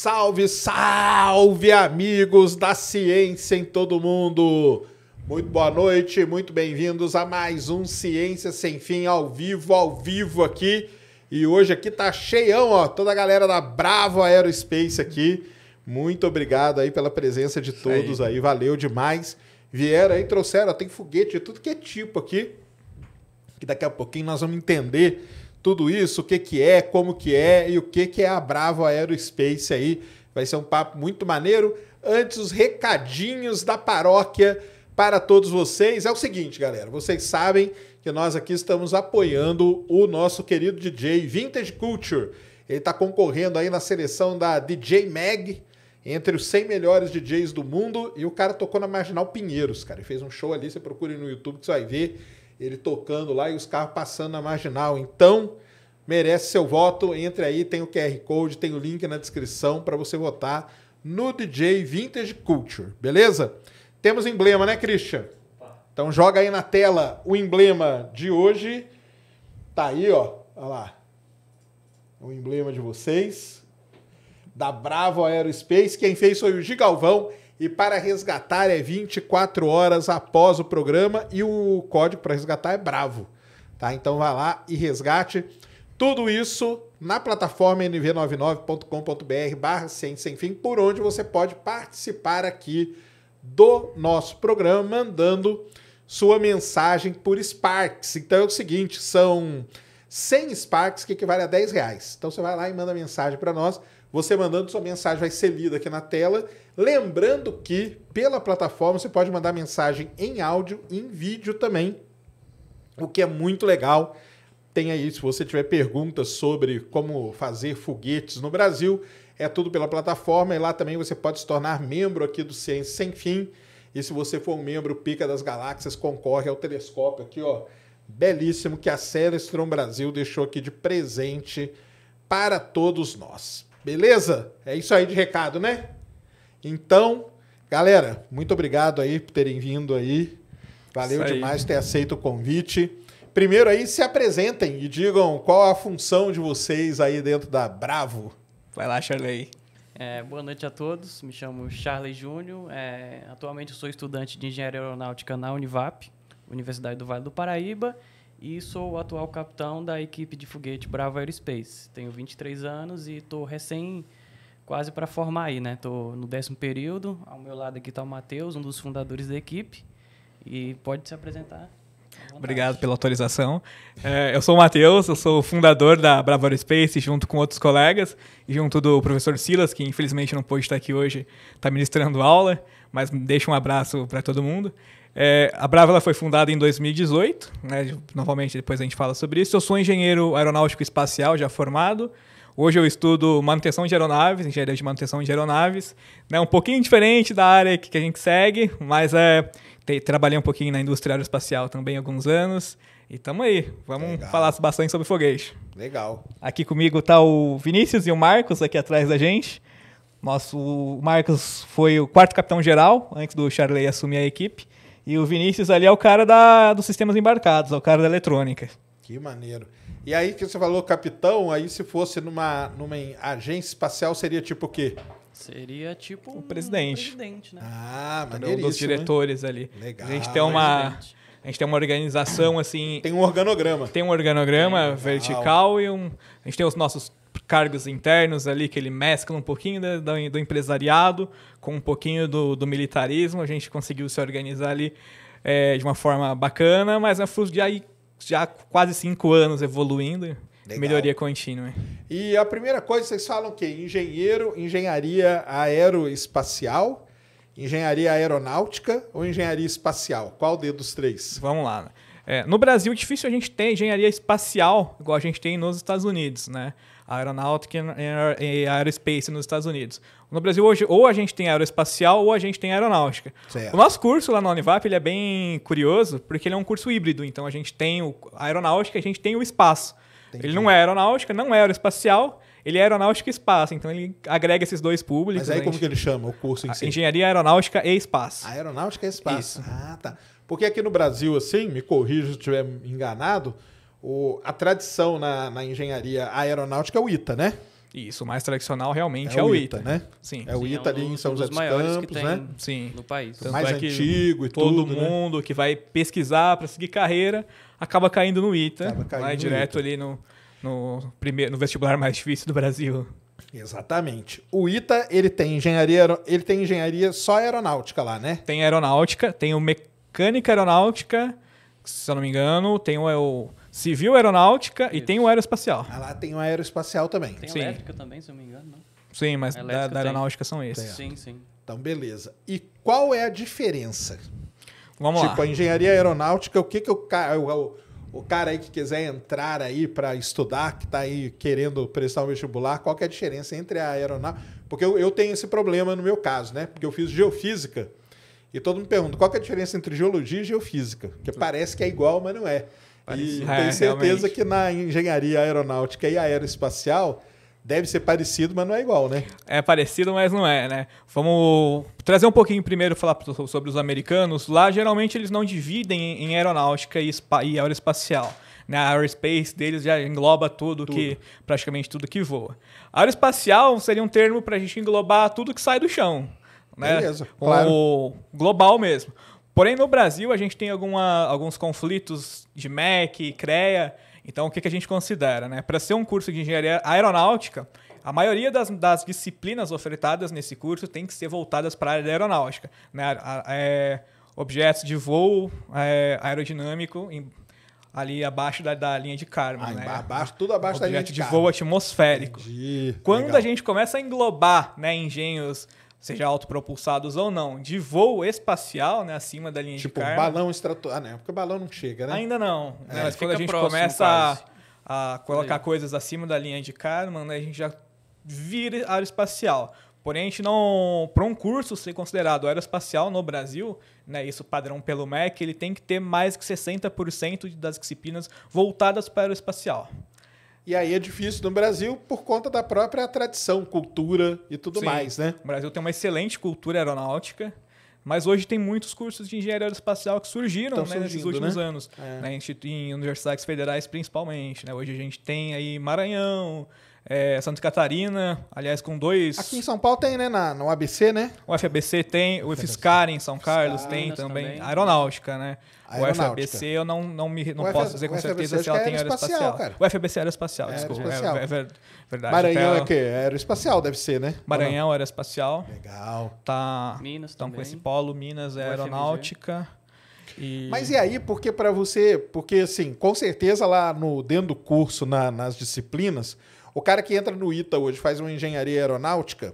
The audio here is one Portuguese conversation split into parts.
Salve, salve, amigos da ciência em todo mundo! Muito boa noite, muito bem-vindos a mais um Ciência Sem Fim ao vivo, ao vivo aqui. E hoje aqui tá cheião, ó, toda a galera da Bravo Aerospace aqui. Muito obrigado aí pela presença de todos aí. aí, valeu demais. Vieram aí, trouxeram, ó, tem foguete de tudo que é tipo aqui. Que daqui a pouquinho nós vamos entender tudo isso, o que, que é, como que é e o que, que é a Bravo Aerospace aí. Vai ser um papo muito maneiro. Antes, os recadinhos da paróquia para todos vocês. É o seguinte, galera, vocês sabem que nós aqui estamos apoiando o nosso querido DJ Vintage Culture. Ele está concorrendo aí na seleção da DJ Mag, entre os 100 melhores DJs do mundo, e o cara tocou na Marginal Pinheiros, cara. Ele fez um show ali, você procure no YouTube que você vai ver ele tocando lá e os carros passando na Marginal. Então, merece seu voto. Entre aí, tem o QR Code, tem o link na descrição para você votar no DJ Vintage Culture, beleza? Temos emblema, né, Christian? Então joga aí na tela o emblema de hoje. Tá aí, ó. Olha lá. O emblema de vocês. Da Bravo Aerospace. Quem fez foi o Gigalvão. E para resgatar é 24 horas após o programa. E o código para resgatar é Bravo. Tá? Então vai lá e resgate. Tudo isso na plataforma nv99.com.br barra sem fim, por onde você pode participar aqui do nosso programa, mandando sua mensagem por Sparks. Então é o seguinte, são 100 Sparks que equivale a 10 reais. Então você vai lá e manda mensagem para nós. Você mandando sua mensagem vai ser lida aqui na tela. Lembrando que pela plataforma você pode mandar mensagem em áudio e em vídeo também, o que é muito legal tem aí, se você tiver perguntas sobre como fazer foguetes no Brasil, é tudo pela plataforma e lá também você pode se tornar membro aqui do Ciência Sem Fim. E se você for um membro Pica das Galáxias, concorre ao telescópio aqui, ó, belíssimo que a Celestron Brasil deixou aqui de presente para todos nós. Beleza? É isso aí de recado, né? Então, galera, muito obrigado aí por terem vindo aí. Valeu demais ter aceito o convite. Primeiro aí, se apresentem e digam qual a função de vocês aí dentro da Bravo. Vai lá, Charley. É, boa noite a todos, me chamo Charley Júnior, é, atualmente sou estudante de Engenharia Aeronáutica na Univap, Universidade do Vale do Paraíba, e sou o atual capitão da equipe de foguete Bravo Aerospace. Tenho 23 anos e estou recém quase para formar aí, né? Estou no décimo período, ao meu lado aqui está o Matheus, um dos fundadores da equipe, e pode se apresentar. Obrigado pela atualização. É, eu sou o Matheus, eu sou o fundador da Bravura Space, junto com outros colegas, e junto do professor Silas, que infelizmente não pôde estar aqui hoje, está ministrando aula, mas deixa um abraço para todo mundo. É, a Brava foi fundada em 2018, né, novamente depois a gente fala sobre isso. Eu sou engenheiro aeronáutico espacial já formado. Hoje eu estudo manutenção de aeronaves, engenharia de manutenção de aeronaves. Né, um pouquinho diferente da área que, que a gente segue, mas é trabalhei um pouquinho na indústria aeroespacial também há alguns anos. E tamo aí. Vamos Legal. falar bastante sobre foguete. Legal. Aqui comigo tá o Vinícius e o Marcos aqui atrás da gente. Nosso Marcos foi o quarto capitão geral antes do Charley assumir a equipe. E o Vinícius ali é o cara da, dos sistemas embarcados, é o cara da eletrônica. Que maneiro. E aí que você falou capitão, aí se fosse numa, numa agência espacial seria tipo o quê? Seria tipo um o presidente. presidente né? Ah, maneiro. Um dos diretores né? ali. Legal. A gente tem uma. Presidente. A gente tem uma organização assim. Tem um organograma. Tem um organograma vertical e um. A gente tem os nossos cargos internos ali que ele mescla um pouquinho do, do empresariado com um pouquinho do, do, militarismo. A gente conseguiu se organizar ali é, de uma forma bacana, mas é já de aí já quase cinco anos evoluindo. Legal. Melhoria contínua. E a primeira coisa, vocês falam o quê? Engenheiro, engenharia aeroespacial, engenharia aeronáutica ou engenharia espacial? Qual de dos três? Vamos lá. Né? É, no Brasil, difícil a gente ter engenharia espacial, igual a gente tem nos Estados Unidos, né? Aeronáutica e aerospace nos Estados Unidos. No Brasil, hoje, ou a gente tem aeroespacial ou a gente tem aeronáutica. Certo. O nosso curso lá na Univap ele é bem curioso, porque ele é um curso híbrido. Então, a gente tem o aeronáutica e a gente tem o espaço. Entendi. Ele não é aeronáutica, não é aeroespacial, ele é aeronáutica e espaço. Então ele agrega esses dois públicos. Mas aí né, como gente... que ele chama o curso em si? Engenharia aeronáutica e espaço. aeronáutica e espaço. Isso. Ah, tá. Porque aqui no Brasil, assim, me corrija se estiver enganado, o, a tradição na, na engenharia aeronáutica é o ITA, né? Isso, o mais tradicional realmente é, é o ITA, ITA, né? Sim. É o Sim, ITA é um ali em São José dos, Campos, né? Sim. No país. Então, mais é antigo e todo tudo, né? mundo né? que vai pesquisar para seguir carreira acaba caindo no ITA, caindo né, no direto ITA. ali no, no, primeiro, no vestibular mais difícil do Brasil. Exatamente. O ITA, ele tem engenharia, ele tem engenharia só aeronáutica lá, né? Tem aeronáutica, tem o mecânica aeronáutica, se eu não me engano, tem o, é o civil aeronáutica Isso. e tem o aeroespacial. Ah, lá tem o aeroespacial também. Tem sim. elétrica também, se eu não me engano, não? Sim, mas é da, da, aeronáutica tem. são esses. Sim, sim. Então, beleza. E qual é a diferença Vamos tipo, lá. a engenharia aeronáutica, o que, que o, cara, o, o cara aí que quiser entrar aí para estudar, que está aí querendo prestar um vestibular, qual que é a diferença entre a aeronáutica? Porque eu, eu tenho esse problema no meu caso, né? Porque eu fiz geofísica e todo mundo pergunta qual que é a diferença entre geologia e geofísica, porque parece que é igual, mas não é. Parece. E é, tenho certeza realmente. que na engenharia aeronáutica e aeroespacial deve ser parecido, mas não é igual, né? É parecido, mas não é, né? Vamos trazer um pouquinho primeiro falar sobre os americanos. Lá geralmente eles não dividem em aeronáutica e, e aeroespacial. Na né? aerospace deles já engloba tudo, tudo, que praticamente tudo que voa. Aeroespacial seria um termo para a gente englobar tudo que sai do chão, né? Beleza, claro. O global mesmo. Porém, no Brasil, a gente tem alguma, alguns conflitos de MEC, CREA, então, o que, que a gente considera? Né? Para ser um curso de engenharia aeronáutica, a maioria das, das, disciplinas ofertadas nesse curso tem que ser voltadas para a área da aeronáutica. Né? A, a, é, objetos de voo é, aerodinâmico em, ali abaixo da, da, linha de karma. Ah, né? abaixo, tudo abaixo Objeto da linha de, de voo atmosférico. Entendi. Quando Legal. a gente começa a englobar né, engenhos seja autopropulsados ou não, de voo espacial, né, acima da linha tipo, de Tipo, balão estratosférico. Ah, não, né, porque balão não chega, né? Ainda não. Né, é, né? Mas quando a gente próximo, começa a, a, colocar Aí. coisas acima da linha de Kárman, né, a gente já vira aeroespacial. Porém, a gente não. Para um curso ser considerado aeroespacial no Brasil, né, isso padrão pelo MEC, ele tem que ter mais que 60% das disciplinas voltadas para aeroespacial. E aí é difícil no Brasil por conta da própria tradição, cultura e tudo Sim. mais, né? O Brasil tem uma excelente cultura aeronáutica, mas hoje tem muitos cursos de engenharia aeroespacial que surgiram né, nesses últimos né? anos, é. né, em universidades federais principalmente. Né? Hoje a gente tem aí Maranhão, é, Santa Catarina, aliás, com dois. Aqui em São Paulo tem, né? Na, no ABC, né? O FABC tem, o UFSCar em São Carlos Fiscar, tem também, também. Aeronáutica, né? O FABC eu não, não, me, não posso F... dizer com certeza se ela é tem aeroespacial. O FABC é aeroespacial, é desculpa. É aeroespacial. É, é, verdade. Maranhão é o quê? Aeroespacial, deve ser, né? Maranhão, aeroespacial. Legal. Tá, Minas então, com esse polo, Minas, aeronáutica. E... Mas e aí, porque para você, porque assim, com certeza lá no dentro do curso, na, nas disciplinas, o cara que entra no ITA hoje, faz uma engenharia aeronáutica,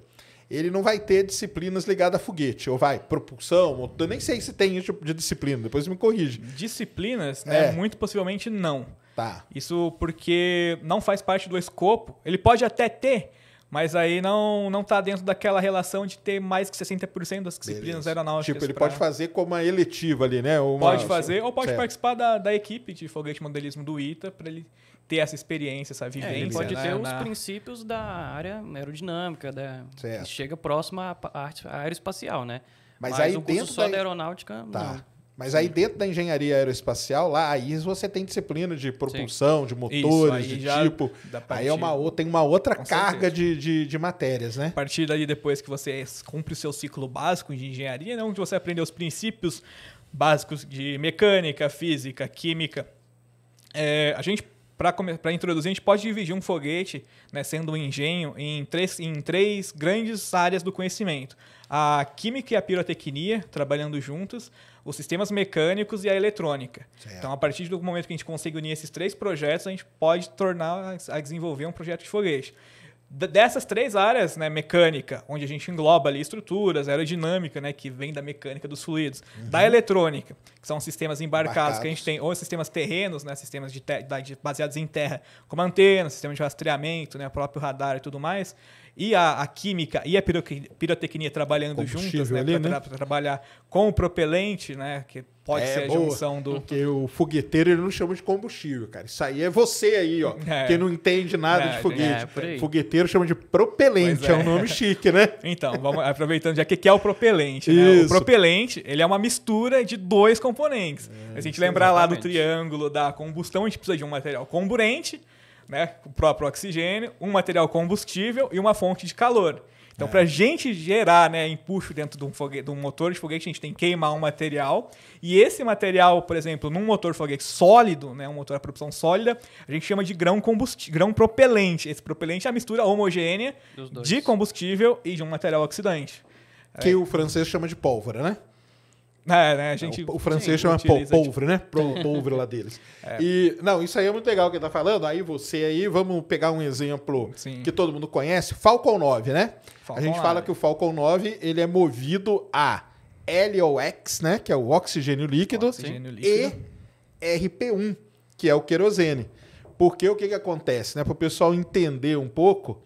ele não vai ter disciplinas ligadas a foguete, ou vai, propulsão, eu nem sei se tem isso tipo de disciplina, depois me corrige. Disciplinas, né, é. muito possivelmente não. Tá. Isso porque não faz parte do escopo. Ele pode até ter, mas aí não não tá dentro daquela relação de ter mais que 60% das disciplinas Beleza. aeronáuticas. Tipo, ele pra... pode fazer como uma eletiva ali, né? Uma... Pode fazer, ou pode certo. participar da, da equipe de foguete modelismo do ITA para ele ter essa experiência, essa vivência. É, ele pode ter os princípios da área aerodinâmica, da... que chega próximo à, arte, aeroespacial, né? Mas, Mas aí o curso dentro só da... da aeronáutica, tá. não. Mas aí dentro da engenharia aeroespacial, lá aí você tem disciplina de propulsão, Sim. de motores, Isso, de tipo. Aí é uma, tem uma outra carga de, de, de, matérias, né? A partir daí, depois que você cumpre o seu ciclo básico de engenharia, né? onde você aprende os princípios básicos de mecânica, física, química, é, a gente para introduzir, a gente pode dividir um foguete, né, sendo um engenho, em três, em três grandes áreas do conhecimento: a química e a pirotecnia, trabalhando juntas, os sistemas mecânicos e a eletrônica. Certo. Então, a partir do momento que a gente consegue unir esses três projetos, a gente pode tornar a desenvolver um projeto de foguete dessas três áreas, né, mecânica, onde a gente engloba ali estruturas, aerodinâmica, né, que vem da mecânica dos fluidos, uhum. da eletrônica, que são sistemas embarcados, embarcados, que a gente tem, ou sistemas terrenos, né, sistemas de, de baseados em terra, como antena, sistema de rastreamento, né, próprio radar e tudo mais e a, a química e a pirotecnia trabalhando juntas, né? Para né? trabalhar com o propelente, né? Que pode é, ser a boa, junção do. Porque o fogueteiro ele não chama de combustível, cara. Isso aí é você aí, ó. É. Que não entende nada é, de foguete. É, fogueteiro chama de propelente, é. um é. nome chique, né? Então, vamos aproveitando já que, que é o propelente. Né? O propelente ele é uma mistura de dois componentes. É, Se a gente lembrar lá do triângulo da combustão, a gente precisa de um material comburente né, o próprio oxigênio, um material combustível e uma fonte de calor. Então, é. para a gente gerar né, empuxo dentro de um, foguete, de um motor de foguete, a gente tem que queimar um material. E esse material, por exemplo, num motor foguete sólido, né, um motor a propulsão sólida, a gente chama de grão, grão propelente. Esse propelente é a mistura homogênea de combustível e de um material oxidante. Que é. o francês chama de pólvora, né? É, né? A é, gente, o, o francês chama tipo polvre, né? Polvre lá deles. É. E, não, isso aí é muito legal que ele tá falando. Aí você aí, vamos pegar um exemplo Sim. que todo mundo conhece, Falcon 9, né? Falcon a gente 9. fala que o Falcon 9, ele é movido a LOX, né? Que é o oxigênio líquido, oxigênio líquido. e RP1, que é o querosene. Porque o que, que acontece, né? Para o pessoal entender um pouco,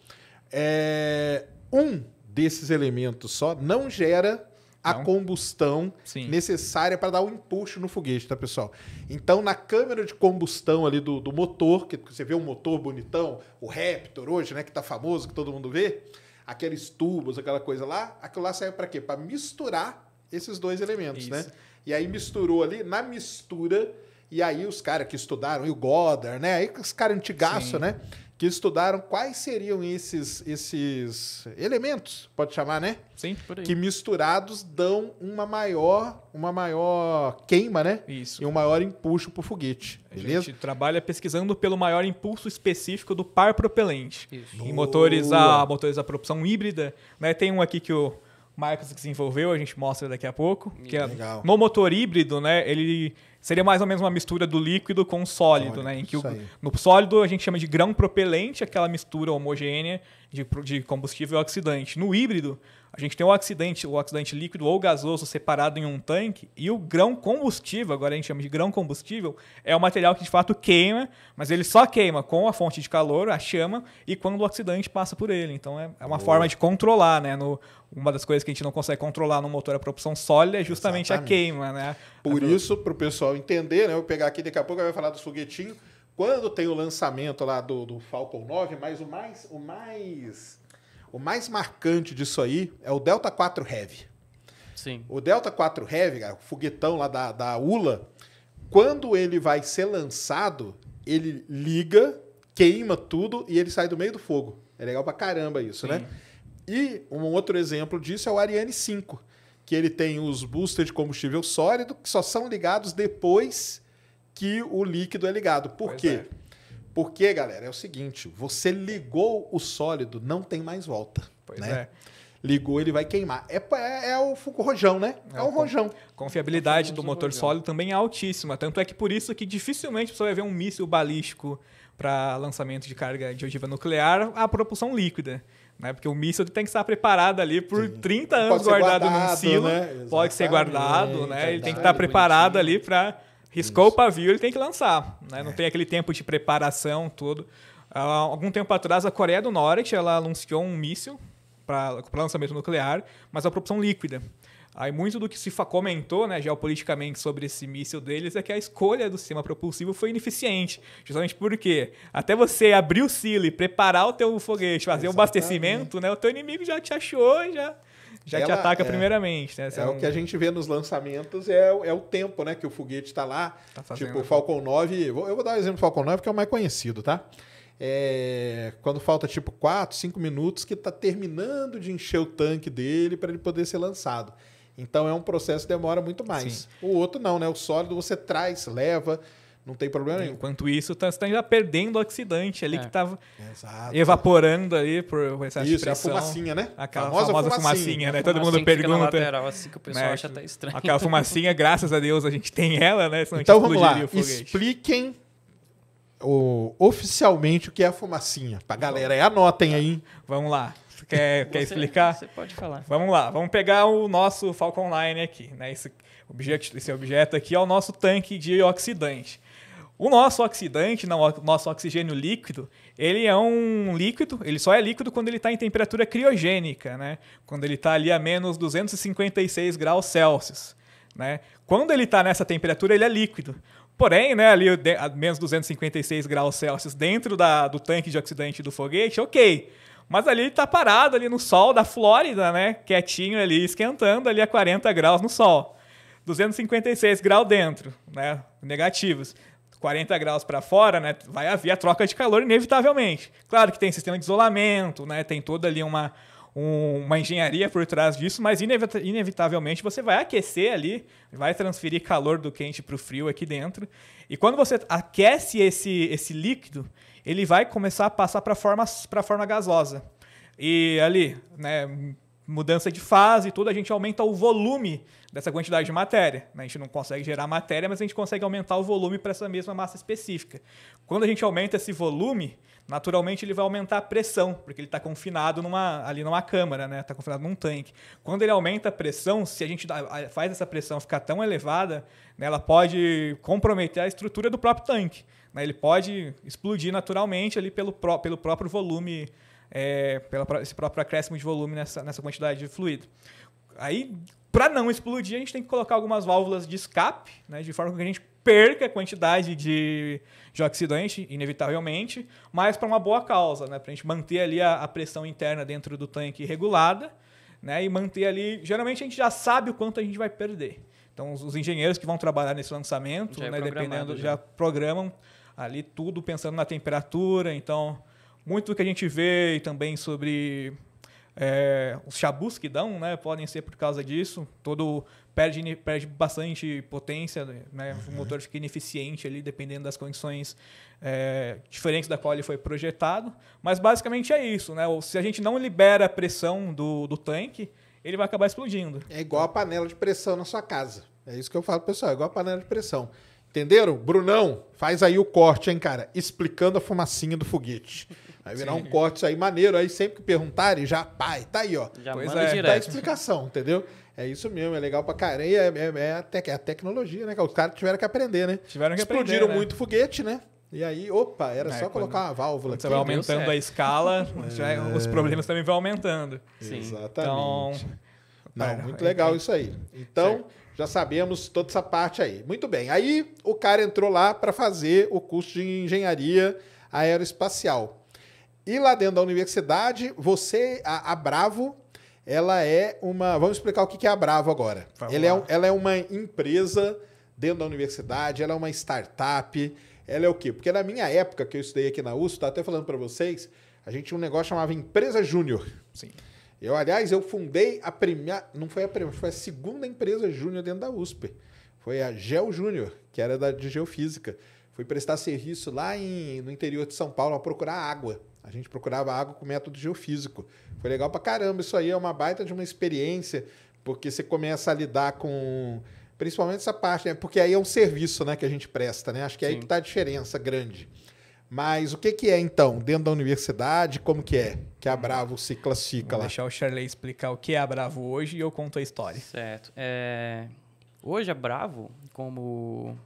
é, um desses elementos só não gera a Não. combustão Sim. necessária para dar o um empuxo no foguete, tá, pessoal? Então, na câmera de combustão ali do, do motor, que você vê um motor bonitão, o Raptor hoje, né, que tá famoso, que todo mundo vê, aqueles tubos, aquela coisa lá, aquilo lá serve para quê? Para misturar esses dois elementos, né? Isso. né? E aí misturou ali, na mistura, e aí os caras que estudaram, e o Goddard, né? Aí os caras antigaço, Sim. né? que estudaram quais seriam esses, esses elementos, pode chamar, né? Sim, por aí. Que misturados dão uma maior, uma maior queima, né? Isso. E um maior impulso para o foguete. A beleza? gente trabalha pesquisando pelo maior impulso específico do par propelente. Isso. Em motores a, motores a propulsão híbrida, né? Tem um aqui que o Marcos desenvolveu, a gente mostra daqui a pouco. Que é, Legal. no motor híbrido, né? Ele Seria mais ou menos uma mistura do líquido com o sólido, sólido né? Em que o, no sólido a gente chama de grão propelente, aquela mistura homogênea de, de combustível oxidante. No híbrido, a gente tem o oxidante, o oxidante líquido ou gasoso separado em um tanque, e o grão combustível, agora a gente chama de grão combustível, é o material que de fato queima, mas ele só queima com a fonte de calor, a chama, e quando o oxidante passa por ele. Então é, é uma forma de controlar, né? No, uma das coisas que a gente não consegue controlar no motor é a propulsão sólida é justamente Exatamente. a queima, né? Por a... É isso, para o pessoal entender, né? Eu pegar aqui daqui a pouco, eu vou falar do foguetinho. Quando tem o lançamento lá do, do Falcon 9, mas o mais, o mais o mais marcante disso aí é o Delta 4 Heavy. Sim. O Delta 4 Heavy, o foguetão lá da, da ULA, quando ele vai ser lançado, ele liga, queima tudo e ele sai do meio do fogo. É legal pra caramba isso, né? Sim. né? E um outro exemplo disso é o Ariane 5, que ele tem os boosters de combustível sólido que só são ligados depois que o líquido é ligado. Por pois quê? É. Porque, galera, é o seguinte: você ligou o sólido, não tem mais volta. Pois né? é. Ligou, ele vai queimar. É, é, é o rojão, né? É, é o rojão. Confiabilidade é do motor sólido também é altíssima. Tanto é que por isso que dificilmente você vai ver um míssil balístico para lançamento de carga de ogiva nuclear a propulsão líquida. Né? Porque o míssil tem que estar preparado ali por Sim. 30 anos guardado, guardado num silo. Né? Pode ser guardado, né? Ele tem que estar preparado bonitinho. ali para Riscou Isso. o pavio, ele tem que lançar. Né? Não é. tem aquele tempo de preparação todo. Ah, algum tempo atrás, a Coreia do Norte ela anunciou um míssil para lançamento nuclear, mas a propulsão líquida. Aí muito do que se comentou, né, geopoliticamente sobre esse míssil deles é que a escolha do sistema propulsivo foi ineficiente, justamente porque até você abrir o silo e preparar o teu foguete, fazer o um abastecimento, né, o teu inimigo já te achou, já já ela te ataca é, primeiramente, né? Você é não... o que a gente vê nos lançamentos é, é o tempo, né? Que o foguete está lá. Tá tipo, o né? Falcon 9. Eu vou dar o um exemplo do Falcon 9, que é o mais conhecido, tá? É, quando falta tipo 4, 5 minutos, que está terminando de encher o tanque dele para ele poder ser lançado. Então é um processo que demora muito mais. Sim. O outro não, né? O sólido você traz, leva. Não tem problema nenhum. Enquanto isso, tá, você está ainda perdendo o oxidante ali é. que estava evaporando ali por excesso expressão de Isso, é a fumacinha, né? Aquela famosa, famosa fumacinha, fumacinha, né? Todo mundo pergunta. Lateral, assim que o pessoal né? acha até estranho. Aquela fumacinha, graças a Deus, a gente tem ela, né? Senão então vamos lá, expliquem o, oficialmente o que é a fumacinha. para galera aí, anotem aí. Vamos lá. Você quer, você, quer explicar? Você pode falar. Vamos lá, vamos pegar o nosso Falcon Line aqui, né? Esse objeto, esse objeto aqui é o nosso tanque de oxidante. O nosso oxidante, o nosso oxigênio líquido, ele é um líquido, ele só é líquido quando ele está em temperatura criogênica, né? Quando ele está ali a menos 256 graus Celsius, né? Quando ele está nessa temperatura, ele é líquido. Porém, né, ali a menos 256 graus Celsius dentro da, do tanque de oxidante do foguete, ok. Mas ali ele está parado ali no sol da Flórida, né? Quietinho ali, esquentando ali a 40 graus no sol. 256 graus dentro, né? Negativos. 40 graus para fora, né, vai haver a troca de calor inevitavelmente. Claro que tem sistema de isolamento, né, tem toda ali uma, um, uma engenharia por trás disso, mas inevitavelmente você vai aquecer ali, vai transferir calor do quente para o frio aqui dentro. E quando você aquece esse, esse líquido, ele vai começar a passar para forma, a forma gasosa. E ali, né, mudança de fase e tudo, a gente aumenta o volume dessa quantidade de matéria. Né? A gente não consegue gerar matéria, mas a gente consegue aumentar o volume para essa mesma massa específica. Quando a gente aumenta esse volume, naturalmente ele vai aumentar a pressão, porque ele está confinado numa, ali numa câmara, né? Está confinado num tanque. Quando ele aumenta a pressão, se a gente faz essa pressão ficar tão elevada, né, ela pode comprometer a estrutura do próprio tanque. Né? Ele pode explodir naturalmente ali pelo, pró pelo próprio volume é, pela, esse próprio acréscimo de volume nessa, nessa quantidade de fluido. Aí, para não explodir, a gente tem que colocar algumas válvulas de escape, né, de forma que a gente perca a quantidade de, de oxidante, inevitavelmente, mas para uma boa causa, né, para a gente manter ali a, a pressão interna dentro do tanque regulada né, e manter ali. Geralmente a gente já sabe o quanto a gente vai perder. Então, os, os engenheiros que vão trabalhar nesse lançamento, já é né, dependendo, já. já programam ali tudo pensando na temperatura. Então, muito do que a gente vê e também sobre é, os chabus que dão, né, podem ser por causa disso. Todo perde, perde bastante potência, né, uhum. o motor fica ineficiente ali, dependendo das condições é, diferentes da qual ele foi projetado. Mas basicamente é isso, né? Se a gente não libera a pressão do, do tanque, ele vai acabar explodindo. É igual a panela de pressão na sua casa. É isso que eu falo, pessoal, é igual a panela de pressão. Entenderam? Brunão, faz aí o corte, hein, cara? Explicando a fumacinha do foguete. Vai virar Sim. um corte aí maneiro. Aí sempre que perguntarem, já, pai, tá aí, ó. Já pois manda é, direto. Tá a explicação, entendeu? É isso mesmo, é legal pra caramba. é, é, é, a, é a tecnologia, né? Os caras tiveram que aprender, né? Tiveram que Explodiram aprender, né? muito foguete, né? E aí, opa, era é, só quando, colocar uma válvula aqui. Você vai né? aumentando a escala, é, os problemas também vão aumentando. Sim. Exatamente. Então, não, muito é, legal isso aí. Então, certo. Já sabemos toda essa parte aí. Muito bem. Aí o cara entrou lá para fazer o curso de engenharia aeroespacial. E lá dentro da universidade, você, a, a Bravo, ela é uma. Vamos explicar o que é a Bravo agora. Ela é, ela é uma empresa dentro da universidade, ela é uma startup. Ela é o quê? Porque na minha época que eu estudei aqui na USP, tá até falando para vocês, a gente tinha um negócio chamado Empresa Júnior. Sim. Eu, aliás, eu fundei a primeira, não foi a primeira, foi a segunda empresa júnior dentro da USP. Foi a Geo Júnior, que era da, de geofísica. Fui prestar serviço lá em, no interior de São Paulo a procurar água. A gente procurava água com método geofísico. Foi legal pra caramba. Isso aí é uma baita de uma experiência, porque você começa a lidar com. Principalmente essa parte, né? Porque aí é um serviço né, que a gente presta, né? Acho que é aí que tá a diferença grande. Mas o que, que é, então, dentro da universidade, como que é que a Bravo se classifica Vou lá? deixar o Charley explicar o que é a Bravo hoje e eu conto a história. Certo. É... Hoje a Bravo, como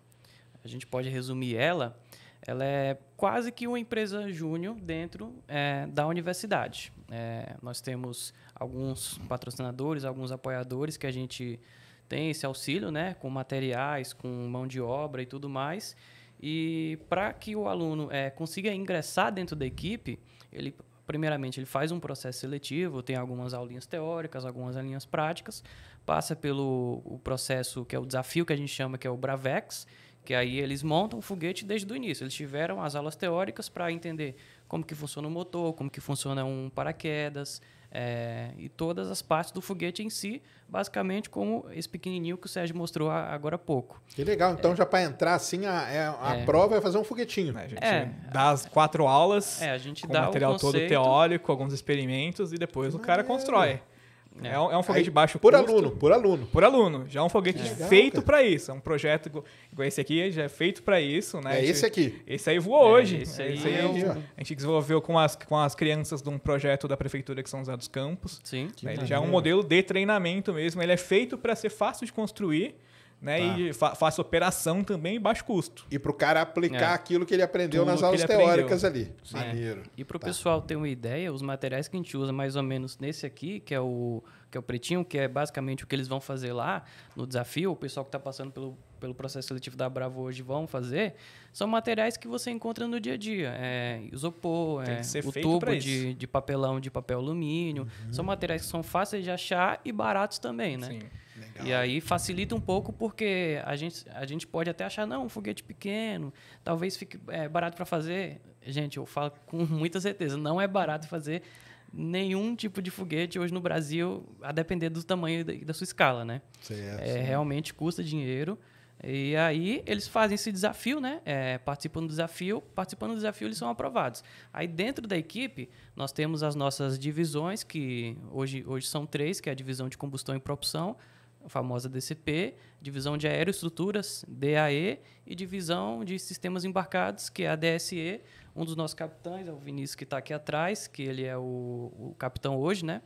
a gente pode resumir ela, ela é quase que uma empresa júnior dentro é, da universidade. É, nós temos alguns patrocinadores, alguns apoiadores que a gente tem esse auxílio, né, com materiais, com mão de obra e tudo mais. E para que o aluno é, consiga ingressar dentro da equipe, ele primeiramente ele faz um processo seletivo, tem algumas aulinhas teóricas, algumas aulinhas práticas, passa pelo o processo que é o desafio que a gente chama que é o Bravex, que aí eles montam o foguete desde o início. Eles tiveram as aulas teóricas para entender como que funciona o motor, como que funciona um paraquedas, é, e todas as partes do foguete em si, basicamente como esse pequenininho que o Sérgio mostrou agora há pouco. Que legal, então é, já para entrar assim, a, é, a é, prova é fazer um foguetinho. Né? A gente é. dá as quatro aulas, é, a gente com dá o material todo teórico, alguns experimentos e depois o cara constrói. É, é, é um, foguete Aí, baixo por custo. aluno, por aluno. Por aluno. Já é um foguete legal, feito para isso. É um projeto igual esse aqui, já é feito para isso, né? É gente, esse aqui. Esse aí voou é, hoje. Esse aí, esse aí é um, a gente desenvolveu com as, com as crianças de um projeto da prefeitura que são usados campos. Sim. Né? Ele já é um modelo de treinamento mesmo. Ele é feito para ser fácil de construir né? Tá. E fa faça operação também em baixo custo. E para o cara aplicar é. aquilo que ele aprendeu Tudo nas aulas teóricas aprendeu. ali. É. Maneiro. É. E para o tá. pessoal ter uma ideia, os materiais que a gente usa mais ou menos nesse aqui, que é o que é o pretinho, que é basicamente o que eles vão fazer lá no desafio, o pessoal que está passando pelo pelo processo seletivo da Bravo hoje vão fazer, são materiais que você encontra no dia a dia. É isopor, é, o tubo de, de, papelão de papel alumínio. Uhum. São materiais que são fáceis de achar e baratos também, né? Sim. Legal. E aí facilita um pouco porque a gente, a gente pode até achar, não, um foguete pequeno, talvez fique é, barato para fazer. Gente, eu falo com muita certeza, não é barato fazer nenhum tipo de foguete hoje no Brasil, a depender do tamanho e da, sua escala, né? Certo. É, realmente custa dinheiro e aí eles fazem esse desafio, né? É, participam do desafio, participando do desafio eles são aprovados. Aí dentro da equipe nós temos as nossas divisões que hoje, hoje são três, que é a divisão de combustão e propulsão, a famosa DCP, divisão de aeroestruturas DAE e divisão de sistemas embarcados que é a DSE. Um dos nossos capitães é o Vinícius que está aqui atrás, que ele é o, o capitão hoje, né?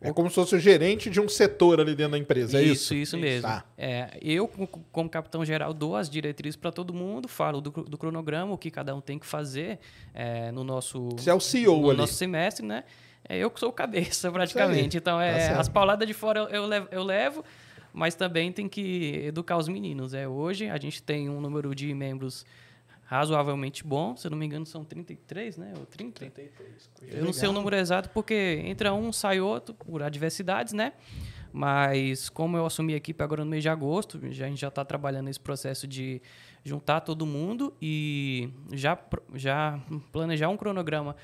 É como se fosse o gerente de um setor ali dentro da empresa, é isso? Isso, isso mesmo. Tá. É, eu, como capitão geral, dou as diretrizes para todo mundo, falo do, do, cronograma, o que cada um tem que fazer é, no nosso... Você é o CEO no ali. No nosso semestre, né? É, eu sou o cabeça, praticamente. Então, é, tá as pauladas de fora eu, levo, eu levo, mas também tem que educar os meninos. É, hoje, a gente tem um número de membros razoavelmente bom. Se eu não me engano, são 33, né? Ou 30? 33. Eu não assim. sei o número exato, porque entra um, sai outro, por adversidades, né? Mas como eu assumi a equipe agora no mês de agosto, já, a gente já está trabalhando esse processo de juntar todo mundo e já, já planejar um cronograma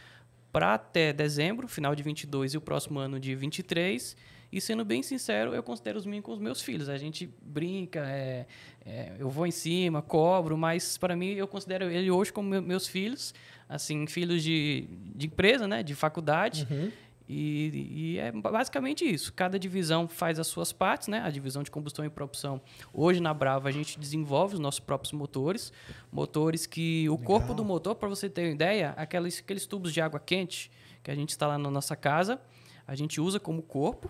para até dezembro, final de 22 e o próximo ano de 23 e sendo bem sincero, eu considero os meninos com os meus filhos. A gente brinca, é, é, eu vou em cima, cobro, mas para mim eu considero ele hoje como meus filhos, assim, filhos de, de empresa, né, de faculdade. Uhum. E, e, é basicamente isso. Cada divisão faz as suas partes, né? A divisão de combustão e propulsão. Hoje na Brava a gente desenvolve os nossos próprios motores, motores que o Legal. corpo do motor, para você ter uma ideia, aqueles, aqueles tubos de água quente que a gente está lá na nossa casa, a gente usa como corpo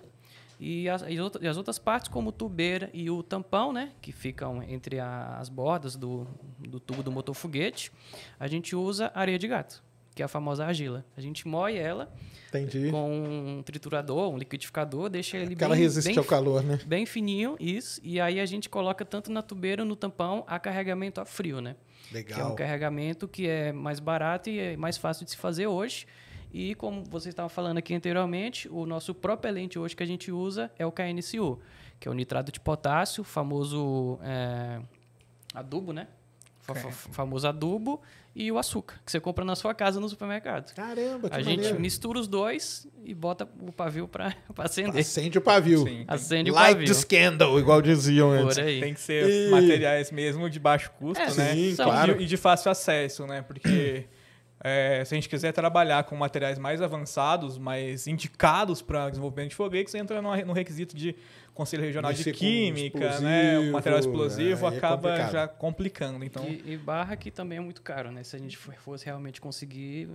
e as, e as, outras partes, como o tubeira e o tampão, né, que ficam entre as bordas do, do tubo do motor foguete a gente usa areia de gato, que é a famosa argila. A gente moe ela Entendi. com um triturador, um liquidificador, deixa ele Porque bem... Ela resiste bem, ao calor, né? Bem fininho, isso. E aí a gente coloca tanto na tubeira, no tampão, a carregamento a frio, né? Legal. Que é um carregamento que é mais barato e é mais fácil de se fazer hoje. E como você estava falando aqui anteriormente, o nosso propelente hoje que a gente usa é o KNCU, que é o nitrato de potássio, famoso é, adubo, né? famoso adubo e o açúcar, que você compra na sua casa no supermercado. Caramba, que A maneiro. gente mistura os dois e bota o pavio para acender. Acende o pavio. Sim, Acende o Light pavio. Light the igual diziam Por antes. Aí. Tem que ser e... materiais mesmo de baixo custo, é, né? Sim, claro. e de fácil acesso, né? Porque... É, se a gente quiser trabalhar com materiais mais avançados, mais indicados para desenvolvimento de foguetes, entra no, requisito de Conselho Regional de Química, né? O material explosivo é, é acaba é já complicando. Então... E, e, barra que também é muito caro, né? Se a gente fosse realmente conseguir,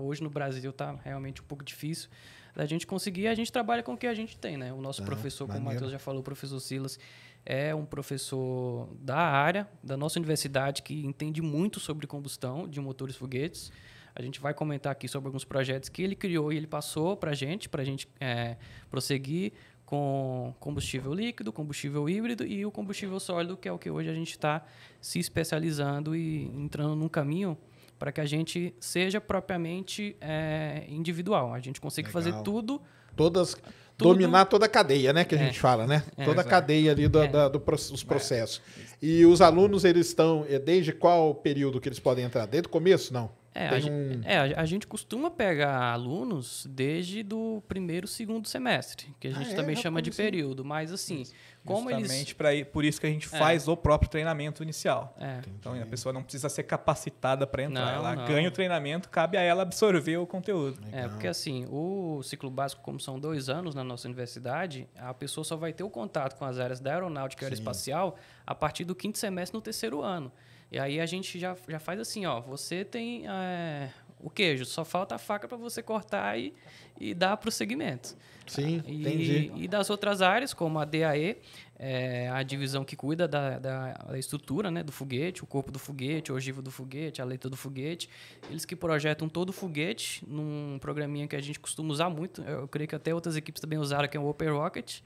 hoje no Brasil está realmente um pouco difícil da gente conseguir, a gente trabalha com o que a gente tem, né? O nosso ah, professor, maneiro. como o Matheus já falou, o professor Silas, é um professor da área, da nossa universidade, que entende muito sobre combustão de motores foguetes. A gente vai comentar aqui sobre alguns projetos que ele criou e ele passou para a gente, para a gente é, prosseguir com combustível líquido, combustível híbrido e o combustível sólido, que é o que hoje a gente está se especializando e entrando num caminho para que a gente seja propriamente é, individual. A gente consiga Legal. fazer tudo. Todas. Tudo, dominar toda a cadeia, né? Que é, a gente fala, né? É, toda a cadeia ali do, é. do, dos é. processos. E os alunos, eles estão. É, desde qual período que eles podem entrar? Desde o começo, não? É, a, um... é a, gente costuma pegar alunos desde do primeiro, segundo semestre, que a ah, gente ah, também é, chama de assim. período, mas assim, isso. como Justamente eles... Pra, por isso que a gente é. faz o próprio treinamento inicial. É. Então, a pessoa não precisa ser capacitada para entrar, não, ela não. ganha o treinamento, cabe a ela absorver o conteúdo. É, Legal. É, porque assim, o ciclo básico, como são dois anos na nossa universidade, a pessoa só vai ter o contato com as áreas da aeronáutica e aeroespacial a partir do quinto semestre no terceiro ano. E aí a gente já, já faz assim, ó, você tem é, o queijo, só falta a faca para você cortar e, e dar prosseguimento. Sim, ah, e, entendi. E das outras áreas, como a DAE, é eh, a divisão que cuida da, da, da, estrutura né, do foguete, o corpo do foguete, o ogivo do foguete, a letra do foguete, eles que projetam todo o foguete num programinha que a gente costuma usar muito, eu creio que até outras equipes também usaram, que é o Open Rocket,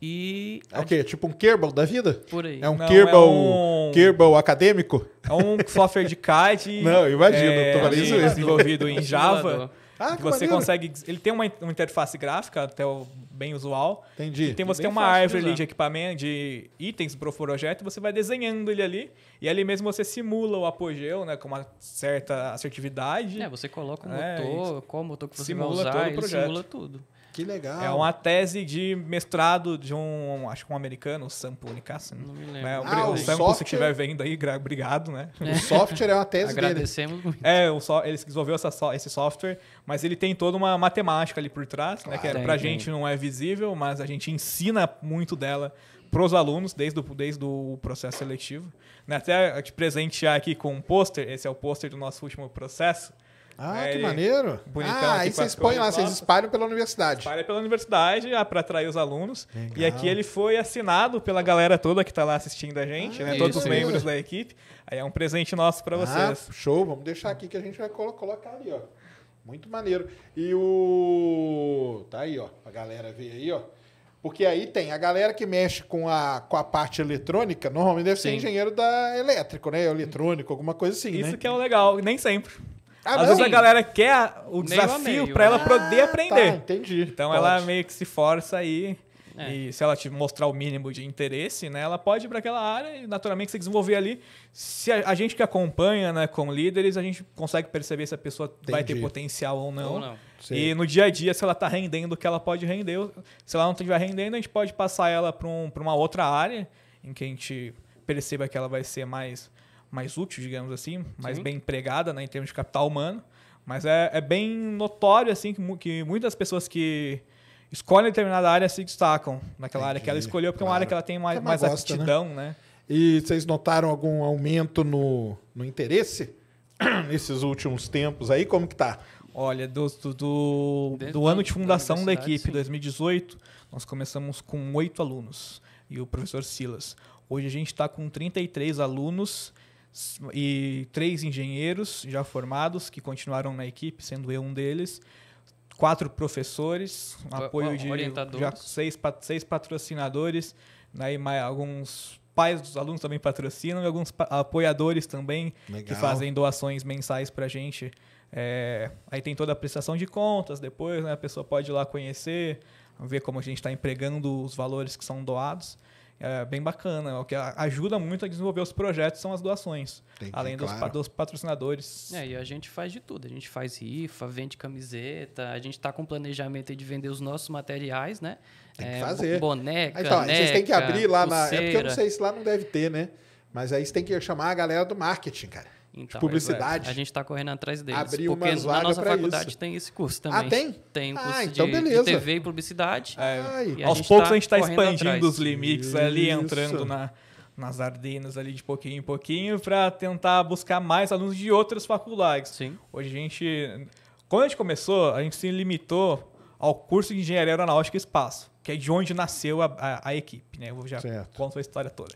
e. É o quê? Tipo um Kerbal da vida? Por aí. É um, não, Kerbal, é um... Kerbal acadêmico? É um software de CAD. não, imagino. É, isso desenvolvido em Java. Ah, que você maneiro. consegue. Ele tem uma, uma, interface gráfica, até o, bem usual. Entendi. Tem, você tem uma árvore de de equipamento, de itens para o projeto, você vai desenhando ele ali. E ali mesmo você simula o apogeu, né? Com uma certa assertividade. É, você coloca o um é, motor, qual motor que você simula vai usar, todo o projeto. simula tudo. Que legal. É uma tese de mestrado de um, acho que um americano, o Sam Punicassin. Né? Não me lembro. Né? O, ah, o, o Sam, software... se estiver vendo aí, obrigado, né? É. O software é uma tese Agradecemos dele. muito. É, o so, ele desenvolveu essa, esse software, mas ele tem toda uma matemática ali por trás, claro, né? Que é, a pra gente não é visível, mas a gente ensina muito dela pros alunos desde do desde o processo seletivo. Né? Até te presentear aqui com um pôster, esse é o pôster do nosso último processo, ah, é, que maneiro. Ah, aí vocês põem lá, vocês espalham pela universidade. Espalha pela universidade ah, para atrair os alunos. Legal. E aqui ele foi assinado pela galera toda que está lá assistindo a gente, ah, né? Isso, é todos os isso. membros da equipe. Aí é um presente nosso para ah, vocês. Ah, show, vamos deixar aqui que a gente vai colocar ali, ó. Muito maneiro. E o. Tá aí, ó. A galera ver aí, ó. Porque aí tem a galera que mexe com a, com a parte eletrônica, normalmente deve ser Sim. engenheiro da elétrico, né? Eletrônico, alguma coisa assim. Isso né? que é o legal, nem sempre. Ah, Às vezes a galera quer o desafio para ela né? poder ah, tá, aprender. Tá, entendi. Então Pode. ela meio que se força aí. É. E se ela te mostrar o mínimo de interesse, né, ela pode ir para aquela área e naturalmente se desenvolver ali. Se a, a, gente que acompanha, né, com líderes, a gente consegue perceber se a pessoa Entendi. vai ter potencial ou não. Ou não. E no dia a dia, se ela está rendendo o que ela pode render, se ela não estiver rendendo, a gente pode passar ela para um, uma outra área em que a gente perceba que ela vai ser mais mais útil, digamos assim, mais Sim. bem empregada né, em termos de capital humano. Mas é, é bem notório assim que, que muitas pessoas que escolhem determinada área se destacam naquela Entendi, área que ela escolheu, porque claro. é uma área que ela tem mais, mais gosta, né? aptidão, né? né? E vocês notaram algum aumento no, no interesse nesses últimos tempos aí? Como que tá? Olha, do, do, do, do ano de fundação da, da equipe, sim. 2018, nós começamos com oito alunos e o professor Silas. Hoje a gente está com 33 alunos e três engenheiros já formados que continuaram na equipe, sendo eu um deles. Quatro professores, um apoio de já seis, seis patrocinadores, né, mais, alguns pais dos alunos também patrocinam e alguns apoiadores também Legal. que fazem doações mensais para a gente. É, aí tem toda a prestação de contas depois, né, a pessoa pode ir lá conhecer, ver como a gente está empregando os valores que são doados é bem bacana. O que ajuda muito a desenvolver os projetos são as doações. além dos, claro. dos patrocinadores. É, e a gente faz de tudo. A gente faz rifa, vende camiseta, a gente está com planejamento de vender os nossos materiais, né? Tem que é, fazer. Boneca, ah, Então, neca, vocês têm que abrir lá pulseira. na... É porque eu não sei se lá não deve ter, né? Mas aí você tem que chamar a galera do marketing, cara. Então, é, publicidade. a gente está correndo atrás deles. porque na nossa faculdade isso. tem esse curso ah, também. Ah, tem? Tem um ah, curso ah, então de, de TV e publicidade. É. E aos tá poucos tá a gente está expandindo atrás. os limites isso. ali, entrando na, nas ardenas ali de pouquinho em pouquinho para tentar buscar mais alunos de outras faculdades. Sim. Hoje a gente... Quando a gente começou, a gente se limitou ao curso de Engenharia Aeronáutica e Espaço, que é de onde nasceu a, a, a equipe. Né? Eu já certo. conto a história toda.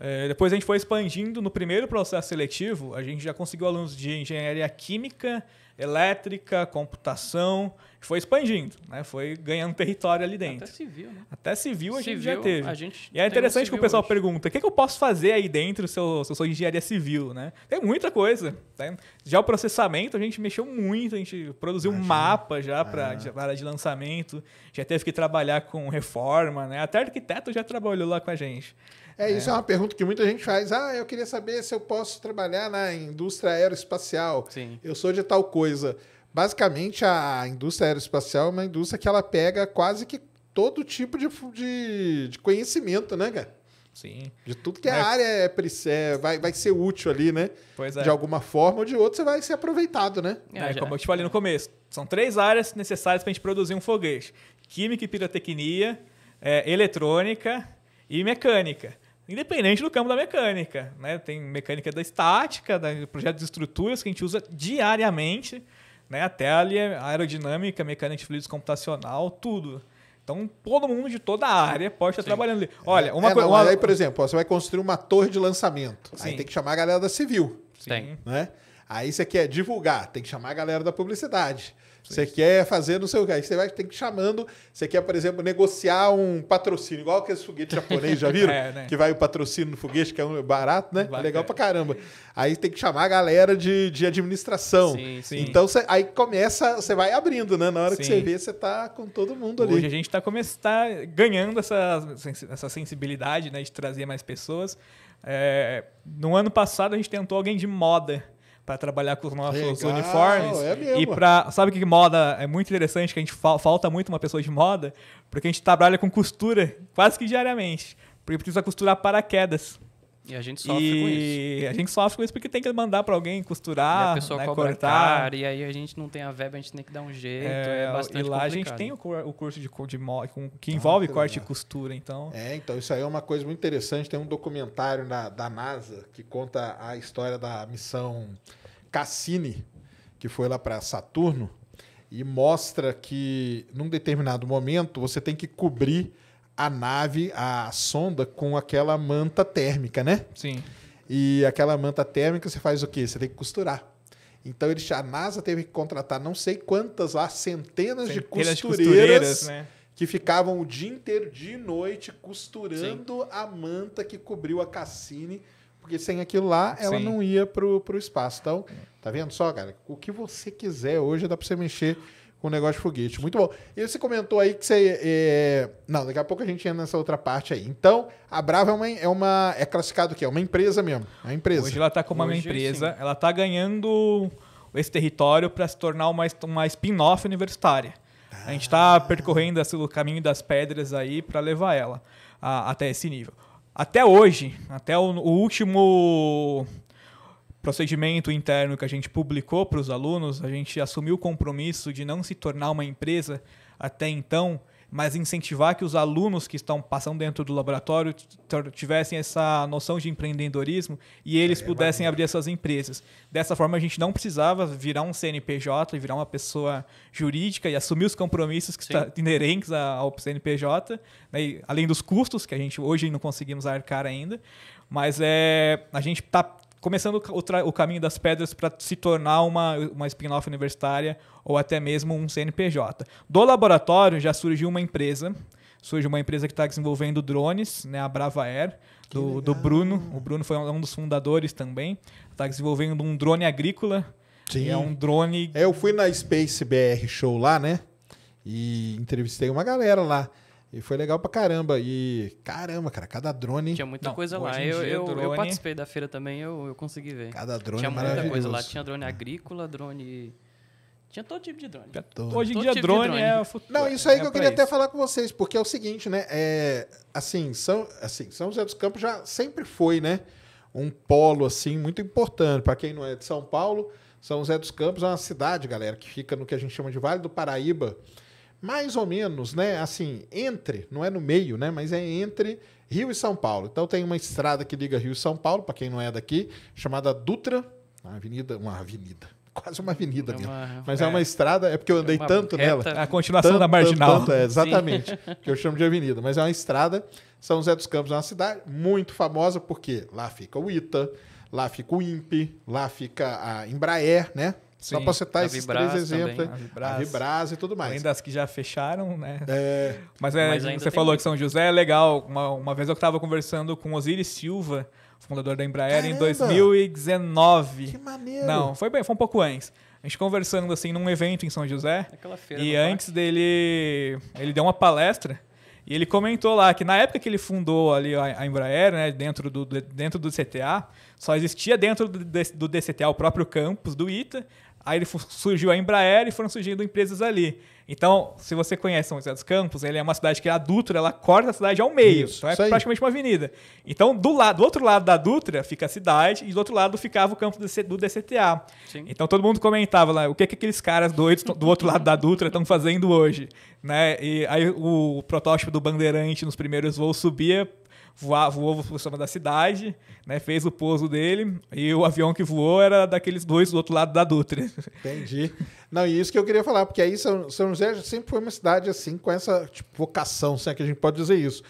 É, depois a gente foi expandindo. No primeiro processo seletivo, a gente já conseguiu alunos de engenharia química, elétrica, computação. Foi expandindo, né? Foi ganhando território ali dentro. Até civil, né? Até civil a civil, gente já teve. Gente e é interessante que o pessoal hoje. pergunta: o que, é que, eu posso fazer aí dentro se eu, se eu sou engenharia civil, né? Tem muita coisa. Né? Já o processamento, a gente mexeu muito, a gente produziu Imagina. um mapa já é. para ah. área de lançamento, já teve que trabalhar com reforma, né? Até arquiteto já trabalhou lá com a gente. É, isso é. é uma pergunta que muita gente faz. Ah, eu queria saber se eu posso trabalhar na indústria aeroespacial. Sim. Eu sou de tal coisa. Basicamente, a indústria aeroespacial é uma indústria que ela pega quase que todo tipo de, de, de conhecimento, né, cara? Sim. De tudo que a é né? área é, é, vai, vai ser útil ali, né? Pois é. De alguma forma ou de outra, você vai ser aproveitado, né? É, é como eu te falei no começo. São três áreas necessárias para a gente produzir um foguete. Química e pirotecnia, é, eletrônica e mecânica independente do campo da mecânica. Né? Tem mecânica da estática, da projetos de estruturas que a gente usa diariamente, né? até ali a aerodinâmica, mecânica de fluidos computacional, tudo. Então, todo mundo de toda a área pode estar Sim. trabalhando ali. Olha, é, uma é, coisa. Uma... Aí, por exemplo, você vai construir uma torre de lançamento. Sim. Aí tem que chamar a galera da civil. Sim. Né? Aí você quer é divulgar, tem que chamar a galera da publicidade. Você quer fazer não sei o que. Aí você vai ter que ir chamando. Você quer, por exemplo, negociar um patrocínio, igual aqueles foguete japonês, já viram? é, né? Que vai o patrocínio no foguete, que é um barato, né? É Bacana. Legal pra caramba. Aí tem que chamar a galera de, de administração. Sim, sim. Então aí começa, você vai abrindo, né? Na hora sim. que você vê, você tá com todo mundo ali. Hoje a gente tá, começando, tá ganhando essa, essa sensibilidade, né? De trazer mais pessoas. É, no ano passado a gente tentou alguém de moda para trabalhar com os nossos Legal, uniformes. É mesmo. E para, sabe que moda é muito interessante que a gente fa falta muito uma pessoa de moda, porque a gente trabalha com costura quase que diariamente, porque precisa costurar paraquedas. E a gente sofre e com isso. A gente sofre com isso porque tem que mandar para alguém costurar, e a pessoa né, cortar. e aí a gente não tem a verba, a gente tem que dar um jeito. É, é bastante e lá complicado. a gente tem o, o curso de, de, que ah, envolve ah, corte e costura, então. É, então isso aí é uma coisa muito interessante. Tem um documentário na, da NASA que conta a história da missão Cassini, que foi lá para Saturno, e mostra que num determinado momento você tem que cobrir a nave, a sonda, com aquela manta térmica, né? Sim. E aquela manta térmica você faz o quê? Você tem que costurar. Então eles, a NASA teve que contratar não sei quantas lá, centenas, centenas de costureiras, de costureiras né? que ficavam o dia inteiro, de noite, costurando Sim. a manta que cobriu a Cassini porque sem aquilo lá, ela Sim. não ia pro, pro espaço. Então, tá vendo só, cara? O que você quiser hoje dá para você mexer com o negócio de foguete. Muito bom. E você comentou aí que você. É... Não, daqui a pouco a gente entra nessa outra parte aí. Então, a Brava é uma. É, uma, é classificado o quê? É uma empresa mesmo. É uma empresa. Hoje ela está como Hoje, uma empresa. Sim. Ela está ganhando esse território para se tornar uma, uma spin-off universitária. Ah. A gente está ah. percorrendo esse, o caminho das pedras aí para levar ela a, até esse nível até hoje, até o, o último procedimento interno que a gente publicou para os alunos, a gente assumiu o compromisso de não se tornar uma empresa até então mas incentivar que os alunos que estão passando dentro do laboratório tivessem essa noção de empreendedorismo e eles é, é pudessem abrir as suas empresas. Dessa forma, a gente não precisava virar um CNPJ e virar uma pessoa jurídica e assumir os compromissos que estão tá inerentes ao CNPJ, né? além dos custos que a gente hoje não conseguimos arcar ainda. Mas é, a gente está começando o, o, caminho das pedras para se tornar uma, uma spin-off universitária ou até mesmo um CNPJ. Do laboratório já surgiu uma empresa, surge uma empresa que está desenvolvendo drones, né, a Brava Air, do, do Bruno. O Bruno foi um dos fundadores também. Está desenvolvendo um drone agrícola. Sim. É um drone. É, eu fui na Space BR Show lá, né? E entrevistei uma galera lá. E foi legal pra caramba. E caramba, cara, cada drone. Tinha muita Não, coisa lá. Eu, eu, drone... eu, participei da feira também, eu, eu consegui ver. Cada drone Tinha é muita coisa lá. Tinha drone agrícola, drone. Tinha todo tipo de drone. Todo. Hoje em todo dia, tipo drone, drone, é o futuro. Não, isso aí é que eu queria isso. até falar com vocês, porque é o seguinte, né? É, assim, São, assim, São José dos Campos já sempre foi, né? Um polo, assim, muito importante. Para quem não é de São Paulo, São José dos Campos é uma cidade, galera, que fica no que a gente chama de Vale do Paraíba mais ou menos, né? Assim, entre, não é no meio, né? Mas é entre Rio e São Paulo. Então tem uma estrada que liga Rio e São Paulo, para quem não é daqui, chamada Dutra, uma avenida, uma avenida. Quase uma avenida é uma, Mas é, é, uma estrada, é porque eu é andei é tanto reta, nela. A continuação tanto, da marginal. Tanto, é, exatamente. Sim. Que eu chamo de avenida. Mas é uma estrada. São José dos Campos é uma cidade muito famosa, porque lá fica o ITA, lá fica o INPE, lá fica a Embraer, né? Sim, Só para citar esses três exemplos também. A Vibras. e tudo mais. Além das que já fecharam, né? É. Mas, é, Mas você falou que São José é legal. Uma, uma vez eu estava conversando com Osiris Silva, fundador da Embraer, Caramba! em 2019. Que maneiro! Não, foi bem, foi um pouco antes. A gente conversando assim num evento em São José. Aquela feira e antes parque. dele, ele deu uma palestra. E ele comentou lá que na época que ele fundou ali a Embraer, né, dentro, do, dentro do CTA, só existia dentro do, do DCTA o próprio campus do ITA Aí ele surgiu a Embraer e foram surgindo empresas ali. Então, se você conhece São José dos Campos, ele é uma cidade que é a Dutra, ela corta a cidade ao meio. Isso, então é praticamente uma avenida. Então, do, lado, do outro lado da Dutra fica a cidade e do outro lado ficava o campo do, DCTA. Sim. Então todo mundo comentava lá o que, é que aqueles caras doidos do outro lado da Dutra estão fazendo hoje. Né? E aí o protótipo do Bandeirante nos primeiros voos subia voar, voou por cima da cidade, né? fez o pouso dele, e o avião que voou era daqueles dois do outro lado da Dutra. Entendi. Não, e isso que eu queria falar, porque aí São, São José sempre foi uma cidade assim, com essa tipo, vocação, se assim, é que a gente pode dizer isso.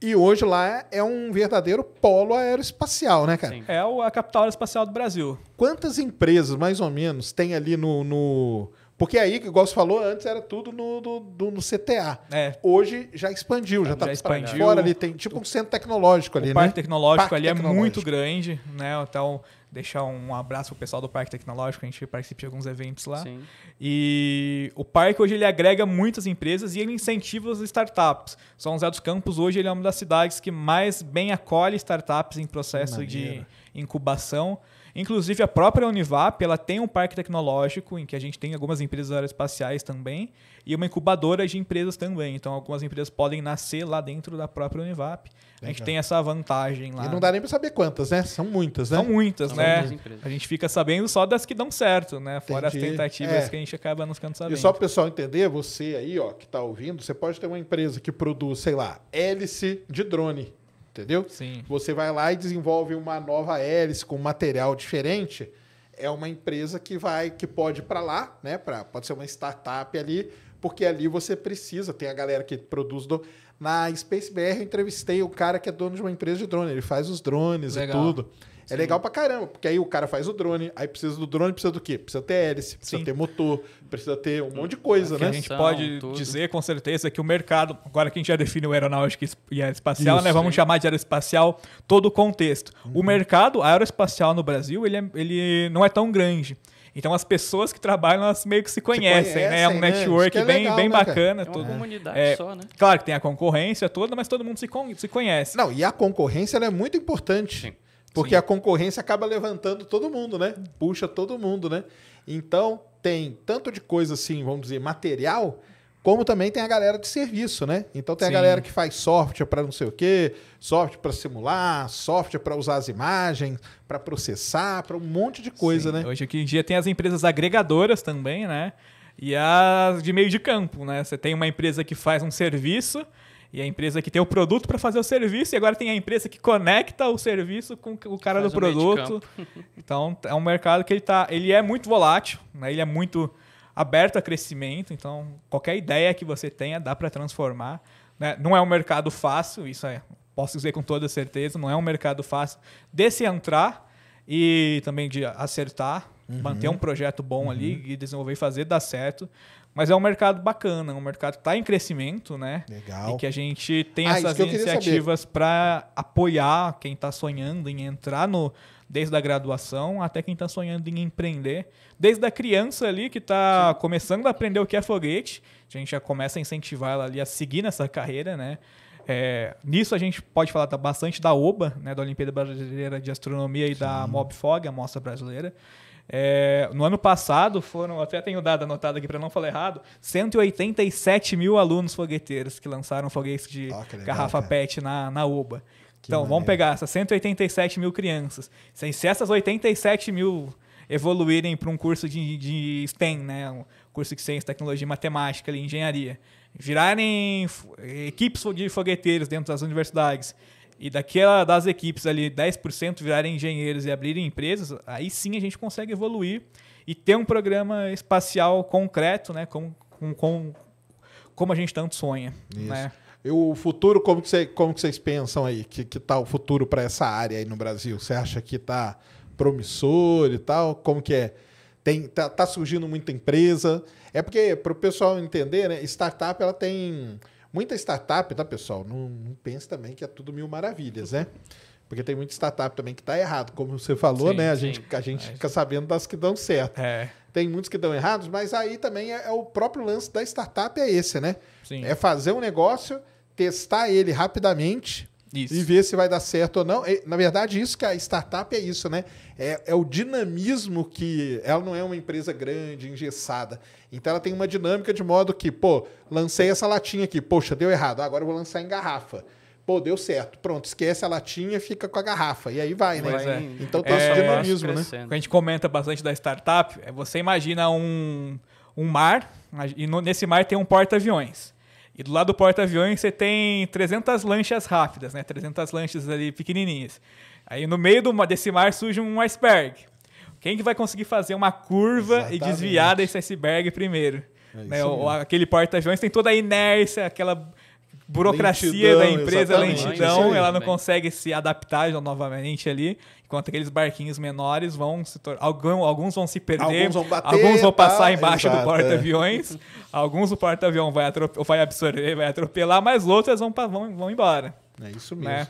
E hoje lá é, é um verdadeiro polo aeroespacial, né, cara? Sim. É a capital aeroespacial do Brasil. Quantas empresas, mais ou menos, tem ali no, no porque aí, igual você falou, antes era tudo no, no CTA. É. Hoje já expandiu, já está expandiu. fora ali. Tem tipo um centro tecnológico ali, o parque né? Tecnológico parque ali tecnológico ali é muito grande, né? Então, deixar um abraço pro pessoal do Parque Tecnológico, a gente participa de alguns eventos lá. Sim. E o parque hoje ele agrega muitas empresas e ele incentiva as startups. São José dos Campos hoje ele é uma das cidades que mais bem acolhe startups em processo de incubação. Inclusive, a própria Univap ela tem um parque tecnológico em que a gente tem algumas empresas aeroespaciais também e uma incubadora de empresas também. Então, algumas empresas podem nascer lá dentro da própria Univap. Legal. A gente tem essa vantagem lá. E não dá nem para saber quantas, né? São muitas, né? São muitas, São né? Muitas a gente fica sabendo só das que dão certo, né? Fora Entendi. as tentativas é. que a gente acaba nos ficando sabendo. E só para o pessoal entender, você aí, ó, que está ouvindo, você pode ter uma empresa que produz, sei lá, hélice de drone entendeu? Sim. Você vai lá e desenvolve uma nova hélice com material diferente. É uma empresa que vai, que pode ir para lá, né? Pra, pode ser uma startup ali, porque ali você precisa. Tem a galera que produz do... Na SpaceBR eu entrevistei o cara que é dono de uma empresa de drone. Ele faz os drones Legal. e tudo. É legal pra caramba, porque aí o cara faz o drone, aí precisa do drone, precisa do quê? Precisa ter hélice, precisa Sim. ter motor, precisa ter um monte de é, coisa, é né? A gente pode tudo. dizer com certeza que o mercado, agora que a gente já define o aeronáutico e aeroespacial, né? Vamos chamar de aeroespacial todo o contexto. Uhum. O mercado aeroespacial no Brasil, ele, é, ele não é tão grande. Então as pessoas que trabalham, elas meio que se conhecem, se conhecem né? É um né? É network é bem, legal, bem né, bacana. É uma comunidade é, só, né? Claro que tem a concorrência toda, mas todo mundo se, con se conhece. Não, e a concorrência é muito importante. Sim. Porque Sim. a concorrência acaba levantando todo mundo, né? Puxa todo mundo, né? Então, tem tanto de coisa assim, vamos dizer, material, como também tem a galera de serviço, né? Então tem Sim. a galera que faz software para não sei o quê, software para simular, software para usar as imagens, para processar, para um monte de coisa, Sim. né? Hoje em dia tem as empresas agregadoras também, né? E as de meio de campo, né? Você tem uma empresa que faz um serviço, e a empresa que tem o produto para fazer o serviço, e agora tem a empresa que conecta o serviço com o cara Faz do produto. então, é um mercado que ele, tá, ele é muito volátil, né? ele é muito aberto a crescimento. Então, qualquer ideia que você tenha, dá para transformar. Né? Não é um mercado fácil, isso é, posso dizer com toda certeza, não é um mercado fácil de se entrar e também de acertar, uhum. manter um projeto bom uhum. ali e desenvolver e fazer dar certo. Mas é um mercado bacana, um mercado que está em crescimento, né? Legal. E que a gente tem ah, essas iniciativas para apoiar quem está sonhando em entrar no desde a graduação até quem está sonhando em empreender, desde a criança ali que está começando a aprender o que é foguete, a gente já começa a incentivar ela ali a seguir nessa carreira, né? É, nisso a gente pode falar bastante da OBA, né, da Olimpíada Brasileira de Astronomia e Sim. da MobFog, a Mostra Brasileira. É, no ano passado foram, até tenho dado anotado aqui para não falar errado, 187 mil alunos fogueteiros que lançaram foguetes de ah, legal, garrafa cara. PET na, na UBA. Que então, maneiro. vamos pegar essas 187 mil crianças. Se, se essas 87 mil evoluírem para um curso de, de STEM, né? um curso de ciência, tecnologia, matemática, ali, engenharia, virarem equipes de fogueteiros dentro das universidades, e daquela das equipes ali 10% virarem engenheiros e abrirem empresas, aí sim a gente consegue evoluir e ter um programa espacial concreto, né? Com, com, com como a gente tanto sonha. Isso. Né? E o futuro, como que, você como que vocês pensam aí? Que, que tá o futuro para essa área aí no Brasil? Você acha que tá promissor e tal? Como que é? Tem, tá, tá surgindo muita empresa. É porque, para o pessoal entender, né, startup ela tem Muita startup, tá, pessoal? Não, não pense também que é tudo mil maravilhas, né? Porque tem muita startup também que está errado, como você falou, sim, né? A sim, gente, a gente mas... fica sabendo das que dão certo. É. Tem muitos que dão errados, mas aí também é, é, o próprio lance da startup é esse, né? Sim. É fazer um negócio, testar ele rapidamente, isso. E ver se vai dar certo ou não. na verdade, isso que a startup é isso, né? É, é o dinamismo que ela não é uma empresa grande, engessada. Então ela tem uma dinâmica de modo que, pô, lancei essa latinha aqui, poxa, deu errado, agora eu vou lançar em garrafa pô, deu certo, pronto, esquece a latinha, fica com a garrafa. E aí vai, né? É. Então tá é, esse dinamismo, né? O que a gente comenta bastante da startup é você imagina um, um mar, e no, nesse mar tem um porta-aviões. E do lado do porta-aviões você tem 300 lanchas rápidas, né? 300 lanchas ali pequenininhas. Aí no meio do, desse mar surge um iceberg. Quem que vai conseguir fazer uma curva Exatamente. e desviar desse iceberg primeiro? É né? o, aquele porta-aviões tem toda a inércia, aquela burocracia lentidão, da empresa, exatamente. lentidão, é ela não consegue se adaptar novamente ali enquanto aqueles barquinhos menores vão se tornar. Alguns vão se perder, alguns vão, bater, alguns vão passar tá, embaixo exato. do é. porta-aviões, alguns o porta-avião vai, vai absorver, vai atropelar, mas outras vão, vão, vão embora. É isso né? mesmo. Né?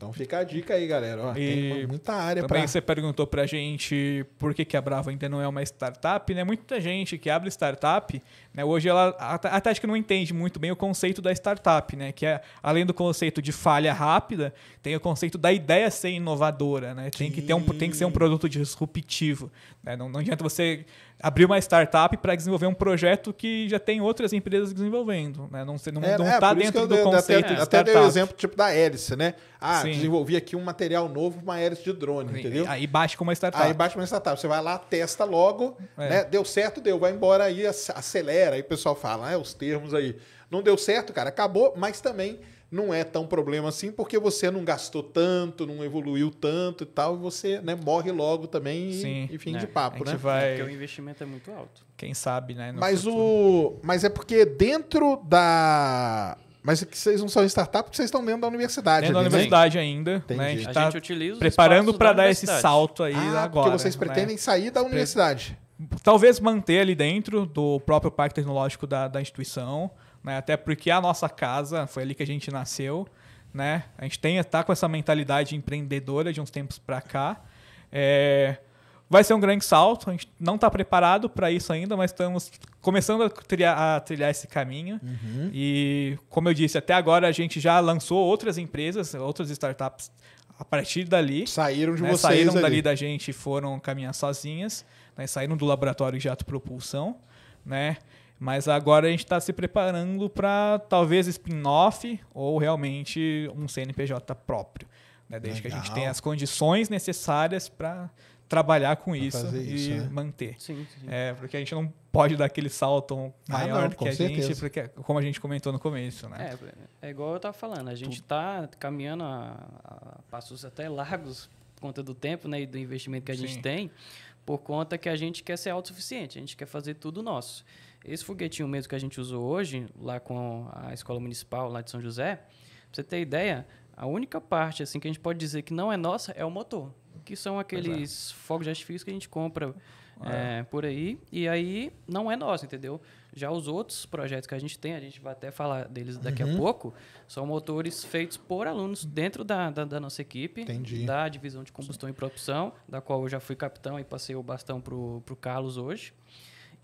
Então fica a dica aí, galera. Ó, e tem muita área para. Você perguntou para a gente por que, que a Brava ainda não é uma startup, né? Muita gente que abre startup, né? Hoje ela até acho que não entende muito bem o conceito da startup, né? Que é além do conceito de falha rápida, tem o conceito da ideia ser inovadora, né? Tem que, ter um, tem que ser um produto disruptivo. Né? Não, não adianta você abrir uma startup para desenvolver um projeto que já tem outras empresas desenvolvendo, né? Não está não, é, não é, tá dentro do dei, conceito até, de startup. Até dei o exemplo tipo da hélice, né? Ah, Sim. desenvolvi aqui um material novo, uma hélice de drone, entendeu? Aí baixa com uma startup. Aí baixa com uma startup. Você vai lá, testa logo, é. né? Deu certo, deu, vai embora aí, acelera. Aí o pessoal fala, é Os termos aí. Não deu certo, cara, acabou, mas também não é tão problema assim, porque você não gastou tanto, não evoluiu tanto e tal, e você né, morre logo também Sim, e, fim né? de papo, né? Vai... É, porque o investimento é muito alto. Quem sabe, né? Mas, o... Mas é porque dentro da... Mas é que vocês não são startup porque vocês estão dentro da universidade. Dentro ali, da né? universidade né? ainda. Entendi. Né? A gente está preparando para dar esse salto aí ah, agora. Porque vocês né? pretendem sair da universidade. Talvez manter ali dentro do próprio parque tecnológico da, da instituição, né? Até porque a nossa casa foi ali que a gente nasceu, né? A gente tem tá com essa mentalidade empreendedora de uns tempos para cá. É, vai ser um grande salto. A gente não está preparado para isso ainda, mas estamos começando a trilhar, a trilhar esse caminho. Uhum. E como eu disse, até agora a gente já lançou outras empresas, outras startups a partir dali. Saíram de né, vocês. Saíram ali. dali da gente e foram caminhar sozinhas. Né, saíram do laboratório de jato propulsão. Né? Mas agora a gente está se preparando para talvez spin-off ou realmente um CNPJ próprio. Né? Desde Legal. que a gente tenha as condições necessárias para trabalhar com isso, isso e né? manter. Sim, sim. É, porque a gente não pode dar aquele salto maior ah, não, que a certeza. gente, porque, como a gente comentou no começo, né? É, é igual eu estava falando, a gente está caminhando a, a, passos até largos por conta do tempo né, e do investimento que a gente sim. tem, por conta que a gente quer ser autossuficiente, a gente quer fazer tudo nosso. Esse foguetinho mesmo que a gente usou hoje, lá com a escola municipal lá de São José, pra você ter ideia, a única parte assim que a gente pode dizer que não é nossa é o motor, que são é. aqueles é. fogos de artifício que a gente compra é. É, por aí, e aí não é nosso, entendeu? Já os outros projetos que a gente tem, a gente vai até falar deles daqui uhum. a pouco, são motores feitos por alunos dentro da, da, da nossa equipe, Entendi. da divisão de combustão Sim. e propulsão, da qual eu já fui capitão e passei o bastão para o Carlos hoje.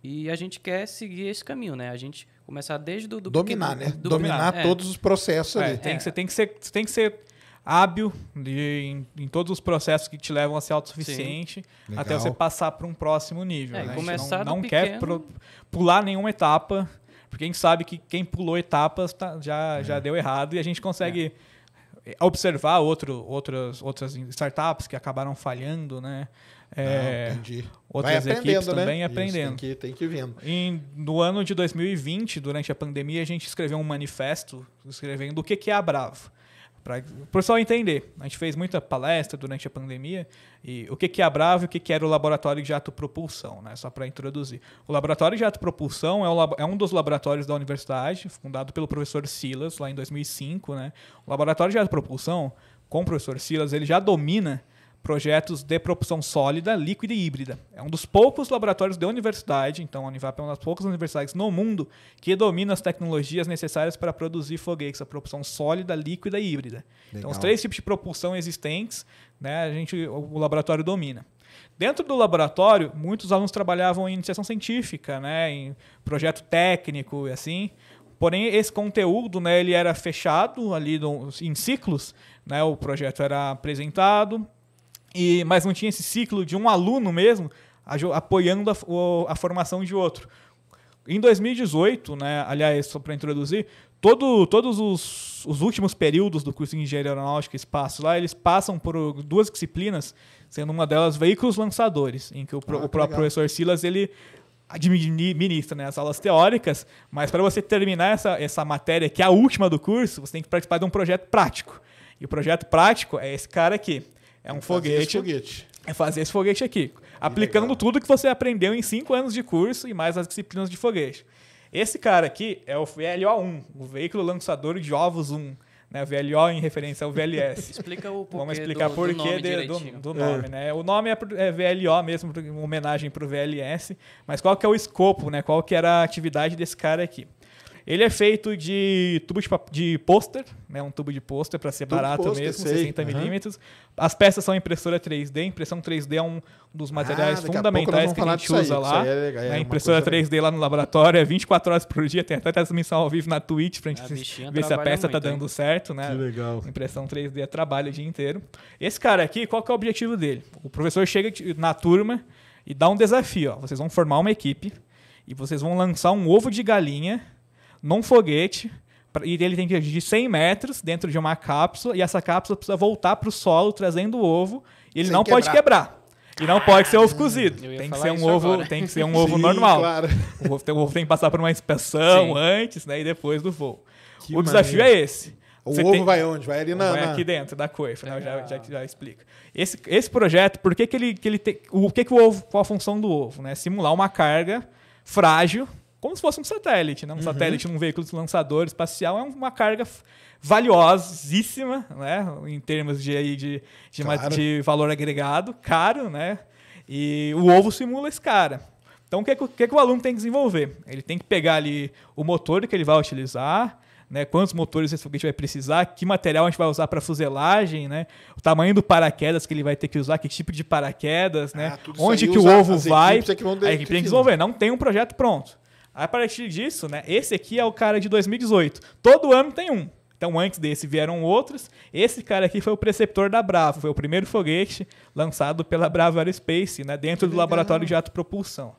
E a gente quer seguir esse caminho, né? A gente começar desde do, do dominar, pequeno, né? Do dominar, é. todos é. os processos é, ali. Tem, é. que ser, tem que ser, tem que ser hábil de, em, em, todos os processos que te levam a ser autossuficiente Sim. até Legal. você passar para um próximo nível. É, né? começar não, não quer pro, pular nenhuma etapa, porque a gente sabe que quem pulou etapas tá, já, é. já deu errado e a gente consegue é. observar outro, outras, outras startups que acabaram falhando, né? Não, é, entendi outras equipes né? também aprendendo. Isso, tem, que, tem que vendo. E no ano de 2020, durante a pandemia, a gente escreveu um manifesto escrevendo o que, é a Bravo. Para o pessoal entender, a gente fez muita palestra durante a pandemia e o que, é a Bravo e o que, era o Laboratório de ato Propulsão, né? só para introduzir. O Laboratório de ato Propulsão é, é, um dos laboratórios da universidade, fundado pelo professor Silas lá em 2005. Né? O Laboratório de ato Propulsão, com o professor Silas, ele já domina projetos de propulsão sólida, líquida e híbrida. É um dos poucos laboratórios de universidade, então a Univap é uma das poucas universidades no mundo que domina as tecnologias necessárias para produzir foguetes, a propulsão sólida, líquida e híbrida. Legal. Então, os três tipos de propulsão existentes, né, a gente, o laboratório domina. Dentro do laboratório, muitos alunos trabalhavam em iniciação científica, né, em projeto técnico e assim. Porém, esse conteúdo né, ele era fechado ali no, em ciclos. Né, o projeto era apresentado, e, mas não tinha esse ciclo de um aluno mesmo apoiando a, a formação de outro. Em 2018, né, aliás, só para introduzir, todo, todos os, os, últimos períodos do curso de Engenharia Aeronáutica e Espaço lá, eles passam por duas disciplinas, sendo uma delas veículos lançadores, em que o, ah, o próprio professor Silas ele administra né, as aulas teóricas, mas para você terminar essa, essa matéria, que é a última do curso, você tem que participar de um projeto prático. E o projeto prático é esse cara aqui. É um foguete. foguete. É fazer esse foguete aqui. Que aplicando legal. tudo que você aprendeu em cinco anos de curso e mais as disciplinas de foguete. Esse cara aqui é o VLO1, o veículo lançador de ovos 1. Né? VLO em referência ao VLS. Explica o porquê. Vamos explicar do, porquê do nome. do, do nome é. né? O nome é, é VLO mesmo, uma homenagem para o VLS. Mas qual que é o escopo, né? Qual que era a atividade desse cara aqui? Ele é feito de tubo de, de pôster, né? Um tubo de pôster para ser tubo barato poster, mesmo, sei. 60 milímetros. Uhum. As peças são impressora 3D. Impressão 3D é um dos materiais ah, fundamentais que a gente usa aí, lá. É, é a impressora 3D lá no laboratório é 24 horas por dia. Tem até transmissão ao vivo na Twitch para a gente ah, ver se a peça está dando hein? certo, né? Que legal. Impressão 3D é trabalho o dia inteiro. Esse cara aqui, qual que é o objetivo dele? O professor chega na turma e dá um desafio. Ó. Vocês vão formar uma equipe e vocês vão lançar um ovo de galinha num foguete e ele tem que agir 100 metros dentro de uma cápsula e essa cápsula precisa voltar para o solo trazendo o ovo e ele Sem não quebrar. pode quebrar. E não ah, pode ser ovo cozido. Tem que ser, um ovo, tem que ser um ovo Sim, normal. Claro. O, ovo tem, o, ovo tem, que passar por uma inspeção Sim. antes né, e depois do voo. Que o desafio é esse. O Você ovo tem... vai onde? Vai ali na. Vai aqui dentro da coifa, né? já, já, já explico. Esse, esse projeto, por que, que ele, que ele tem. O que, que o ovo, qual a função do ovo? Né? Simular uma carga frágil como se fosse um satélite, né? Um uhum. satélite num veículo lançador espacial é uma carga valiosíssima, né? Em termos de, de, de, claro. de valor agregado, caro, né? E o ovo simula esse cara. Então, o que, é o é que, o aluno tem que desenvolver? Ele tem que pegar ali o motor que ele vai utilizar, né, quantos motores esse foguete vai precisar, que material a gente vai usar para fuselagem, né, o tamanho do paraquedas que ele vai ter que usar, que tipo de paraquedas, né? ah, né, onde que o ovo vai. É que a equipe tem que desenvolver, não tem um projeto pronto. A partir disso, né? Esse aqui é o cara de 2018. Todo ano tem um. Então, antes desse vieram outros. Esse cara aqui foi o preceptor da Bravo, foi o primeiro foguete lançado pela Bravo Aerospace, né, dentro do laboratório de jato propulsão.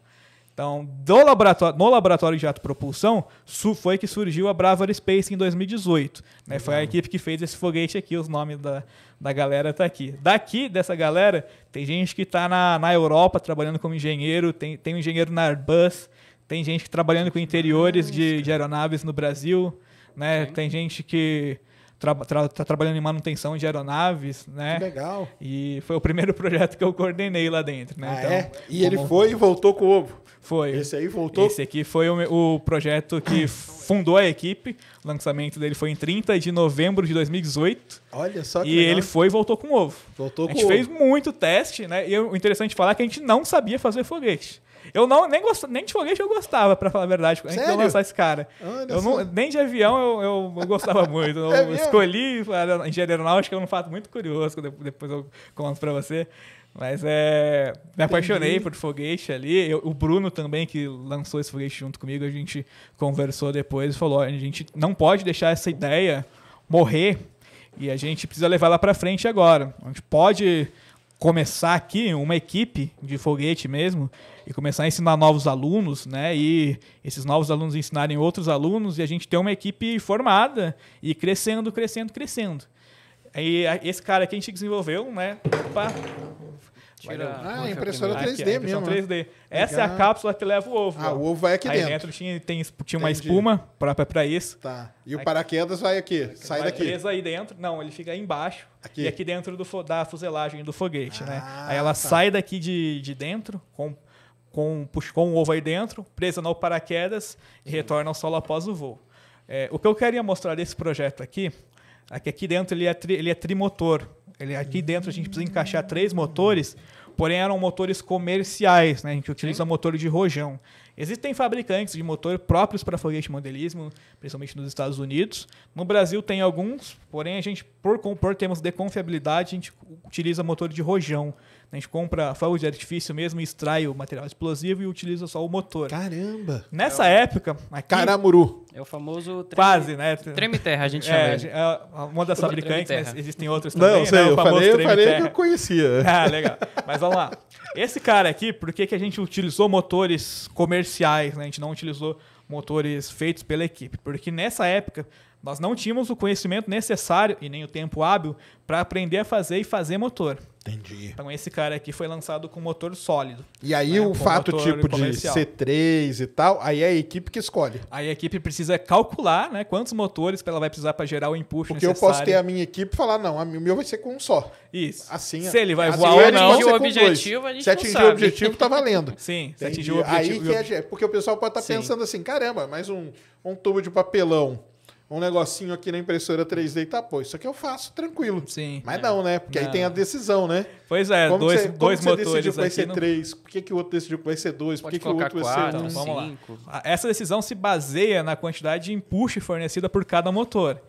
Então, do laboratório, no laboratório de jato propulsão, foi que surgiu a Bravo Aerospace em 2018. Né? Foi a equipe que fez esse foguete aqui, os nomes da, da galera tá aqui. Daqui, dessa galera, tem gente que está na, na Europa trabalhando como engenheiro, tem, tem um engenheiro na Airbus, tem gente trabalhando com interiores de, de aeronaves no Brasil, né? Sim. Tem gente que está tra tá trabalhando em manutenção de aeronaves, né? Que legal. E foi o primeiro projeto que eu coordenei lá dentro, né? Ah, então, é? E ele foi e voltou com o ovo. Foi. Esse aí voltou? Esse aqui foi o, o projeto que fundou a equipe. O lançamento dele foi em 30 de novembro de 2018. Olha só que E legal. ele foi e voltou com o ovo. Voltou com ovo. a gente fez ovo. muito teste, né? E o interessante falar é que a gente não sabia fazer foguete. Eu não, nem, gost, nem de foguete eu gostava, pra falar a verdade, antes Sério? de eu lançar esse cara. Olha eu não, nem de avião eu, eu, eu gostava muito. Eu é escolhi a ah, engenharia aeronáutica, é um fato muito curioso, que depois eu conto pra você. Mas é. Me apaixonei Entendi. por foguete ali. Eu, o Bruno também, que lançou esse foguete junto comigo, a gente conversou depois e falou: a gente não pode deixar essa ideia morrer e a gente precisa levar ela para frente agora. A gente pode começar aqui uma equipe de foguete mesmo e começar a ensinar novos alunos, né? E esses novos alunos ensinarem outros alunos e a gente ter uma equipe formada e crescendo, crescendo, crescendo. e esse cara aqui a gente desenvolveu, né? Opa, tira. Ah, a impressora 3D aqui, mesmo. 3D. Né? Essa Legal. é a cápsula que leva o ovo. Ah, ó. o ovo vai aqui aí dentro. dentro tinha, tem, tinha uma Entendi. espuma própria para isso. Tá. E o paraquedas vai aqui, sai daqui. preso aí dentro. Não, ele fica aí embaixo. Aqui. E aqui dentro do, da fuselagem do foguete, né? ah, né? Aí ela tá. sai daqui de, de dentro com com, com o ovo aí dentro, presa no paraquedas e retorna ao solo após o voo. É, o que eu queria mostrar desse projeto aqui é que aqui dentro ele é, tri, ele é trimotor. Ele, aqui dentro a gente precisa encaixar três motores porém eram motores comerciais, né? A gente utiliza Sim. motor de rojão. Existem fabricantes de motor próprios para foguete modelismo, principalmente nos Estados Unidos. No Brasil tem alguns, porém a gente, por por termos de confiabilidade, a gente utiliza motor de rojão. A gente compra fogos de artifício mesmo, extrai o material explosivo e utiliza só o motor. Caramba! Nessa é o... época. Aqui, Caramuru! É o famoso. Treme, Quase, né? Treme Terra, a gente é, chama. É, ele. é uma das fabricantes, existem outros também. Não, sei, né? eu, falei, eu falei que eu conhecia. Ah, legal. Mas vamos lá. Esse cara aqui, por que, que a gente utilizou motores comerciais, né? A gente não utilizou motores feitos pela equipe? Porque nessa época nós não tínhamos o conhecimento necessário e nem o tempo hábil para aprender a fazer e fazer motor. Entendi. Então esse cara aqui foi lançado com motor sólido. E aí né? o com fato tipo comercial. de C3 e tal, aí é a equipe que escolhe. Aí a equipe precisa calcular, né, quantos motores ela vai precisar para gerar o input Porque necessário. Porque eu posso ter a minha equipe e falar não, o meu vai ser com um só. Isso. Assim. Se ele vai assim voar é, ou não, o objetivo, a gente se atingir o objetivo tá valendo. Sim, se atingir o objetivo. Aí que é, porque o pessoal pode estar tá pensando assim, caramba, mais um um tubo de papelão um negocinho aqui na impressora 3D e tá, pô, isso aqui eu faço tranquilo. Sim. Mas é. não, né? Porque não. aí tem a decisão, né? Pois é, como dois, você, como dois você motores. decidiu que vai ser não... três? Por que, que o outro decidiu que vai ser dois? Por que, que o outro quatro, vai ser um? vamos cinco. lá. Essa decisão se baseia na quantidade de empuxo fornecida por cada motor.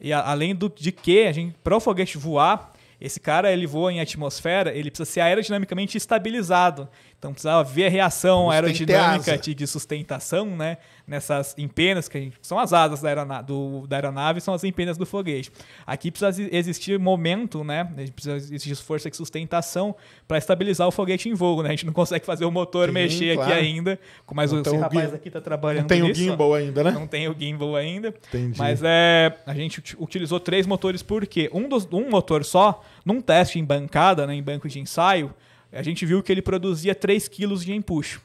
E a, além do, de que, a gente, para o foguete voar, esse cara ele voa em atmosfera, ele precisa ser aerodinamicamente estabilizado. Então precisava ver a reação aerodinâmica de, de, sustentação, né? Nessas empenas, que são as asas da aeronave, do, da aeronave, são as empenas do foguete. Aqui precisa existir momento, né? Precisa existir força de sustentação para estabilizar o foguete em voo, né? A gente não consegue fazer o motor Sim, mexer claro. aqui ainda. Mas não esse rapaz aqui está trabalhando Não tem o gimbal ainda, né? Não tem o gimbal ainda. Entendi. Mas é, a gente utilizou três motores porque um, dos, um motor só, num teste em bancada, né, em banco de ensaio, a gente viu que ele produzia 3 quilos de empuxo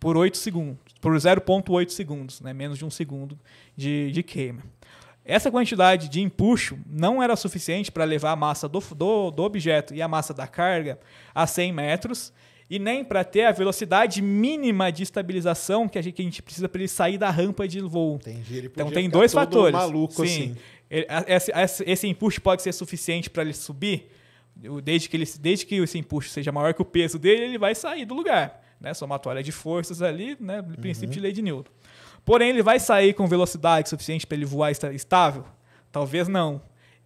por 8 segundos, por 0,8 segundos, né? menos de um segundo de, de queima. Essa quantidade de empuxo não era suficiente para levar a massa do, do, do, objeto e a massa da carga a 100 metros, e nem para ter a velocidade mínima de estabilização que a gente, que a gente precisa para ele sair da rampa de voo. Entendi, então tem dois fatores. Maluco Sim. Assim. esse, esse empuxo pode ser suficiente para ele subir? Desde que, ele, desde que esse empuxo seja maior que o peso dele, ele vai sair do lugar. Né? Somatória de forças ali, né? Uhum. princípio de lei de Newton. Porém, ele vai sair com velocidade suficiente para ele voar estável? Talvez não.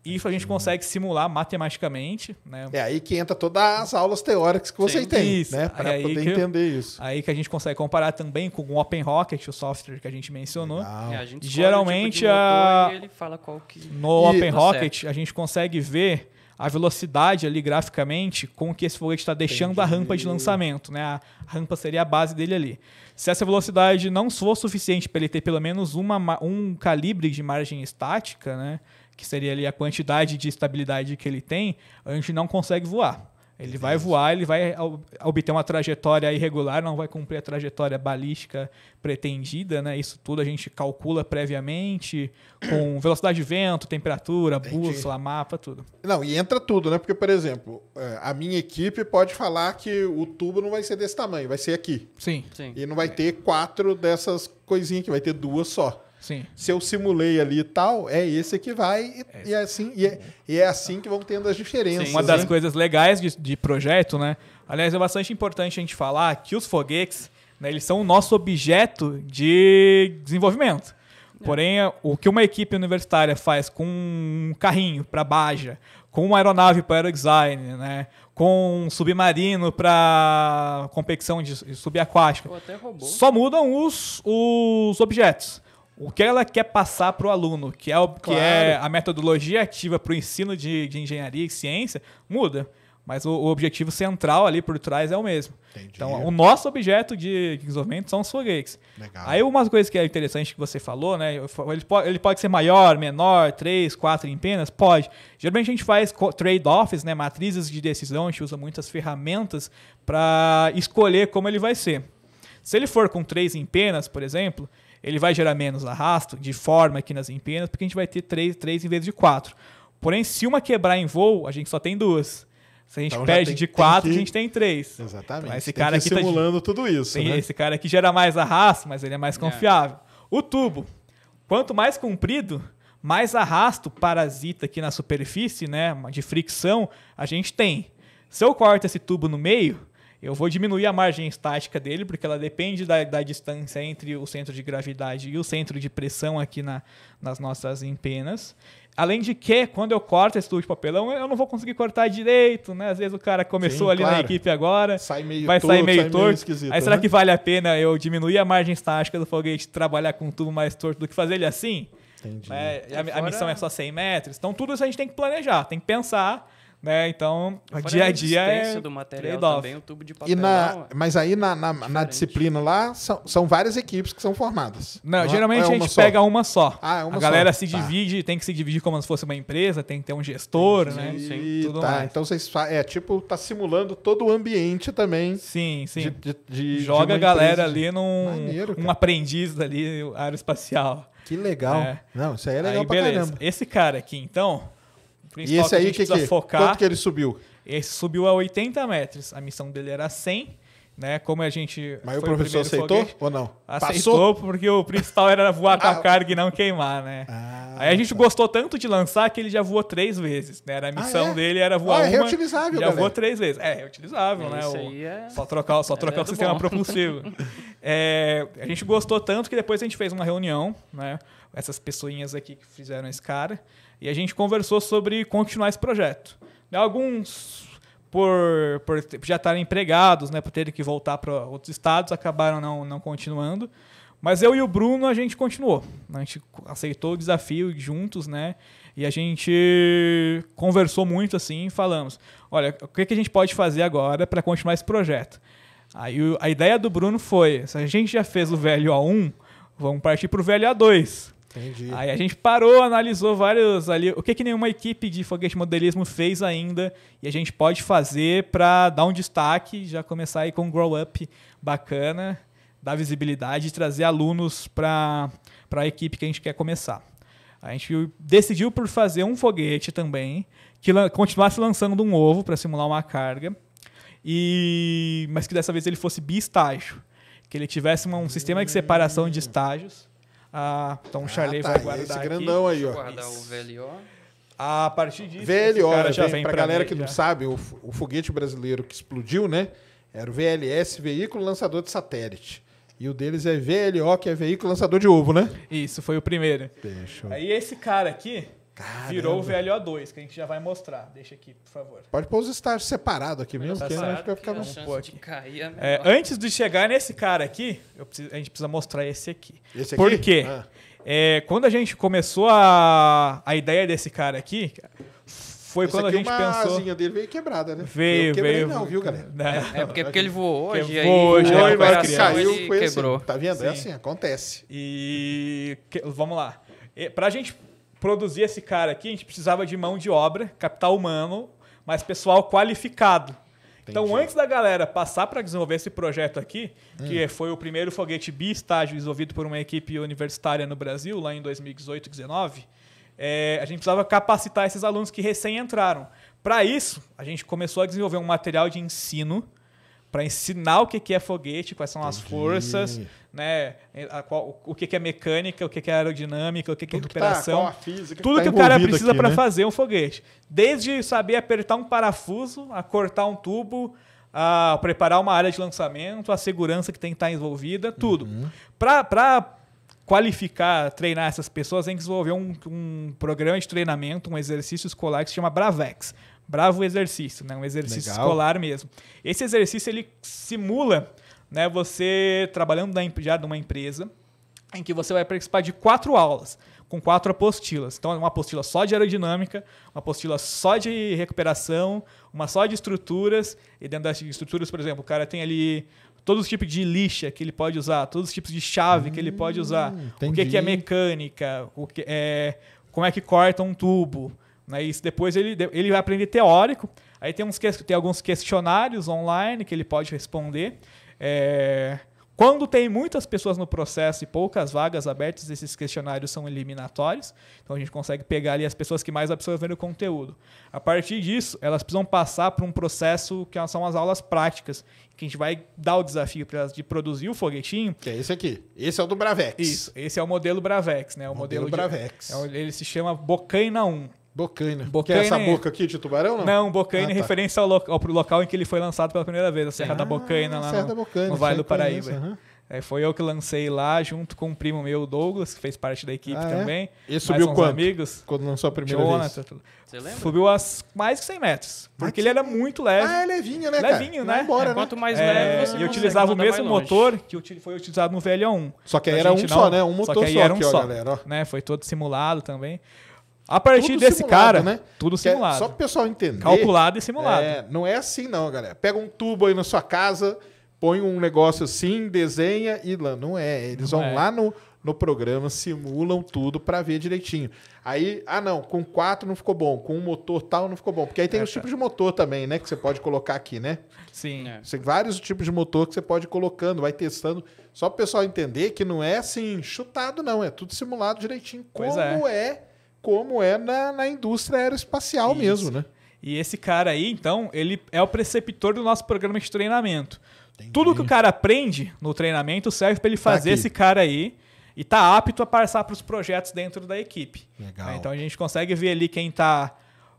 Isso a gente uhum. consegue simular matematicamente. Né? É aí que entra todas as aulas teóricas que você Sim, tem, isso. né? Para poder que, entender isso. Aí que a gente consegue comparar também com o Open Rocket, o software que a gente mencionou. É, a gente Geralmente, o tipo a... ele fala qual que... no e Open tá Rocket, certo. a gente consegue ver a velocidade ali graficamente com que esse foguete está deixando Entendi. a rampa de lançamento, né? A rampa seria a base dele ali. Se essa velocidade não for suficiente para ele ter pelo menos uma, um calibre de margem estática, né? Que seria ali a quantidade de estabilidade que ele tem, a gente não consegue voar. Ele vai voar, ele vai obter uma trajetória irregular, não vai cumprir a trajetória balística pretendida, né? Isso tudo a gente calcula previamente com velocidade de vento, temperatura, Entendi. bússola, mapa, tudo. Não, e entra tudo, né? Porque, por exemplo, é, a minha equipe pode falar que o tubo não vai ser desse tamanho, vai ser aqui. Sim. Sim. E não vai ter quatro dessas coisinhas aqui, vai ter duas só. Sim. Se eu simulei ali e tal, é esse que vai e é, e é assim e é, e é, assim que vão tendo as diferenças. Sim, uma das né? coisas legais de, de, projeto, né? Aliás, é bastante importante a gente falar que os foguetes, né, eles são o nosso objeto de desenvolvimento. É. Porém, é, o que uma equipe universitária faz com um carrinho para Baja, com uma aeronave para aerodesign, né? com um submarino para competição de subaquática. Só mudam os, os objetos o que ela quer passar para o aluno, que é, o, claro. que é a metodologia ativa para o ensino de, de, engenharia e ciência, muda. Mas o, o, objetivo central ali por trás é o mesmo. Entendi. Então, o nosso objeto de desenvolvimento são os foguetes. Legal. Aí, uma coisa que é interessante que você falou, né? Ele pode, ele pode ser maior, menor, três, quatro empenas? Pode. Geralmente, a gente faz trade-offs, né? Matrizes de decisão, a gente usa muitas ferramentas para escolher como ele vai ser. Se ele for com três empenas, por exemplo, ele vai gerar menos arrasto de forma aqui nas empenas, porque a gente vai ter três, três em vez de quatro. Porém, se uma quebrar em voo, a gente só tem duas. Se a gente então, perde tem, de quatro, que... a gente tem três. Exatamente. Então, esse tem cara aqui tá simulando tá... tudo isso. né? Esse cara aqui gera mais arrasto, mas ele é mais é. confiável. É. O tubo. Quanto mais comprido, mais arrasto parasita aqui na superfície, né? De fricção, a gente tem. Se eu corto esse tubo no meio, eu vou diminuir a margem estática dele, porque ela depende da, da distância entre o centro de gravidade e o centro de pressão aqui na, nas nossas empenas. Além de que, quando eu corto esse tubo de papelão, eu não vou conseguir cortar direito, né? Às vezes o cara começou Sim, ali claro. na equipe agora, sai meio vai torto, sair meio sai torto. Meio aí né? será que vale a pena eu diminuir a margem estática do foguete, trabalhar com um tubo mais torto do que fazer ele assim? Entendi. É, a, a, é, missão é só 100 metros. Então tudo isso a gente tem que planejar, tem que pensar né? Então, dia a, dia é do material também, o tubo de papel. Na, é mas aí na, na, na, disciplina lá são, são várias equipes que são formadas. Não, geralmente é a gente só? pega uma só. Ah, é uma a galera só. se tá. divide, tá. tem que se dividir como se fosse uma empresa, tem que ter um gestor, sim, né? Sim, Tudo tá, mais. então vocês é tipo tá simulando todo o ambiente também. Sim, sim. De, de, de, Joga a galera ali num Maneiro, um aprendiz ali aeroespacial. Que legal. É. Não, isso aí é legal aí, pra beleza. caramba. Esse cara aqui, então, principal e esse aí, que a gente que, que focar. Quanto que ele subiu? Esse subiu a 80 metros. A missão dele era 100. Né? Como a gente. Mas o professor o aceitou foguete, ou não? Aceitou, Passou? porque o principal era voar com a ah. carga e não queimar, né? Ah, aí a gente tá. gostou tanto de lançar que ele já voou três vezes. Né? Era a ah, missão ah, é? dele era voar. Ah, é uma, ele Já voou três vezes. É, reutilizável, né? O, é... Só trocar, só é trocar é o sistema bom. propulsivo. É, a gente gostou tanto que depois a gente fez uma reunião, né? Essas pessoinhas aqui que fizeram esse cara. E a gente conversou sobre continuar esse projeto. Alguns, por, por já estarem empregados, né, por terem que voltar para outros estados, acabaram não, não continuando. Mas eu e o Bruno, a gente continuou. A gente aceitou o desafio juntos, né? E a gente conversou muito assim, falamos: olha, o que, que a gente pode fazer agora para continuar esse projeto? Aí a ideia do Bruno foi: se a gente já fez o velho A1, vamos partir para o velho A2. Entendi. Aí a gente parou, analisou vários ali, o que, que nenhuma equipe de foguete modelismo fez ainda e a gente pode fazer para dar um destaque, já começar aí com um grow up bacana, dar visibilidade e trazer alunos para a equipe que a gente quer começar. A gente decidiu por fazer um foguete também, que continuasse lançando um ovo para simular uma carga, e mas que dessa vez ele fosse bi-estágio, que ele tivesse um sistema de separação de hum. estágios ah, então o ah, Charley ah, tá, vai guardar esse grandão aí, ó. Guardar o VLO. Ah, a partir disso, VLO, cara já vem pra, pra galera mim, que já. não sabe, o, o foguete brasileiro que explodiu, né? Era o VLS, veículo lançador de satélite. E o deles é VLO, que é veículo lançador de ovo, né? Isso, foi o primeiro. Deixa eu... Aí esse cara aqui, Caramba. Virou o VLO2, que a gente já vai mostrar. Deixa aqui, por favor. Pode pôr os estágios separados aqui mesmo, tá porque senão a gente vai ficar um pouco É, antes de chegar nesse cara aqui, preciso, a gente precisa mostrar esse aqui. Esse aqui? Por quê? Ah. É, quando a gente começou a, a ideia desse cara aqui, foi Esse quando a é gente uma pensou. A asinha dele veio quebrada, né? Veio, quebrei, veio. Não, viu, galera? É, é porque, porque ele voou hoje. Voou hoje, voou, hoje caiu, foi quebrou. Assim. Tá vendo? É Sim. É assim, acontece. E vamos lá. Pra gente produzir esse cara aqui, a gente precisava de mão de obra, capital humano, mas pessoal qualificado. Então, Entendi. Então, antes da galera passar para desenvolver esse projeto aqui, hum. que foi o primeiro foguete bi-estágio desenvolvido por uma equipe universitária no Brasil, lá em 2018, 2019, é, a gente precisava capacitar esses alunos que recém entraram. Para isso, a gente começou a desenvolver um material de ensino para ensinar o que é foguete, quais são Entendi. as forças, né, a qual, o que, que é mecânica, o que, que é aerodinâmica, o que, que é recuperação. Que tá, física, tudo que, tá que o cara precisa para né? fazer um foguete. Desde saber apertar um parafuso, a cortar um tubo, a preparar uma área de lançamento, a segurança que tem que estar tá envolvida, tudo. Uhum. Para qualificar, treinar essas pessoas, tem que desenvolver um, um, programa de treinamento, um exercício escolar que se chama Bravex. Bravo exercício, né? um exercício Legal. escolar mesmo. Esse exercício ele simula né? Você trabalhando já numa empresa em que você vai participar de quatro aulas com quatro apostilas. Então, é uma apostila só de aerodinâmica, uma apostila só de recuperação, uma só de estruturas. E dentro das estruturas, por exemplo, o cara tem ali todos os tipos de lixa que ele pode usar, todos os tipos de chave hum, que ele pode usar, entendi. Hum, o que, é mecânica, o que é, como é que corta um tubo. Né? Isso depois ele, ele vai aprender teórico. Aí tem, uns, tem alguns questionários online que ele pode responder. É, quando tem muitas pessoas no processo e poucas vagas abertas, esses questionários são eliminatórios. Então a gente consegue pegar ali as pessoas que mais absorveram o conteúdo. A partir disso, elas precisam passar por um processo que são as aulas práticas, que a gente vai dar o desafio para elas de produzir o foguetinho. Que é esse aqui. Esse é o do Bravex. Isso, esse é o modelo Bravex, né? O modelo, modelo de, Bravex. É, ele se chama Bocaina 1. Bocaina. Bocaine... Que é essa boca aqui de tubarão, não? Não, Bocaina ah, tá. é referência ao, lo... ao local em que ele foi lançado pela primeira vez, a Serra ah, da Bocaina, lá Serra no, da no Vale do Paraíba. Conheço, uhum. é, foi eu que lancei lá, junto com um primo meu, Douglas, que fez parte da equipe ah, é? também. É? E subiu quanto? amigos. Quando lançou a primeira Jonathan, vez? Você lembra? Subiu as mais de 100 metros, porque ele era muito leve. Ah, é levinho, né, cara? Levinho, né? Embora, é, né? Quanto mais é, leve, você E utilizava o mesmo motor que foi utilizado no vl 1. Só que aí era um só, né? Um motor só, que aí era um só. né? Foi todo simulado também. A partir tudo desse cara, né? tudo é simulado. É só para o pessoal entender. Calculado e simulado. É, não é assim não, galera. Pega um tubo aí na sua casa, põe um negócio assim, desenha e lá. Não é. Eles não vão é. lá no, no programa, simulam tudo para ver direitinho. Aí, ah não, com quatro não ficou bom, com um motor tal não ficou bom. Porque aí tem é, os tá. tipos de motor também, né? Que você pode colocar aqui, né? Sim. É. Tem vários tipos de motor que você pode ir colocando, vai testando. Só para o pessoal entender que não é assim, chutado não. É tudo simulado direitinho. Pois é. como é como é na, na indústria aeroespacial Isso. mesmo, né? E esse cara aí, então, ele é o preceptor do nosso programa de treinamento. Entendi. Tudo que o cara aprende no treinamento serve para ele tá fazer tá esse cara aí e tá apto a passar para os projetos dentro da equipe. Legal. Né, então a gente consegue ver ali quem tá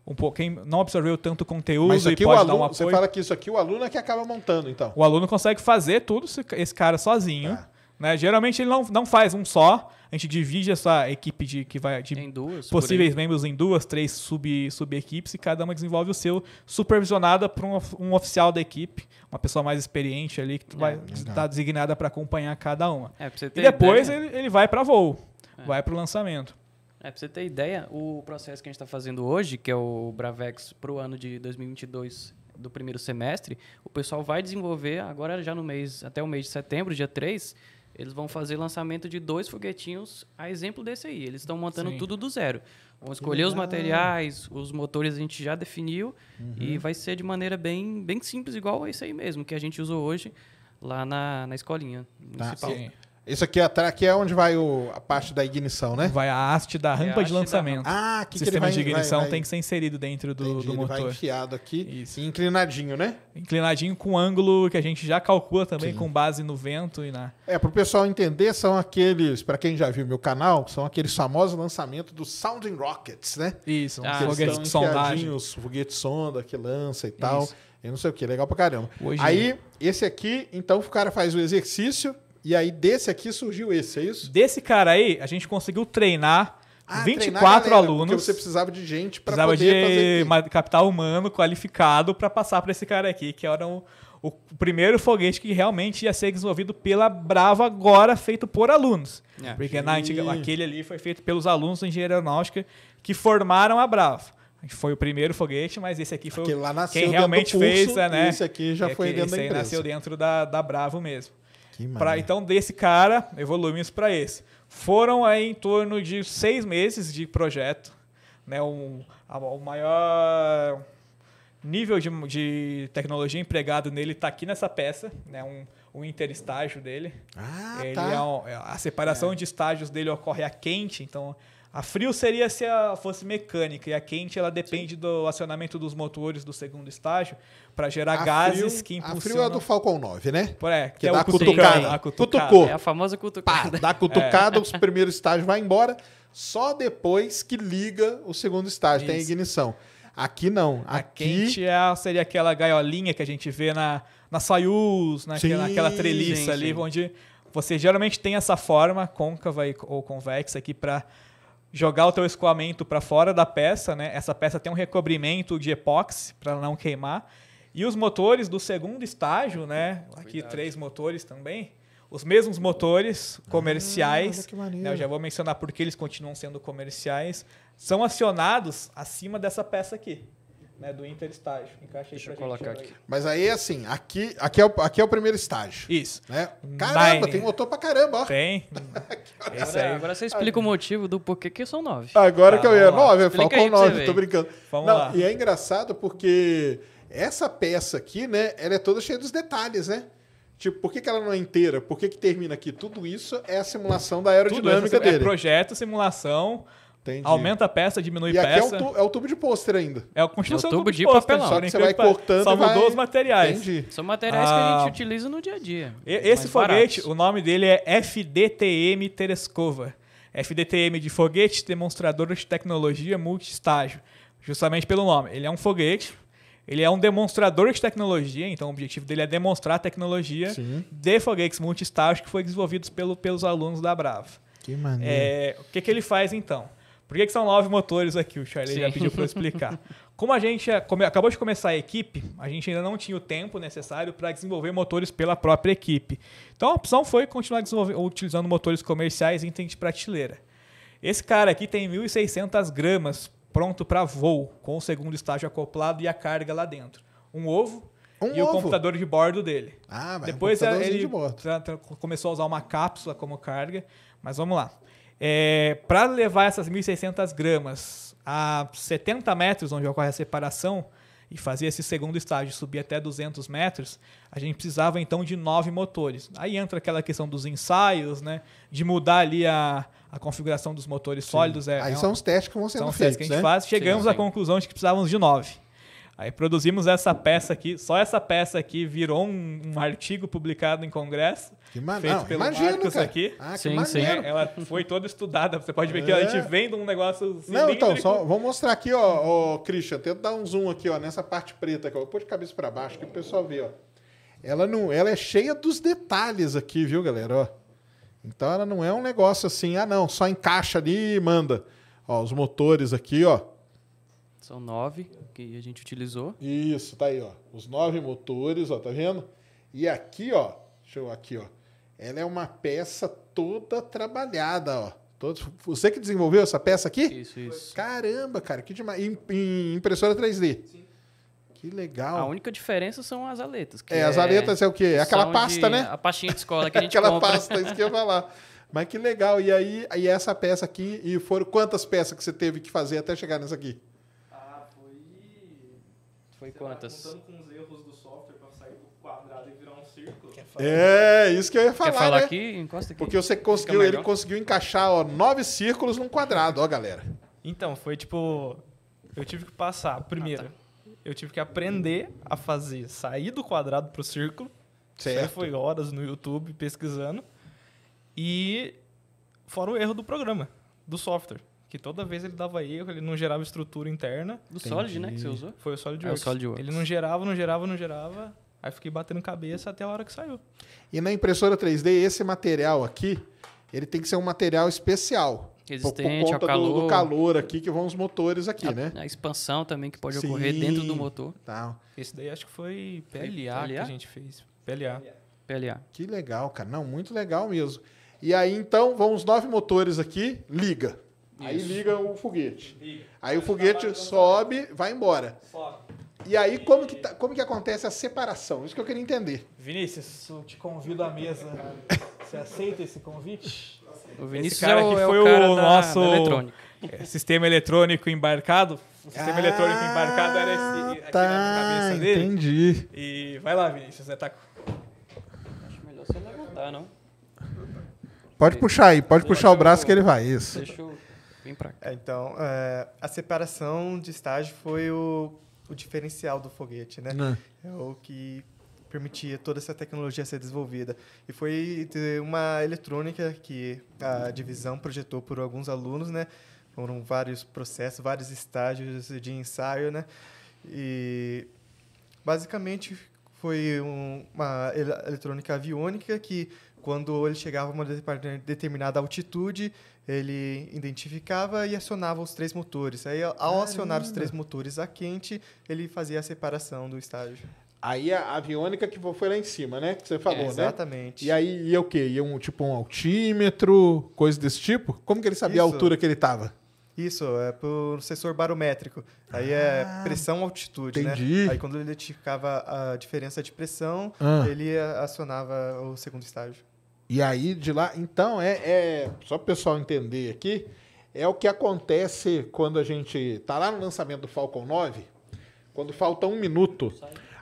um pouco, quem não absorveu tanto conteúdo Mas aqui e pode o aluno, dar um apoio. Você fala que isso aqui o aluno é que acaba montando, então. O aluno consegue fazer tudo esse cara sozinho. Tá. Né? Geralmente ele não, não faz um só. A gente divide essa equipe de, que vai, de duas, possíveis membros em duas, três sub, sub-equipes e cada uma desenvolve o seu, supervisionada por um, um oficial da equipe, uma pessoa mais experiente ali que é, vai estar tá designada para acompanhar cada uma. É, e depois ideia. ele, ele vai para voo, é. vai para o lançamento. É, para você ter ideia, o processo que a gente está fazendo hoje, que é o Bravex para o ano de 2022 do primeiro semestre, o pessoal vai desenvolver agora já no mês, até o mês de setembro, dia 3, eles vão fazer lançamento de dois foguetinhos, a exemplo desse aí. Eles estão montando Sim. tudo do zero. Vão escolher os materiais, os motores a gente já definiu uhum. e vai ser de maneira bem, bem simples, igual a isso aí mesmo, que a gente usou hoje lá na, na escolinha tá, municipal. Sim. Isso aqui é atrás aqui é onde vai o, a parte da ignição, né? Vai a haste da é rampa é de lançamento. Da... Ah, que o sistema que ele vai, de ignição vai, vai... tem que ser inserido dentro do, Entendi, do motor. Ele vai enfiado aqui, Isso. inclinadinho, né? Inclinadinho com ângulo que a gente já calcula também Sim. com base no vento e na. É, para o pessoal entender, são aqueles, para quem já viu meu canal, são aqueles famosos lançamentos dos Sounding Rockets, né? Isso, ah, foguetes de sondagem. Os foguetes sonda que lança e tal. Isso. Eu não sei o que, legal pra caramba. Hoje Aí, é. esse aqui, então o cara faz o exercício e aí desse aqui surgiu esse, é isso? Desse cara aí, a gente conseguiu treinar ah, 24 treinar galera, alunos. Porque você precisava de gente para poder de fazer de capital humano qualificado para passar para esse cara aqui, que era o, o primeiro foguete que realmente ia ser desenvolvido pela Brava agora, feito por alunos. É. Porque na antiga, aquele ali foi feito pelos alunos da engenharia aeronáutica que formaram a Brava foi o primeiro foguete, mas esse aqui foi lá quem realmente curso, fez, né? Esse aqui já é, foi dentro esse da empresa. nasceu dentro da, da Bravo mesmo. Para então desse cara evoluímos para esse. Foram aí em torno de seis meses de projeto, né? Um, o maior nível de, de tecnologia empregado nele está aqui nessa peça, né? Um, o interestágio dele. Ah, ele tá. é um, é, a separação é. de estágios dele ocorre a quente, então a frio seria se ela fosse mecânica e a quente ela depende Sim. do acionamento dos motores do segundo estágio para gerar a gases frio, que impulsionam. A frio é a do Falcon 9, né? É, que, que é dá o cutucada. a cutucada. Cutucou. É a famosa cutucada. Pá, dá cutucada, é. primeiro estágio vai embora, só depois que liga o segundo estágio, Isso. tem ignição. Aqui não. A Aqui... quente é, seria aquela gaiolinha que a gente vê na, na Soyuz, naquela, né, é naquela treliça sim, ali, onde você geralmente tem essa forma côncava ou convexa aqui para jogar o teu escoamento para fora da peça, né? Essa peça tem um recobrimento de epóxi para não queimar. E os motores do segundo estágio, né? Cuidado. Aqui três motores também. Os mesmos motores ah, comerciais, ah, né, eu já vou mencionar porque eles continuam sendo comerciais, são acionados acima dessa peça aqui né, do Inter estágio. encaixa Deixa eu colocar aqui. Aí. Mas aí, assim, aqui, aqui, é o, aqui é o primeiro estágio. Isso. Né? Caramba, Nine. tem motor pra caramba, ó. Tem. agora, agora você explica aí. o motivo do porquê que são nove. Agora tá, que eu tá, ia. Nove, é Falcão nove, tô brincando. Vamos Não, lá. E é engraçado porque essa peça aqui, né, ela é toda cheia dos detalhes, né? Tipo, por que, que, ela não é inteira? Por que, que termina aqui? Tudo isso é a simulação da é aerodinâmica Tudo, essa, é dele. É projeto, simulação, Entendi. Aumenta a peça, diminui e peça. Aqui é, o, tu, é o tubo de pôster ainda. É a construção é o tubo, tubo de, pôster. Só que você vai cortando. Só mudou vai... os materiais. Entendi. São materiais ah, que a gente ah. utiliza no dia a dia. Esse foguete, baratos. o nome dele é FDTM Terescova. FDTM de Foguete Demonstrador de Tecnologia Multistágio. Justamente pelo nome. Ele é um foguete. Ele é um demonstrador de tecnologia, então o objetivo dele é demonstrar a tecnologia Sim. de foguetes multistágios que foi desenvolvidos pelo, pelos alunos da Brava. Que maneiro. É, o que, que ele faz então? Por que, que são nove motores aqui? O Charlie Sim. já pediu para eu explicar. Como a gente é, é, acabou de começar a equipe, a gente ainda não tinha o tempo necessário para desenvolver motores pela própria equipe. Então a opção foi continuar utilizando motores comerciais e item de prateleira. Esse cara aqui tem 1.600 gramas pronto para voo, com o segundo estágio acoplado e a carga lá dentro. Um ovo um e ovo. o computador de bordo dele. Ah, mas Depois é, um ele de bordo. começou a usar uma cápsula como carga, mas vamos lá. É, para levar essas 1.600 gramas a 70 metros, onde ocorre a separação, e fazer esse segundo estágio subir até 200 metros, a gente precisava então de nove motores. Aí entra aquela questão dos ensaios, né? De mudar ali a, a configuração dos motores sólidos. É, Aí é são um, os testes que vão sendo feitos. São os testes que a gente né? faz. Chegamos sim, sim. à conclusão de que precisávamos de nove. Aí produzimos essa peça aqui, só essa peça aqui virou um, um artigo publicado em congresso, que man... feito Não, pelo imagino, Marcos cara. aqui. Ah, sim, sim. ela foi toda estudada, você pode ver é. que a é. gente vende um negócio Não, então, só vou mostrar aqui, ó, ó Christian, tenta dar um zoom aqui, ó, nessa parte preta que eu pôr de cabeça para baixo que o pessoal vê, ó. Ela não, ela é cheia dos detalhes aqui, viu, galera, ó. Então ela não é um negócio assim, ah, não, só encaixa ali e manda. Ó, os motores aqui, ó são nove que a gente utilizou. Isso, tá aí, ó. Os nove motores, ó, tá vendo? E aqui, ó, deixa eu aqui, ó. Ela é uma peça toda trabalhada, ó. Você que desenvolveu essa peça aqui? Isso, isso. Caramba, cara, que demais. Em, em impressora 3D. Sim. Que legal. A única diferença são as aletas. é, é as é aletas é o quê? É aquela pasta, de, né? A pastinha de escola que a gente aquela compra. Aquela pasta, isso que eu ia falar. Mas que legal. E aí, e essa peça aqui, e foram quantas peças que você teve que fazer até chegar nessa aqui? Foi Você quantas? Vai com os erros do software para sair do quadrado e virar um círculo. É, isso que eu ia falar. Quer falar né? aqui? Encosta aqui. Porque você conseguiu, ele conseguiu encaixar ó, nove círculos num quadrado, ó, galera. Então, foi tipo. Eu tive que passar. Ah, primeiro, ah, tá. eu tive que aprender a fazer sair do quadrado pro círculo. Certo. Isso foi horas no YouTube pesquisando. E. Fora o erro do programa, do software que toda vez ele dava erro, ele não gerava estrutura interna. Do Entendi. Solid, né, que você usou? Foi o Solid, é, o Solid Ele não gerava, não gerava, não gerava. Aí fiquei batendo cabeça até a hora que saiu. E na impressora 3D, esse material aqui, ele tem que ser um material especial. Existente, por, por conta calor. Do, do, calor aqui que vão os motores aqui, a, né? A expansão também que pode Sim, ocorrer dentro do motor. Tá. Esse daí acho que foi PLA, PLA? que a gente fez. PLA. PLA. Que legal, cara. Não, muito legal mesmo. E aí, então, vão os nove motores aqui, liga. Isso. Aí liga o foguete. Liga. Aí o foguete sobe, vai embora. Sobe. E aí, como que, tá, como que acontece a separação? Isso que eu queria entender. Vinícius, eu te convido à mesa. Você aceita esse convite? O Vinícius esse cara é o, que foi é o, cara o nosso da, eletrônica. É, sistema eletrônico embarcado. O sistema ah, eletrônico embarcado era esse aqui tá, na cabeça dele. Entendi. E vai lá, Vinícius, é Acho melhor você levantar, não? Pode puxar aí, pode puxar o braço que ele vai. Isso. Deixa eu é, então, é, a separação de estágio foi o, o diferencial do foguete, né? Ah. É o que permitia toda essa tecnologia ser desenvolvida. E foi uma eletrônica que a divisão projetou por alguns alunos, né? Foram vários processos, vários estágios de ensaio, né? E basicamente foi um, uma eletrônica aviônica que quando ele chegava a uma determinada altitude, ele identificava e acionava os três motores. Aí, ao Caramba. acionar os três motores a quente, ele fazia a separação do estágio. Aí a aviônica que foi lá em cima, né? Que você falou, é, exatamente. né? Exatamente. E aí ia o quê? Ia um, tipo um altímetro, coisa desse tipo? Como que ele sabia Isso. a altura que ele estava? Isso, é por sensor barométrico. Aí é ah, é pressão-altitude, né? Aí quando ele identificava a diferença de pressão, ah. ele acionava o segundo estágio. E aí de lá. Então, é, é só para o pessoal entender aqui, é o que acontece quando a gente está lá no lançamento do Falcon 9, quando falta um minuto,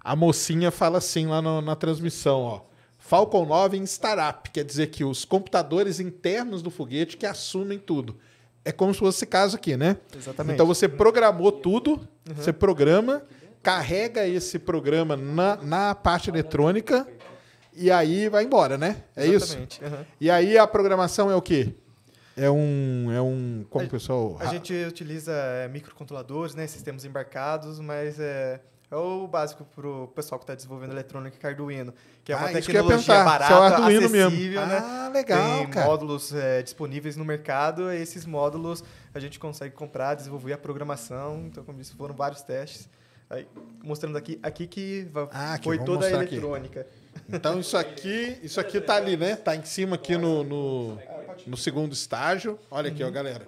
a mocinha fala assim lá no, na transmissão, ó. Falcon 9 em startup, quer dizer que os computadores internos do foguete que assumem tudo. É como se fosse esse caso aqui, né? Exatamente. Então você programou tudo, uhum. você programa, carrega esse programa na, na parte eletrônica e aí vai embora, né? É Exatamente, isso? Uhum. E aí a programação é o quê? É um. É um como a, pessoal. A gente utiliza é, microcontroladores, né, sistemas embarcados, mas é, é o básico para o pessoal que está desenvolvendo eletrônica e Arduino, que é uma ah, tecnologia barata, é acessível, mesmo. né? Ah, legal, Tem cara. módulos é, disponíveis no mercado, esses módulos a gente consegue comprar, desenvolver a programação. Então, como disse, foram vários testes. Aí, mostrando aqui, aqui que ah, foi toda a eletrônica. Aqui. Então isso aqui, isso aqui tá ali, né? Tá em cima aqui no, no, no segundo estágio. Olha aqui, ó, uhum. galera.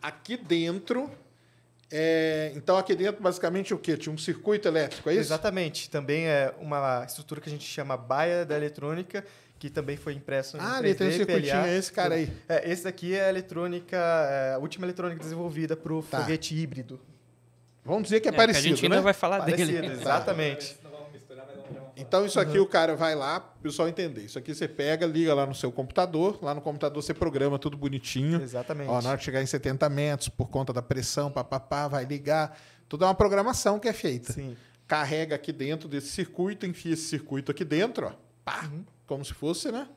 Aqui dentro. É, então aqui dentro basicamente o que? Tinha um circuito elétrico, é isso? Exatamente. Também é uma estrutura que a gente chama baia da eletrônica, que também foi impresso em ah, 3D, ele tem um circuitinho, PLA. é esse cara aí. É, esse daqui é a eletrônica, é a última eletrônica desenvolvida para o tá. foguete híbrido. Vamos dizer que é, é parecido, que a gente né? ainda vai falar parecido, dele. Exatamente. Tá. Então, isso aqui uhum. o cara vai lá, o pessoal entender. Isso aqui você pega, liga lá no seu computador, lá no computador você programa tudo bonitinho. Exatamente. Ó, na hora de chegar em 70 metros, por conta da pressão, papapá, vai ligar. Tudo é uma programação que é feita. Sim. Carrega aqui dentro desse circuito, enfia esse circuito aqui dentro, ó. Pá, uhum. como se fosse, né?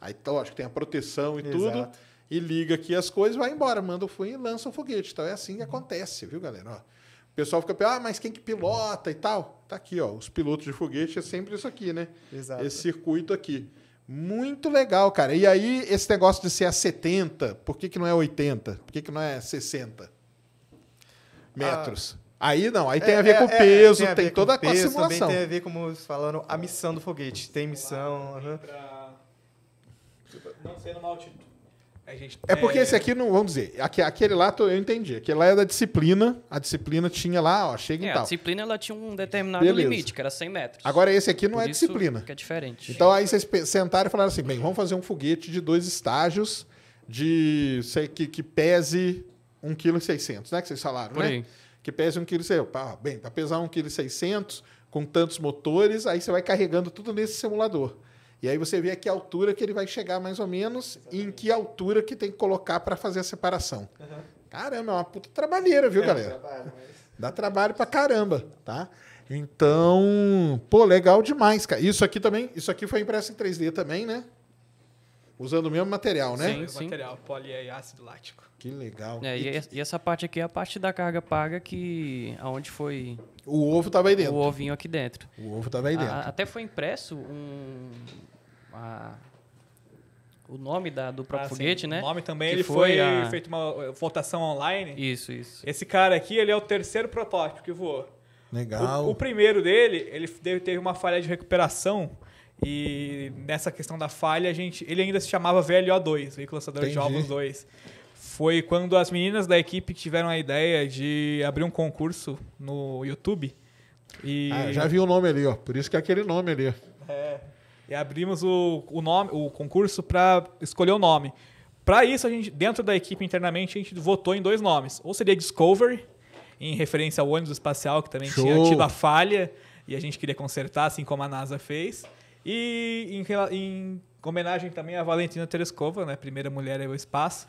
Aí, lógico, tem a proteção e Exato. tudo. E liga aqui as coisas, vai embora, manda o fui e lança o foguete. Então é assim que acontece, viu, galera? Ó. O pessoal fica, ah, mas quem que pilota e tal? Tá aqui, ó. Os pilotos de foguete é sempre isso aqui, né? Exato. Esse circuito aqui. Muito legal, cara. E aí, esse negócio de ser a 70, por que, que não é 80? Por que, que não é 60 metros? Ah. Aí não, aí é, tem a ver é, com o é, peso, tem, toda a simulação. Também tem a ver, como falando, a missão do foguete. Tem missão. Uhum. Não ser numa altitude é porque é- esse aqui, não vamos dizer, aquele lá eu entendi. Aquele lá é da disciplina. A disciplina tinha lá, ó, chega é, tal. A disciplina ela tinha um determinado Beleza. limite, que era 100 metros. Agora esse aqui não Por é disciplina. Que é diferente. Então aí vocês sentaram e falaram assim: bem, vamos fazer um foguete de dois estágios de. Sei, que, que pese 1,6 kg, né? Que vocês falaram, Por né? Que pese 1,6 kg. bem, para pesar 1,6 kg com tantos motores, aí você vai carregando tudo nesse simulador. E aí você vê a que altura que ele vai chegar mais ou menos Exatamente. e em que altura que tem que colocar para fazer a separação. Uhum. Caramba, é uma puta trabalheira, viu, é, galera? Trabalho, mas... Dá trabalho pra caramba, tá? Então, pô, legal demais, cara. Isso aqui também, isso aqui foi impresso em 3D também, né? Usando o mesmo material, né? Sim, sim. material ácido lático. Que legal. É, e, e, essa parte aqui é a parte da carga paga que aonde foi o ovo tava aí dentro. O ovinho aqui dentro. O ovo tava aí dentro. A, até foi impresso um a o nome da, do próprio ah, foguete, sim. né? O nome também, que ele foi, foi a... feito uma eh, votação online. Isso, isso. Esse cara aqui, ele é o terceiro protótipo que voou. Legal. O, o primeiro dele, ele teve uma falha de recuperação e nessa questão da falha, a gente, ele ainda se chamava VLO2, Veículo Lançador Entendi. de Ovos 2. Foi quando as meninas da equipe tiveram a ideia de abrir um concurso no YouTube. E... Ah, já vi o nome ali, ó. Por isso que é aquele nome ali. É. E abrimos o, o nome, o concurso para escolher o nome. Para isso, a gente, dentro da equipe internamente, a gente votou em dois nomes. Ou seria Discovery, em referência ao ônibus espacial, que também Show. tinha tido a falha e a gente queria consertar, assim como a NASA fez. E em, em homenagem também a Valentina Tereskova, né, primeira mulher ao espaço.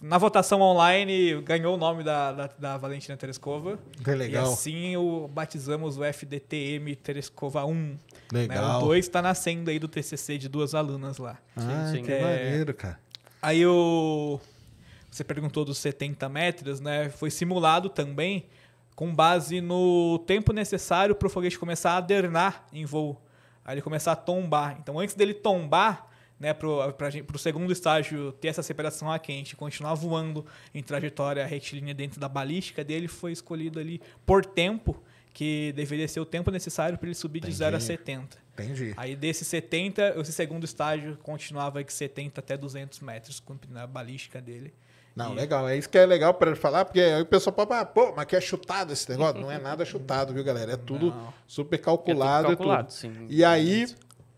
Na votação online, ganhou o nome da, da, da Valentina Tereskova. Que legal. E assim o batizamos o FDTM Tereskova 1. Legal. Né? O 2 está nascendo aí do TCC de duas alunas lá. Ah, que é... maneiro, cara. Aí o Você perguntou dos 70 metros, né? Foi simulado também com base no tempo necessário para o foguete começar a adernar em voo. Aí ele começar a tombar. Então, antes dele tombar, né, para o segundo estágio ter essa separação a quente, continuar voando em trajetória retilínea dentro da balística dele, foi escolhido ali por tempo que deveria ser o tempo necessário para ele subir Entendi. de 0 a 70. Entendi. Aí desse 70, esse segundo estágio continuava de 70 até 200 metros na balística dele. Não, e... legal. É isso que é legal para ele falar, porque aí o pessoal fala, ah, pô, mas que é chutado esse negócio. Não é nada chutado, viu, galera? É tudo Não. super calculado. É tudo calculado, e tudo. Sim, e aí,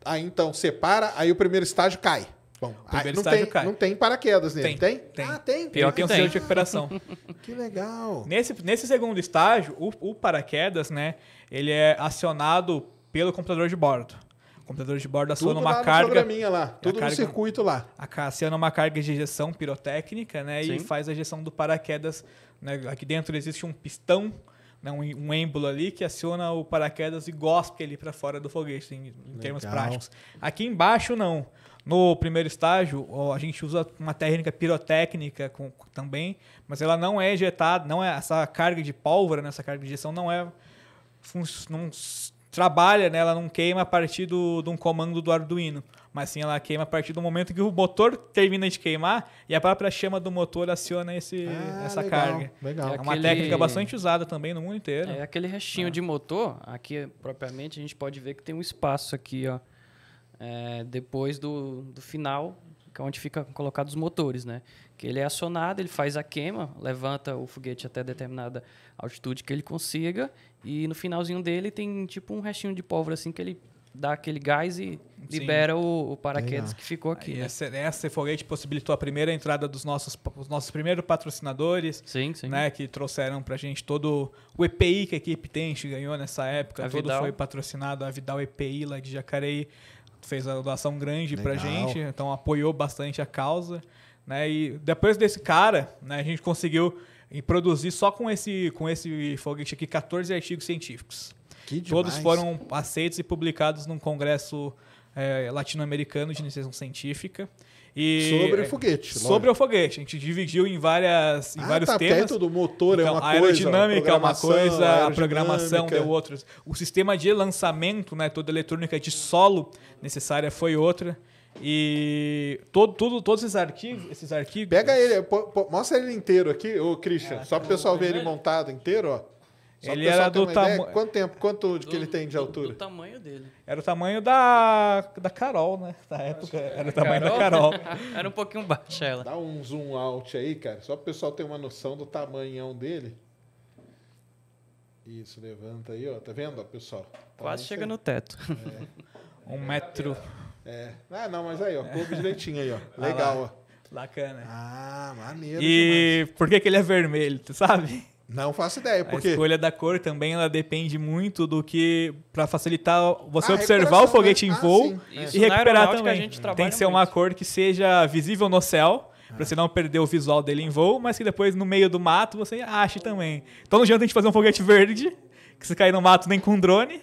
aí, então, separa, aí o primeiro estágio cai. Bom, ah, não, tem, cai. não tem paraquedas nele, tem, tem? tem? Ah, tem. Pior que é tem um selo de recuperação. que legal. Nesse, nesse segundo estágio, o, o paraquedas, né, ele é acionado pelo computador de bordo. O computador de bordo aciona uma carga. Tudo lá, tudo carga, no circuito lá. Aciona uma carga de injeção pirotécnica, né? Sim. E faz a injeção do paraquedas. Né? Aqui dentro existe um pistão, né? um, um êmbolo ali que aciona o paraquedas e gospe ele para fora do foguete, em, em termos práticos. Aqui embaixo, não. No primeiro estágio, a gente usa uma técnica pirotécnica com, também, mas ela não é injetada, não é essa carga de pólvora, né, essa carga de injeção não é não trabalha, né, ela não queima a partir do, de um comando do Arduino, mas sim ela queima a partir do momento que o motor termina de queimar e a própria chama do motor aciona esse, ah, essa legal, carga. Legal. É uma aquele... técnica bastante usada também no mundo inteiro. É aquele restinho é. de motor, aqui propriamente a gente pode ver que tem um espaço aqui, ó é, depois do, do final, que é onde fica colocados os motores, né? Que ele é acionado, ele faz a queima, levanta o foguete até determinada altitude que ele consiga e no finalzinho dele tem tipo um restinho de pólvora assim que ele dá aquele gás e libera o, o paraquedas que ficou aqui. Né? Esse, esse, foguete possibilitou a primeira entrada dos nossos, os nossos primeiros patrocinadores, sim, sim. né, que trouxeram para gente todo o EPI que a equipe tem, a gente ganhou nessa época, a todo Vidal. foi patrocinado, a Vidal EPI lá de Jacareí fez a doação grande Legal. pra gente, então apoiou bastante a causa. Né? E depois desse cara, né, a gente conseguiu produzir só com esse, com esse foguete aqui 14 artigos científicos. Que Todos foram aceitos e publicados num congresso é, latino-americano de iniciação científica. E sobre o é, foguete. Sobre lógico. É? o foguete. A gente dividiu em, várias, em ah, vários tá, temas. Perto do motor é então, é uma a aerodinâmica coisa. é uma coisa, a programação deu outras. O sistema de lançamento, né, toda a eletrônica de solo necessária foi outra. E todo, tudo, todos esses arquivos, esses arquivos. Pega ele, pô, pô, mostra ele inteiro aqui, o Christian, ah, só para o tá pessoal ver né? ele montado inteiro, ó. Só ele era do tamanho. Quanto tempo? Quanto do, que ele tem de altura? Do tamanho dele. Era o tamanho da, da Carol, né? Da época era, é. era o tamanho Carol? da Carol. era um pouquinho baixa ela. Dá um zoom out aí, cara, só para o pessoal ter uma noção do tamanhão dele. Isso, levanta aí, ó. Tá vendo, ó, pessoal? Tá Quase chega aí. no teto. É. Um metro. É. Ah, não, mas aí, ó. Coube direitinho aí, ó. Ah Legal, ó. Bacana. Ah, maneiro. E demais. por que, que ele é vermelho, tu sabe? Não faço ideia, porque... A escolha da cor também ela depende muito do que... para facilitar você ah, observar o foguete em ah, voo ah, e recuperar também. Tem que ser muito. uma cor que seja visível no céu, ah. para você não perder o visual dele em voo, mas que depois no meio do mato você ache também. Então não adianta a gente fazer um foguete verde, que se cair no mato nem com drone.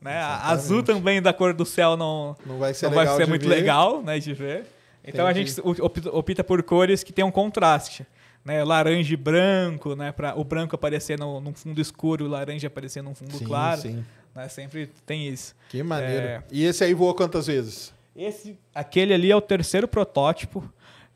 Né? Azul também da cor do céu não, não vai ser, não legal vai ser muito ver. legal né, de ver. Então Entendi. a gente opta por cores que tenham um contraste né, laranja e branco, né, para o branco aparecer no, num fundo escuro e o laranja aparecer num fundo sim, claro. Sim. Né, sempre tem isso. Que maneiro. É, e esse aí voou quantas vezes? Esse, aquele ali é o terceiro protótipo.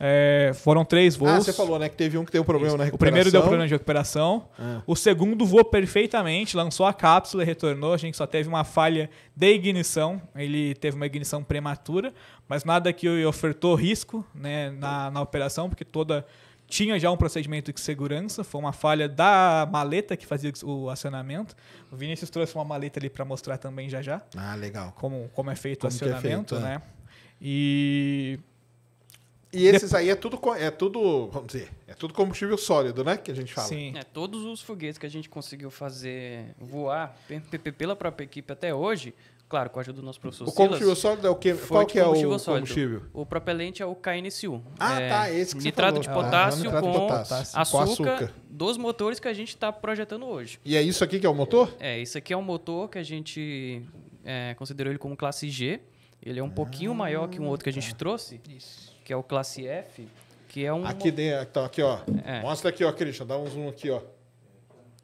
É, foram três ah, voos. Ah, você falou, né? Que teve um que teve um problema Isso. na recuperação. O primeiro deu problema de recuperação. Ah. O segundo voou perfeitamente, lançou a cápsula e retornou. A gente só teve uma falha de ignição. Ele teve uma ignição prematura, mas nada que ofertou risco né, na, na operação, porque toda tinha já um procedimento de segurança, foi uma falha da maleta que fazia o acionamento. O Vinícius trouxe uma maleta ali para mostrar também já já. Ah, legal. Como, como é feito como é o acionamento, é feito, né? E e esses aí é tudo, é tudo, vamos dizer, é tudo combustível sólido, né? Que a gente fala. Sim. É, todos os foguetes que a gente conseguiu fazer voar pela própria equipe até hoje, claro, com a ajuda do nosso professor O combustível Silas, sólido é o que? Qual que é o sólido. combustível? O propelente é o KNSU. Ah, é tá, esse que nitrato você falou. De ah, potássio ah, com, de potássio. Açúcar, com açúcar dos motores que a gente está projetando hoje. E é isso aqui que é o motor? É, isso aqui é um motor que a gente é, considerou ele como classe G. Ele é um ah, pouquinho maior que um outro que a gente trouxe, isso. que é o classe F, que é um... Aqui dentro, então, aqui ó. É. Mostra aqui ó, Christian, dá um zoom aqui ó.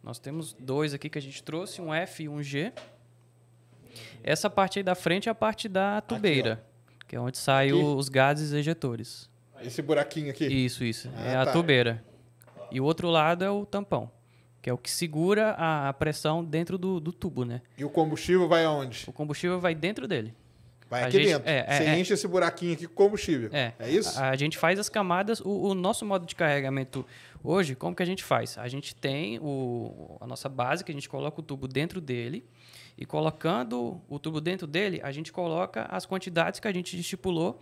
Nós temos dois aqui que a gente trouxe, um F e um G. Essa parte aí da frente é a parte da tubeira, aqui, que é onde saem os gases ejetores. Esse buraquinho aqui? Isso, isso. Ah, é a tá. tubeira. E o outro lado é o tampão, que é o que segura a pressão dentro do, do tubo, né? E o combustível vai aonde? O combustível vai dentro dele. Vai a aqui gente, dentro. É, é Você é, enche é, esse buraquinho aqui com combustível. É, é isso? A, a gente faz as camadas. O, o, nosso modo de carregamento hoje, como que a gente faz? A gente tem o, a nossa base, que a gente coloca o tubo dentro dele. E colocando o tubo dentro dele, a gente coloca as quantidades que a gente estipulou.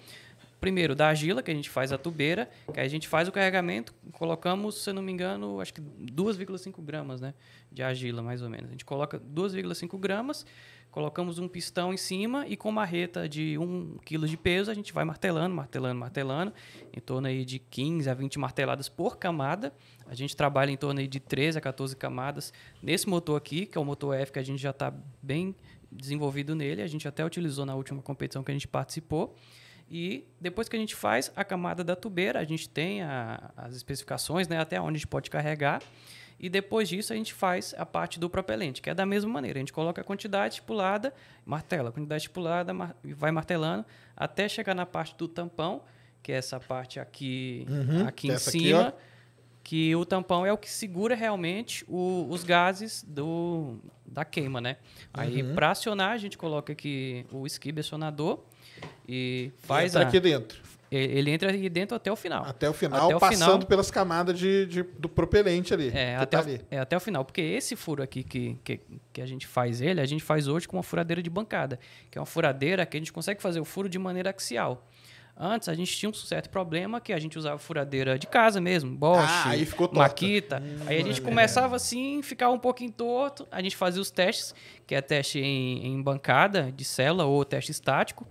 Primeiro, da argila, que a gente faz a tubeira, que a gente faz o carregamento, colocamos, se eu não me engano, acho que 2,5 gramas né, de argila, mais ou menos. A gente coloca 2,5 gramas, Colocamos um pistão em cima e com marreta de 1 um kg de peso a gente vai martelando, martelando, martelando, em torno aí de 15 a 20 marteladas por camada. A gente trabalha em torno aí de 13 a 14 camadas nesse motor aqui, que é o motor F que a gente já está bem desenvolvido nele, a gente até utilizou na última competição que a gente participou. E depois que a gente faz a camada da tubeira, a gente tem a, as especificações, né, até onde a gente pode carregar. E depois disso a gente faz a parte do propelente, que é da mesma maneira. A gente coloca a quantidade pulada, martela, a quantidade pulada mar, vai martelando até chegar na parte do tampão, que é essa parte aqui, uhum, aqui em cima. Aqui, que o tampão é o que segura realmente o, os gases do, da queima, né? Aí, uhum. para acionar, a gente coloca aqui o esquibe acionador e faz Entra a, aqui dentro ele entra aqui dentro até o final. Até o final, até o passando final, pelas camadas de, de, do propelente ali. É até, tá ali. é, até o final. Porque esse furo aqui que, que, que, a gente faz ele, a gente faz hoje com uma furadeira de bancada, que é uma furadeira que a gente consegue fazer o furo de maneira axial. Antes a gente tinha um certo problema que a gente usava furadeira de casa mesmo, Bosch, ah, aí Maquita. Hum, aí a gente é. começava assim, ficava um pouquinho torto, a gente fazia os testes, que é teste em, em bancada de célula ou teste estático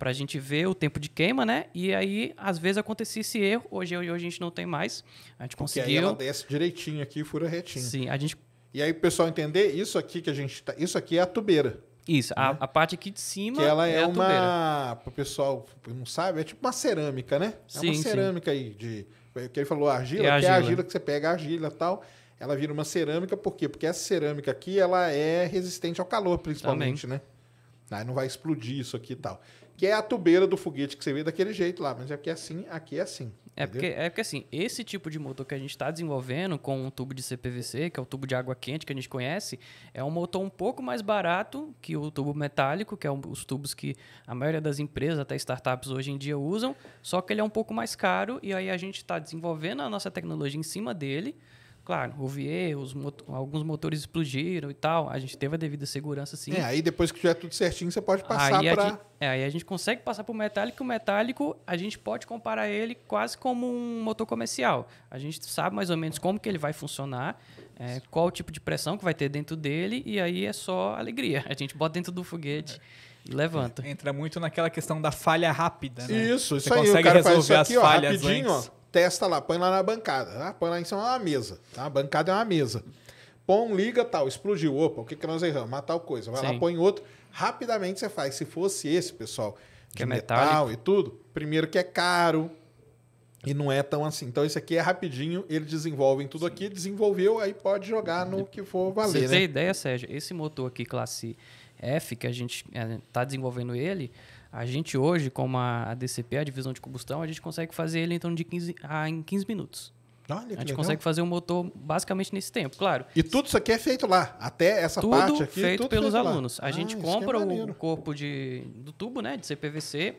para a gente ver o tempo de queima, né? E aí, às vezes, acontecia esse erro. Hoje, hoje a gente não tem mais. A gente Porque conseguiu. Porque aí ela desce direitinho aqui e fura retinho. Sim, a gente... E aí, pessoal entender, isso aqui que a gente tá... Isso aqui é a tubeira. Isso, né? a, a, parte aqui de cima. Que ela é, é uma. Para o pessoal que não sabe, é tipo uma cerâmica, né? Sim, é uma cerâmica sim. aí de. Que ele falou argila, é que é a argila que você pega a argila e tal. Ela vira uma cerâmica, por quê? Porque essa cerâmica aqui ela é resistente ao calor, principalmente, Também. né? Aí não vai explodir isso aqui e tal que é a tubeira do foguete que você vê daquele jeito lá, mas é, é assim, aqui é assim. É porque, é porque assim, esse tipo de motor que a gente está desenvolvendo com um tubo de CPVC, que é o tubo de água quente que a gente conhece, é um motor um pouco mais barato que o tubo metálico, que é um, os tubos que a maioria das empresas, até startups hoje em dia usam, só que ele é um pouco mais caro e aí a gente está desenvolvendo a nossa tecnologia em cima dele Claro, houve erros, mot alguns motores explodiram e tal. A gente teve a devida segurança, sim. É, aí depois que tiver tudo certinho, você pode passar para... É, aí a gente consegue passar para o metálico. O metálico, a gente pode comparar ele quase como um motor comercial. A gente sabe mais ou menos como que ele vai funcionar, é, qual o tipo de pressão que vai ter dentro dele, e aí é só alegria. A gente bota dentro do foguete... É. Levanta. Entra muito naquela questão da falha rápida, né? Isso, isso Você aí. consegue resolver aqui, as falhas ó, rapidinho, antes. Ó testa lá, põe lá na bancada, tá? põe lá em cima de é uma mesa. Tá? A bancada é uma mesa. Põe, liga, tal, explodiu. Opa, o que, que nós erramos? Uma tal coisa. Vai Sim. lá, põe outro. Rapidamente você faz. Se fosse esse, pessoal, de que é metal e tudo, primeiro que é caro e não é tão assim. Então, isso aqui é rapidinho, ele desenvolve em tudo aqui, desenvolveu, aí pode jogar no que for valer. Você tem né? ideia, Sérgio? Esse motor aqui, classe F, que a gente está eh, desenvolvendo ele, a gente hoje, como a DCP, a divisão de combustão, a gente consegue fazer ele então de 15 a, ah, em 15 minutos. Olha, a gente legal. consegue fazer o um motor basicamente nesse tempo, claro. E tudo isso aqui é feito lá, até essa tudo parte aqui. Feito tudo pelos feito alunos. Lá. A ah, gente ah, compra é o corpo de, do tubo, né, de CPVC,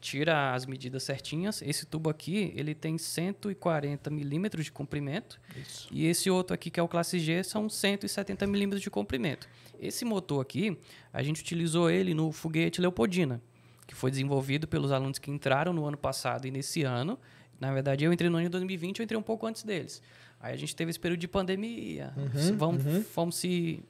tira as medidas certinhas. Esse tubo aqui, ele tem 140 milímetros de comprimento. Isso. E esse outro aqui, que é o classe G, são 170 milímetros de comprimento. Esse motor aqui, a gente utilizou ele no foguete Leopoldina que foi desenvolvido pelos alunos que entraram no ano passado e nesse ano. Na verdade, eu entrei no ano de 2020, eu entrei um pouco antes deles. Aí a gente teve esse período de pandemia. Uhum, vamos, uhum. Fomos se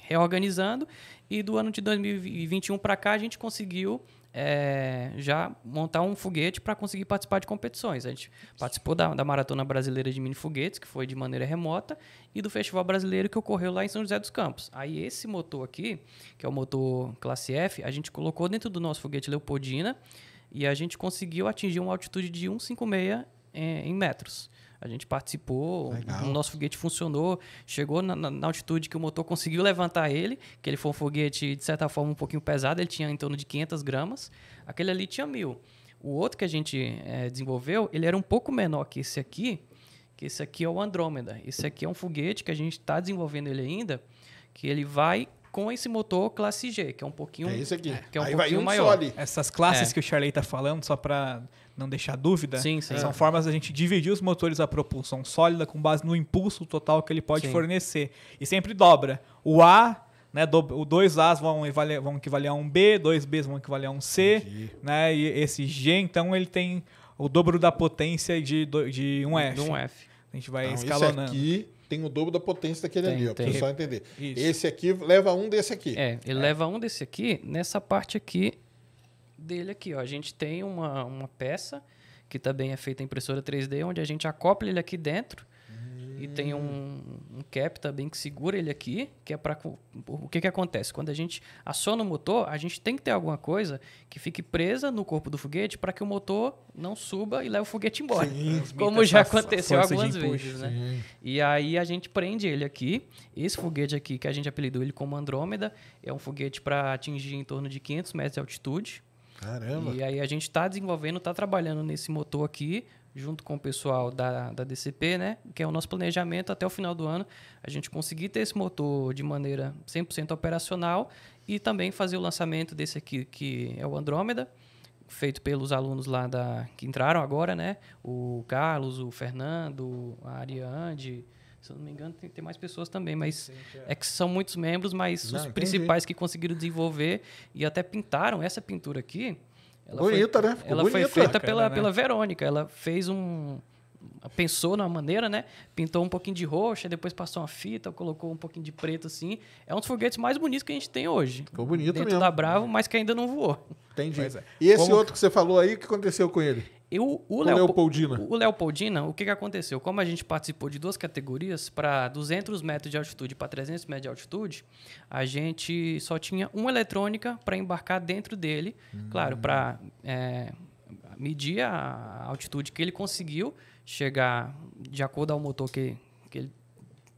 reorganizando. E do ano de 2021 para cá, a gente conseguiu é, já montar um foguete para conseguir participar de competições. A gente participou da, da Maratona Brasileira de Mini Foguetes, que foi de maneira remota, e do Festival Brasileiro que ocorreu lá em São José dos Campos. Aí esse motor aqui, que é o motor classe F, a gente colocou dentro do nosso foguete Leopoldina e a gente conseguiu atingir uma altitude de 156 é, em metros. A gente participou, Legal. o nosso foguete funcionou, chegou na, na, altitude que o motor conseguiu levantar ele, que ele foi um foguete, de certa forma, um pouquinho pesado, ele tinha em torno de 500 gramas, aquele ali tinha mil. O outro que a gente é, desenvolveu, ele era um pouco menor que esse aqui, que esse aqui é o Andrômeda. Esse aqui é um foguete que a gente está desenvolvendo ele ainda, que ele vai com esse motor classe G, que é um pouquinho, é esse aqui. que é um Aí pouquinho vai um maior. Essas classes é. que o Charley está falando, só para não deixar dúvida. Sim, sim. São é. formas da gente dividir os motores a propulsão sólida com base no impulso total que ele pode sim. fornecer. E sempre dobra. O A né, do, o dois as vão, vão equivaler a um B, dois bs vão equivaler a um C, Entendi. né, e esse G, então, ele tem o dobro da potência de, do, de um F. De um F. A gente vai então, escalonando. Esse aqui tem o dobro da potência daquele tem, ali, ó, para o pessoal entender. Isso. Esse aqui leva um desse aqui. É, ele é. leva um desse aqui nessa parte aqui dele aqui. Ó. A gente tem uma, uma peça que também é feita em impressora 3D, onde a gente acopla ele aqui dentro hum. e tem um, um, cap também que segura ele aqui, que é para o que que acontece? Quando a gente aciona o motor, a gente tem que ter alguma coisa que fique presa no corpo do foguete para que o motor não suba e leve o foguete embora, Sim, como já aconteceu algumas vezes, né? E aí a gente prende ele aqui. Esse foguete aqui que a gente apelidou ele como Andrômeda é um foguete para atingir em torno de 500 metros de altitude Caramba! E aí a gente está desenvolvendo, está trabalhando nesse motor aqui, junto com o pessoal da, da DCP, né? Que é o nosso planejamento até o final do ano, a gente conseguir ter esse motor de maneira 100% operacional e também fazer o lançamento desse aqui, que é o Andrômeda, feito pelos alunos lá da que entraram agora, né? O Carlos, o Fernando, a Ariande, se eu não me engano, tem, tem mais pessoas também, mas Sim, é. é que são muitos membros, mas não, os principais que conseguiram desenvolver e até pintaram essa pintura aqui. Ela bonita, foi, né? Ficou ela bonita. foi feita Bacana, pela, né? pela Verônica. Ela fez um. Pensou na maneira, né? Pintou um pouquinho de roxa, depois passou uma fita, colocou um pouquinho de preto assim. É um dos foguetes mais bonitos que a gente tem hoje. Ficou bonito dentro mesmo. da Bravo, mas que ainda não voou. Entendi. É. E esse Como... outro que você falou aí, o que aconteceu com ele? o, o, Leopoldina. O Leopoldina, o que, que aconteceu? Como a gente participou de duas categorias, para 200 metros de altitude para 300 metros de altitude, a gente só tinha uma eletrônica para embarcar dentro dele, hum. claro, para é, medir a altitude que ele conseguiu chegar de acordo ao motor que, que ele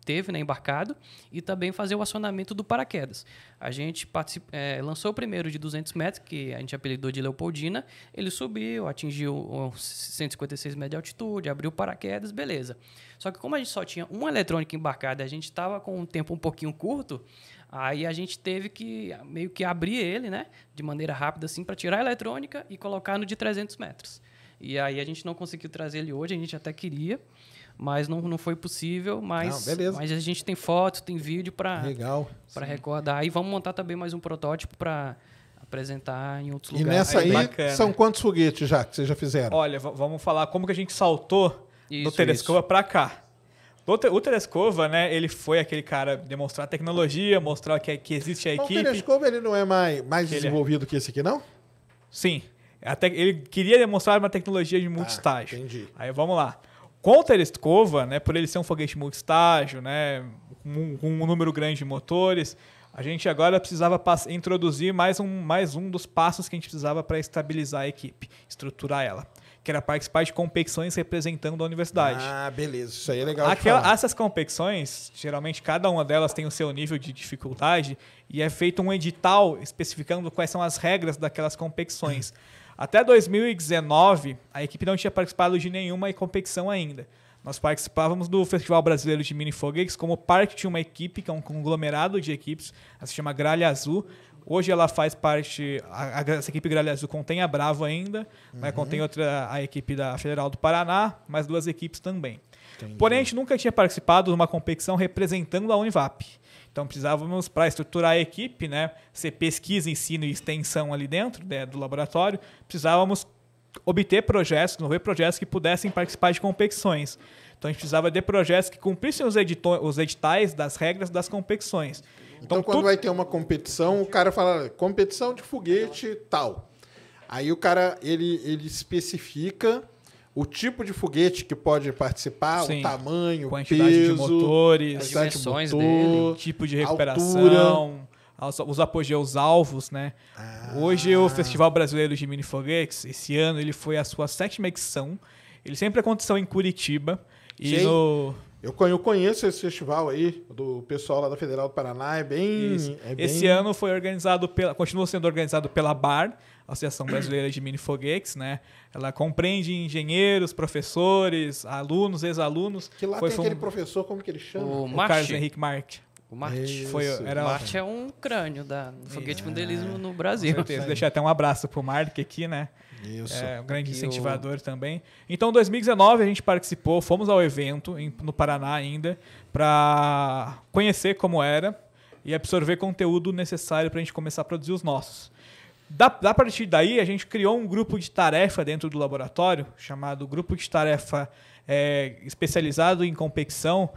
teve né, embarcado e também fazer o acionamento do paraquedas. A gente é, lançou o primeiro de 200 metros, que a gente apelidou de Leopoldina. Ele subiu, atingiu 156 metros de altitude, abriu o paraquedas, beleza. Só que como a gente só tinha uma eletrônica embarcada, a gente estava com um tempo um pouquinho curto, Aí a gente teve que ah, meio que abrir ele, né, de maneira rápida assim, para tirar a eletrônica e colocar no de 300 metros. E aí a gente não conseguiu trazer ele hoje, a gente até queria, mas não, não foi possível. Mas, não, mas a gente tem foto, tem vídeo para recordar. E vamos montar também mais um protótipo para apresentar em outros e lugares. E nessa aí, são quantos foguetes já que vocês já fizeram? Olha, vamos falar como que a gente saltou isso, do Telescova para cá. O Telescova, né, ele foi aquele cara demonstrar a tecnologia, mostrar que, é, que existe a equipe. o Telescova ele não é mais, mais é desenvolvido é. que esse aqui, não? Sim. Até, ele queria demonstrar uma tecnologia de tá, multistágio. Ah, entendi. Aí vamos lá. Com a Terescova, né, por ele ser um foguete multistágio, né, um, um número grande de motores, a gente agora precisava introduzir mais um, mais um dos passos que a gente precisava para estabilizar a equipe, estruturar ela que era participar de competições representando a universidade. Ah, beleza. Isso aí é legal. Aquela, essas competições, geralmente cada uma delas tem o seu nível de dificuldade e é feito um edital especificando quais são as regras daquelas competições. Até 2019, a equipe não tinha participado de nenhuma competição ainda. Nós participávamos do Festival Brasileiro de Mini Foguetes como parte de uma equipe, que é um conglomerado de equipes, ela se chama Gralha Azul. Hoje ela faz parte, a, a, essa equipe Gralha Azul contém a Bravo ainda, né, uhum. contém outra, a equipe da Federal do Paraná, mais duas equipes também. Entendi. Porém, a gente nunca tinha participado de uma competição representando a Univap. Então precisávamos, para estruturar a equipe, né, ser pesquisa, ensino e extensão ali dentro né, do laboratório, precisávamos obter projetos, desenvolver projetos que pudessem participar de competições. Então a gente precisava de projetos que cumprissem os, os editais das regras das competições. Então, então quando vai ter uma competição, o cara fala competição de foguete tal. Aí o cara ele, ele especifica o tipo de foguete que pode participar, Sim. o tamanho, quantidade peso, de motores, as dimensões de motor, dele, tipo de recuperação, os apogeus alvos, né? Ah. Hoje o Festival Brasileiro de mini foguetes esse ano ele foi a sua sétima edição. Ele sempre aconteceu em Curitiba e Sim. no eu conheço esse festival aí, do pessoal lá da Federal do Paraná, é bem... É bem... Esse ano foi organizado pela... Continua sendo organizado pela BAR, Associação Brasileira de Mini Foguetes, né? Ela compreende engenheiros, professores, alunos, ex-alunos. Que lá foi tem aquele professor, como que ele chama? O, o Carlos Henrique Marte. O Marte. Foi, era... Marte é um crânio da é. foguete Isso. modelismo no Brasil. Com certeza. Deixar até um abraço pro Mark aqui, né? Isso. É, um grande incentivador também. Então, em 2019, a gente participou, fomos ao evento em, no Paraná ainda, para conhecer como era e absorver conteúdo necessário para a gente começar a produzir os nossos. Da, a partir daí, a gente criou um grupo de tarefa dentro do laboratório, chamado Grupo de Tarefa é, Especializado em Competição,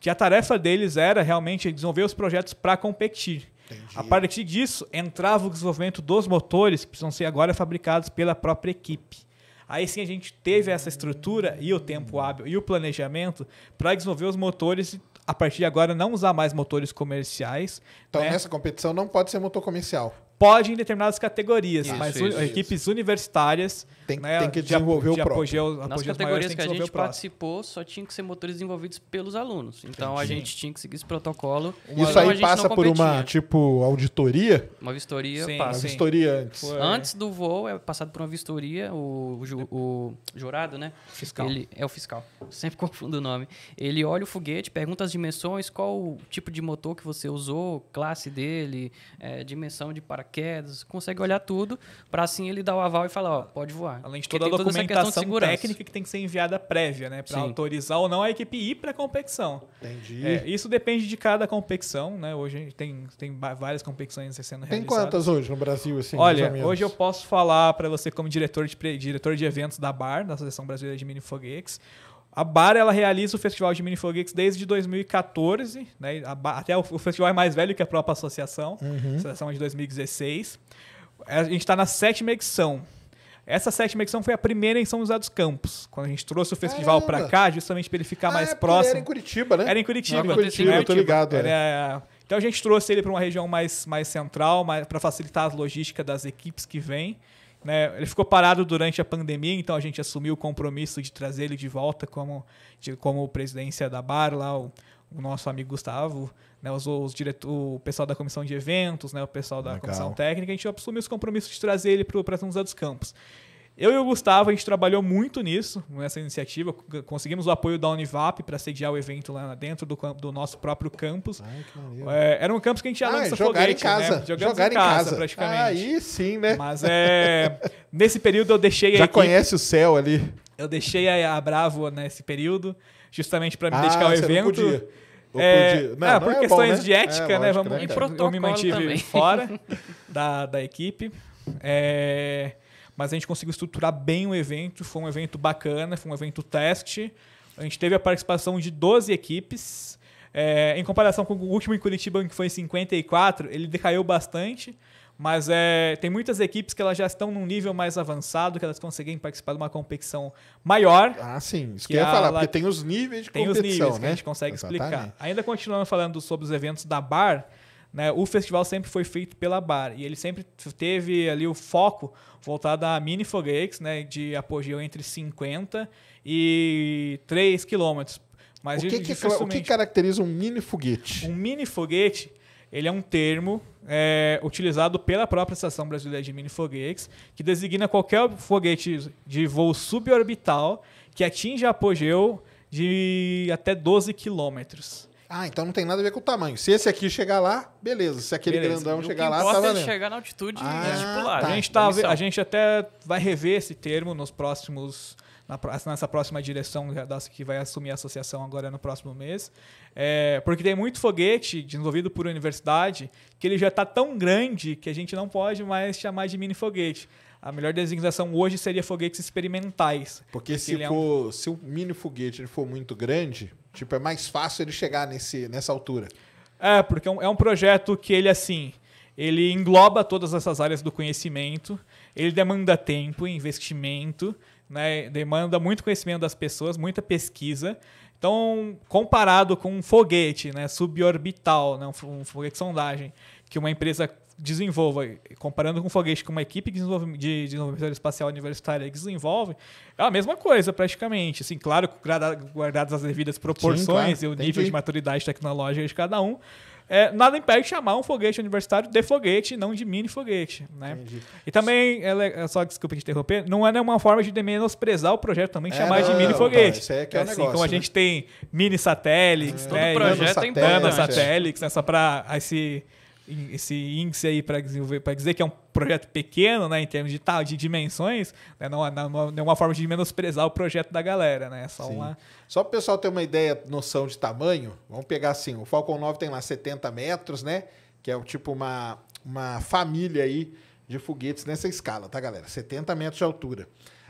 que a tarefa deles era realmente desenvolver os projetos para competir. Entendi. A partir disso, entrava o desenvolvimento dos motores, que precisam ser agora fabricados pela própria equipe. Aí sim a gente teve essa estrutura e o tempo hábil e o planejamento para desenvolver os motores e a partir de agora não usar mais motores comerciais. Então né? nessa competição não pode ser motor comercial pode em determinadas categorias, isso, mas isso, equipes universitárias tem, né, tem que desenvolver de, o próprio. De apogeu, Nas categorias que, a gente participou, só tinha que ser motores desenvolvidos pelos alunos. Então Entendi. a gente tinha que seguir esse protocolo. isso então, aí passa por uma tipo auditoria? Uma vistoria. Sim, passa. Uma vistoria antes. Foi. Antes do voo é passado por uma vistoria. O, o, o jurado, né? Fiscal. Ele é o fiscal. Sempre confundo o nome. Ele olha o foguete, pergunta as dimensões, qual o tipo de motor que você usou, classe dele, é, dimensão de para paraquedas, consegue olhar tudo, para assim ele dar o aval e falar, ó, pode voar. Além de toda a documentação toda técnica que tem que ser enviada prévia, né, para autorizar ou não a equipe ir para a competição. Entendi. É, isso depende de cada competição, né? Hoje a gente tem, tem várias competições sendo realizadas. Tem quantas hoje no Brasil assim? Olha, hoje eu posso falar para você como diretor de diretor de eventos da BAR, da Associação Brasileira de Mini Foguetes. A Bar ela realiza o festival de Mini Geeks desde 2014, né? Bar, até o, o, festival é mais velho que a própria associação, uhum. associação de 2016. A gente está na sétima edição. Essa sétima edição foi a primeira em São José dos Campos, quando a gente trouxe o festival para cá, justamente para ele ficar ah, é mais é, próximo. Era em Curitiba, né? Era em Curitiba. Curitiba, né, Curitiba eu tô ligado. Era, é. né? então a gente trouxe ele para uma região mais, mais central, para facilitar a logística das equipes que vêm. Né? Ele ficou parado durante a pandemia, então a gente assumiu o compromisso de trazer ele de volta como, de, como presidência da Bar, lá o, o nosso amigo Gustavo, né, os, os o pessoal da comissão de eventos, né, o pessoal da Legal. comissão técnica, a gente assumiu os compromissos de trazer ele para São José dos Campos. Eu e o Gustavo, a gente trabalhou muito nisso, nessa iniciativa. Conseguimos o apoio da Univap para sediar o evento lá dentro do, do nosso próprio campus. Ai, é, era um campus que a gente ia ah, jogar foguete, em casa. Né? Jogamos jogar em, né? em casa, casa, praticamente. Aí sim, né? Mas é, nesse período eu deixei Já a conhece o céu ali. Eu deixei a, Bravo nesse período, justamente para me ah, dedicar ao evento. Não é, podia. É, podia. Não, ah, não por é questões bom, né? de ética, é, né? Lógico, Vamos, né, eu me mantive também. fora da, da equipe. É, mas a gente conseguiu estruturar bem o evento, foi um evento bacana, foi um evento teste. A gente teve a participação de 12 equipes. É, em comparação com o último em Curitiba, que foi em 54, ele decaiu bastante. Mas é, tem muitas equipes que elas já estão num nível mais avançado, que elas conseguem participar de uma competição maior. Ah, sim. Isso que, que eu ia falar, porque tem os níveis de tem competição, Tem os níveis né? que a né? gente consegue Exatamente. explicar. Ainda continuando falando sobre os eventos da BAR, né, o festival sempre foi feito pela Bar e ele sempre teve ali o foco voltado a mini foguetes, né, de apogeu entre 50 e 3 quilômetros. Mas o que, que, é o que caracteriza um mini foguete? Um mini foguete ele é um termo é, utilizado pela própria Estação Brasileira de Mini Foguetes, que designa qualquer foguete de voo suborbital que atinge apogeu de até 12 quilômetros. Ah, então não tem nada a ver com o tamanho. Se esse aqui chegar lá, beleza. Se aquele beleza. grandão e chegar lá, tá é valendo. pode chegar na altitude ah, pular. Tipo tá. A, gente tá, a gente até vai rever esse termo nos próximos na, nessa próxima direção que vai assumir a associação agora no próximo mês. É, porque tem muito foguete desenvolvido por universidade que ele já está tão grande que a gente não pode mais chamar de mini foguete. A melhor designação hoje seria foguetes experimentais. Porque, porque se, for, é um... se o mini foguete for muito grande, Tipo, é mais fácil ele chegar nesse, nessa altura. É, porque é um, é um projeto que ele, assim, ele engloba todas essas áreas do conhecimento, ele demanda tempo, investimento, né? demanda muito conhecimento das pessoas, muita pesquisa. Então, comparado com um foguete né? suborbital, né? um foguete de sondagem, que uma empresa desenvolva, comparando com o foguete que uma equipe de desenvolvimento, de desenvolvimento espacial universitária desenvolve, é a mesma coisa praticamente. Assim, claro, guardadas as devidas proporções Sim, claro. e o Tem nível que... de maturidade tecnológica de cada um, é, nada impede de chamar um foguete universitário de foguete, não de mini foguete. Né? E também, é, é, só desculpa te interromper, não é nenhuma forma de menosprezar o projeto também é, chamar não, de mini não, foguete. Tá, é que é, é assim, negócio, como né? a gente tem mini satélites, né, é, né? todo projeto tem satélite, satélite, né? só para esse ah, esse índice aí para dizer que é um projeto pequeno, né, em termos de, tal, de dimensões, né, não, não, não é uma forma de menosprezar o projeto da galera, né? É só, Sim. uma... Só para o pessoal ter uma ideia, noção de tamanho, vamos pegar assim, o Falcon 9 tem lá 70 metros, né? Que é o tipo uma, uma família aí de foguetes nessa escala, tá, galera? 70 metros de altura.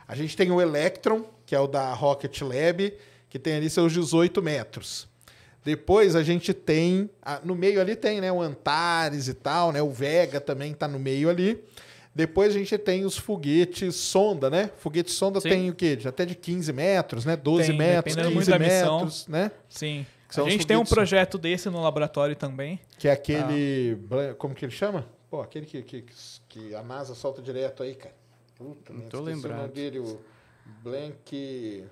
A gente tem o Electron, que é o da Rocket Lab, que tem ali seus 18 metros. Depois a gente tem. No meio ali tem, né? O Antares e tal, né? O Vega também está no meio ali. Depois a gente tem os foguetes sonda, né? Foguete sonda Sim. tem o quê? Até de 15 metros, né? 12 tem, metros, 15 metros, né? Sim. A gente tem um projeto sonda. desse no laboratório também. Que é ah. aquele. Ah. Como que ele chama? Pô, aquele que, que, que a NASA solta direto aí, cara. Puta, Não né? tô lembrando. O nome dele, o Blank.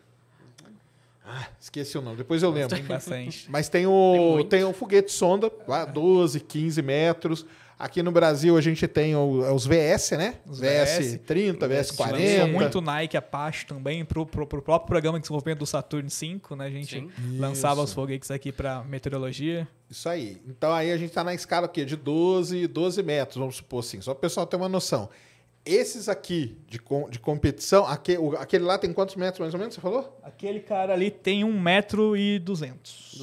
Ah, esqueci o nome, depois eu lembro. Tem bastante. Mas tem o, tem, tem o foguete sonda, lá 12, é. 15 metros. Aqui no Brasil a gente tem é os VS, né? Os VS 30, VS 40. muito Nike Apache também para o próprio programa de desenvolvimento do Saturn 5, né? A gente Sim. lançava Isso. os foguetes aqui para meteorologia. Isso aí. Então aí a gente está na escala aqui de 12, 12 metros, vamos supor assim, só para o pessoal ter uma noção. Esses aqui de, com, de competição, aquele, aquele lá tem quantos metros mais ou menos, você falou? Aquele cara ali tem 1 metro e Do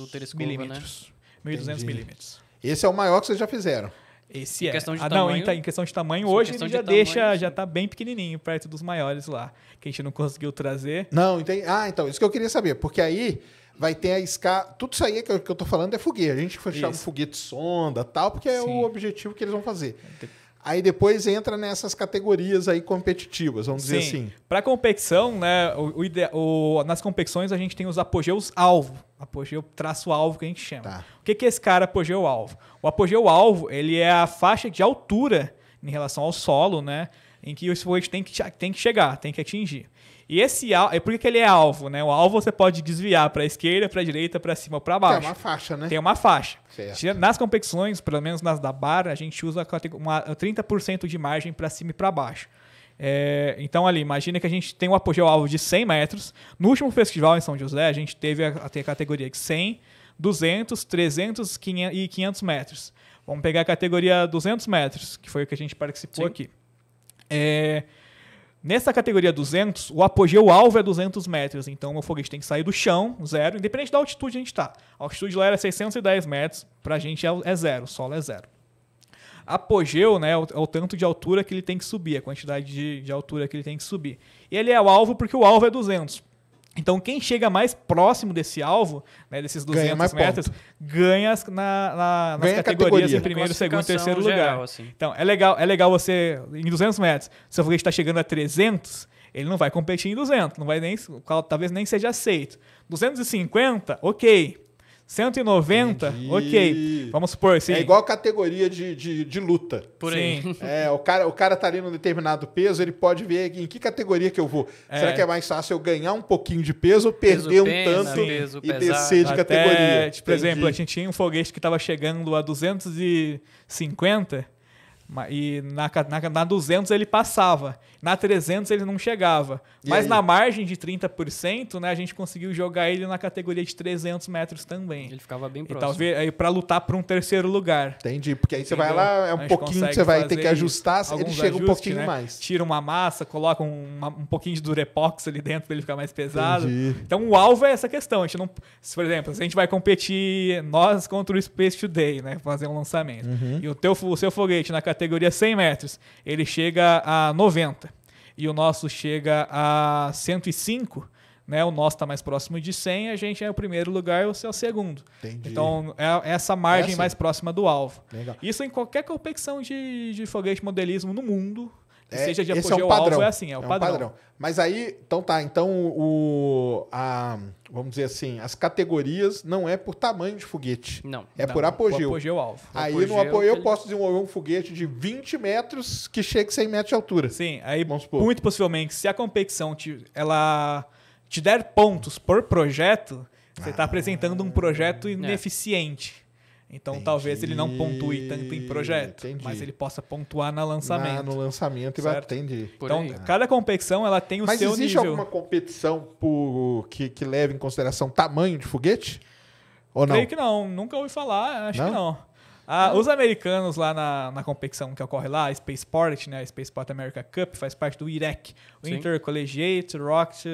telescópio, milímetros. Né? 1.200 milímetros. Esse é o maior que vocês já fizeram. Esse em é. Questão de ah, tamanho, não, em, em questão de tamanho, hoje ele já deixa, já está bem pequenininho, perto dos maiores lá, que a gente não conseguiu trazer. Não, entendi. Ah, então, isso que eu queria saber, porque aí vai ter a escala. Tudo isso aí que eu, estou falando é foguete. A gente chama foguete sonda tal, porque é o objetivo que eles vão fazer. Aí depois entra nessas categorias aí competitivas, vamos Sim. dizer assim. Para competição, né, o, o, o, nas competições a gente tem os apogeus alvo, apogeu traço alvo que a gente chama. Tá. O que, que é esse cara apogeu alvo? O apogeu alvo ele é a faixa de altura em relação ao solo, né, em que o expoente tem que tem que chegar, tem que atingir. E esse alvo, é porque ele é alvo, né? O alvo você pode desviar para a esquerda, para a direita, para cima ou para baixo. Tem uma faixa, né? Tem uma faixa. Certo. Nas competições, pelo menos nas da barra, a gente usa uma, 30% de margem para cima e para baixo. É, então, ali, imagina que a gente tem um apogeu-alvo de 100 metros. No último festival em São José, a gente teve a, a categoria de 100, 200, 300 500, e 500 metros. Vamos pegar a categoria 200 metros, que foi o que a gente participou Sim. aqui. É, Nessa categoria 200, o apogeu alvo é 200 metros, então o foguete tem que sair do chão, zero, independente da altitude que a gente está. A altitude lá era 610 metros, para a gente é, é zero, o solo é zero. Apogeu né, é o, é o tanto de altura que ele tem que subir, a quantidade de, de altura que ele tem que subir. E ele é o alvo porque o alvo é 200. Então, quem chega mais próximo desse alvo, né, desses 200 ganha metros, ponto. ganha, na, na, nas ganha categorias categoria. em primeiro, segundo, terceiro geral, lugar. Assim. Então, é legal, é legal você, em 200 metros, se o foguete está chegando a 300, ele não vai competir em 200, não vai nem, talvez nem seja aceito. 250, ok. 190? Entendi. Ok. Vamos supor, sim. É igual categoria de, de, de luta. porém. É, o cara, o cara tá ali num determinado peso, ele pode ver em que categoria que eu vou. É. Será que é mais fácil eu ganhar um pouquinho de peso ou perder peso um pena, tanto peso, e pesado. descer de Até, categoria? Tipo, por exemplo, a gente tinha um foguete que estava chegando a 250 e na, na, na 200 ele passava, na 300 ele não chegava. E Mas aí? na margem de 30%, né, a gente conseguiu jogar ele na categoria de 300 metros também. Ele ficava bem próximo. E talvez para lutar para um terceiro lugar. Entendi, porque aí Entendeu? você vai lá, é um pouquinho que você vai ter que ajustar, ele chega um pouquinho né? mais. Tira uma massa, coloca um, um pouquinho de durepox ali dentro para ele ficar mais pesado. Entendi. Então o alvo é essa questão. A gente não, se, por exemplo, se a gente vai competir nós contra o Space Today, né, fazer um lançamento. Uhum. E o teu o seu foguete na categoria categoria 100 metros, ele chega a 90 e o nosso chega a 105, né? O nosso está mais próximo de 100, a gente é o primeiro lugar e você é o segundo. Entendi. Então, é, é essa margem é assim. mais próxima do alvo. Legal. Isso em qualquer competição de, de foguete modelismo no mundo é, seja de apogeu é, é um padrão. Alvo, é assim, é o é um padrão. padrão. Mas aí, então tá, então o a, vamos dizer assim, as categorias não é por tamanho de foguete. Não. É não, por apogeu. apogeu alvo. Aí apogeu, no apogeu eu posso desenvolver um foguete de 20 metros que chegue 100 metros de altura. Sim, aí vamos supor. muito possivelmente se a competição te, ela te der pontos por projeto, você está ah. apresentando um projeto ineficiente. Então Entendi. talvez ele não pontue tanto em projeto, Entendi. mas ele possa pontuar na lançamento. Na, no lançamento certo? atender. Então, cada competição ela tem o mas seu nível. Mas existe alguma competição por, que, que leve em consideração tamanho de foguete? Ou não? Creio que não, nunca ouvi falar, acho não? que não. Ah, os americanos lá na, na competição que ocorre lá, a Spaceport, né? A Spaceport America Cup faz parte do IREC, o Intercollegiate Rocket,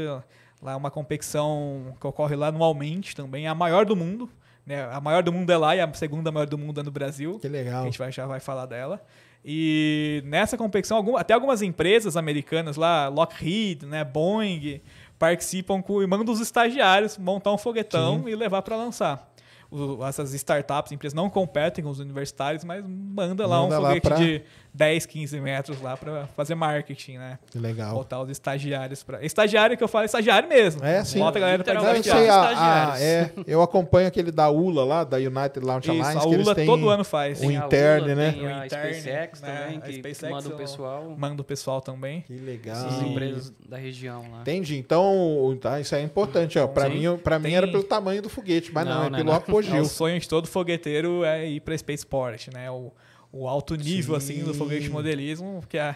lá é uma competição que ocorre lá anualmente também, é a maior do mundo. Né? A maior do mundo é lá e a segunda maior do mundo é no Brasil. Que legal. A gente vai, já vai falar dela. E nessa competição, algum, até algumas empresas americanas lá, Lockheed, né, Boeing, participam com, e mandam os estagiários montar um foguetão Sim. e levar para lançar o, essas startups, empresas não competem com os universitários, mas manda lá manda um foguete pra... de 10, 15 metros lá para fazer marketing, né? Legal. Botar os estagiários para. Estagiário que eu falo, estagiário mesmo. É, sim. Bota a galera para é, eu, sei, ah, ah, é, eu acompanho aquele da ULA lá, da United Launch Alliance. a ULA que eles têm todo ano faz. O interne, né? O a SpaceX né? também, que, SpaceX manda o pessoal. Manda o pessoal também. Que legal. As empresas da região lá. Entendi. Então, tá, isso é importante. Para mim, pra mim era pelo tamanho do foguete, mas não, não é pelo apoio apogeu. É, o sonho de todo fogueteiro é ir para Spaceport, né? O, o alto nível Sim. assim do foguete modelismo, que é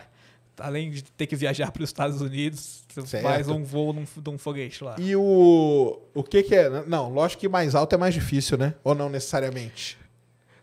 além de ter que viajar para os Estados Unidos, você faz um voo num, de um foguete lá. E o. O que, que é. Não, lógico que mais alto é mais difícil, né? Ou não necessariamente?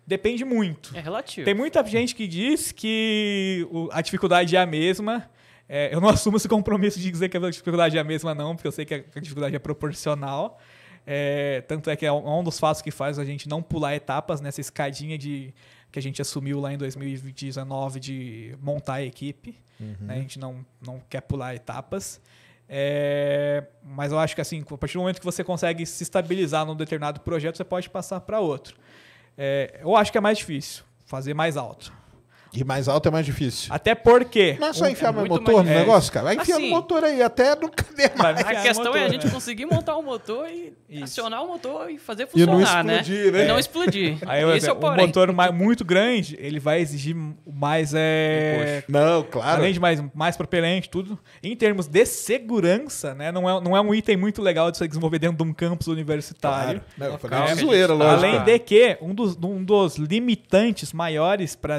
Depende muito. É relativo. Tem muita gente que diz que o, a dificuldade é a mesma. É, eu não assumo esse compromisso de dizer que a dificuldade é a mesma, não, porque eu sei que a dificuldade é proporcional. É, tanto é que é, é um dos fatos que faz a gente não pular etapas nessa né? escadinha de que a gente assumiu lá em 2019 de montar a equipe. Né? Uhum. Né? A gente não, não quer pular etapas. É, mas eu acho que assim, a partir do momento que você consegue se estabilizar num determinado projeto, você pode passar para outro. É, eu acho que é mais difícil fazer mais alto. E mais alto é mais difícil. Até porque. Não é só enfiar é meu motor no é. negócio, cara. Vai enfiar assim, motor aí, até não mais. A questão motor, é a gente né? conseguir montar o um motor e Isso. acionar o motor e fazer funcionar, e né? explodir, né? né? E não explodir. Aí, Esse é o porém. Um motor muito grande, ele vai exigir mais. É... Não, claro. Além de mais, mais propelente, tudo. Em termos de segurança, né? Não é, não é um item muito legal de se desenvolver dentro de um campus universitário. Claro. Não, é zoeira, lógico. Além de que um dos, um dos limitantes maiores para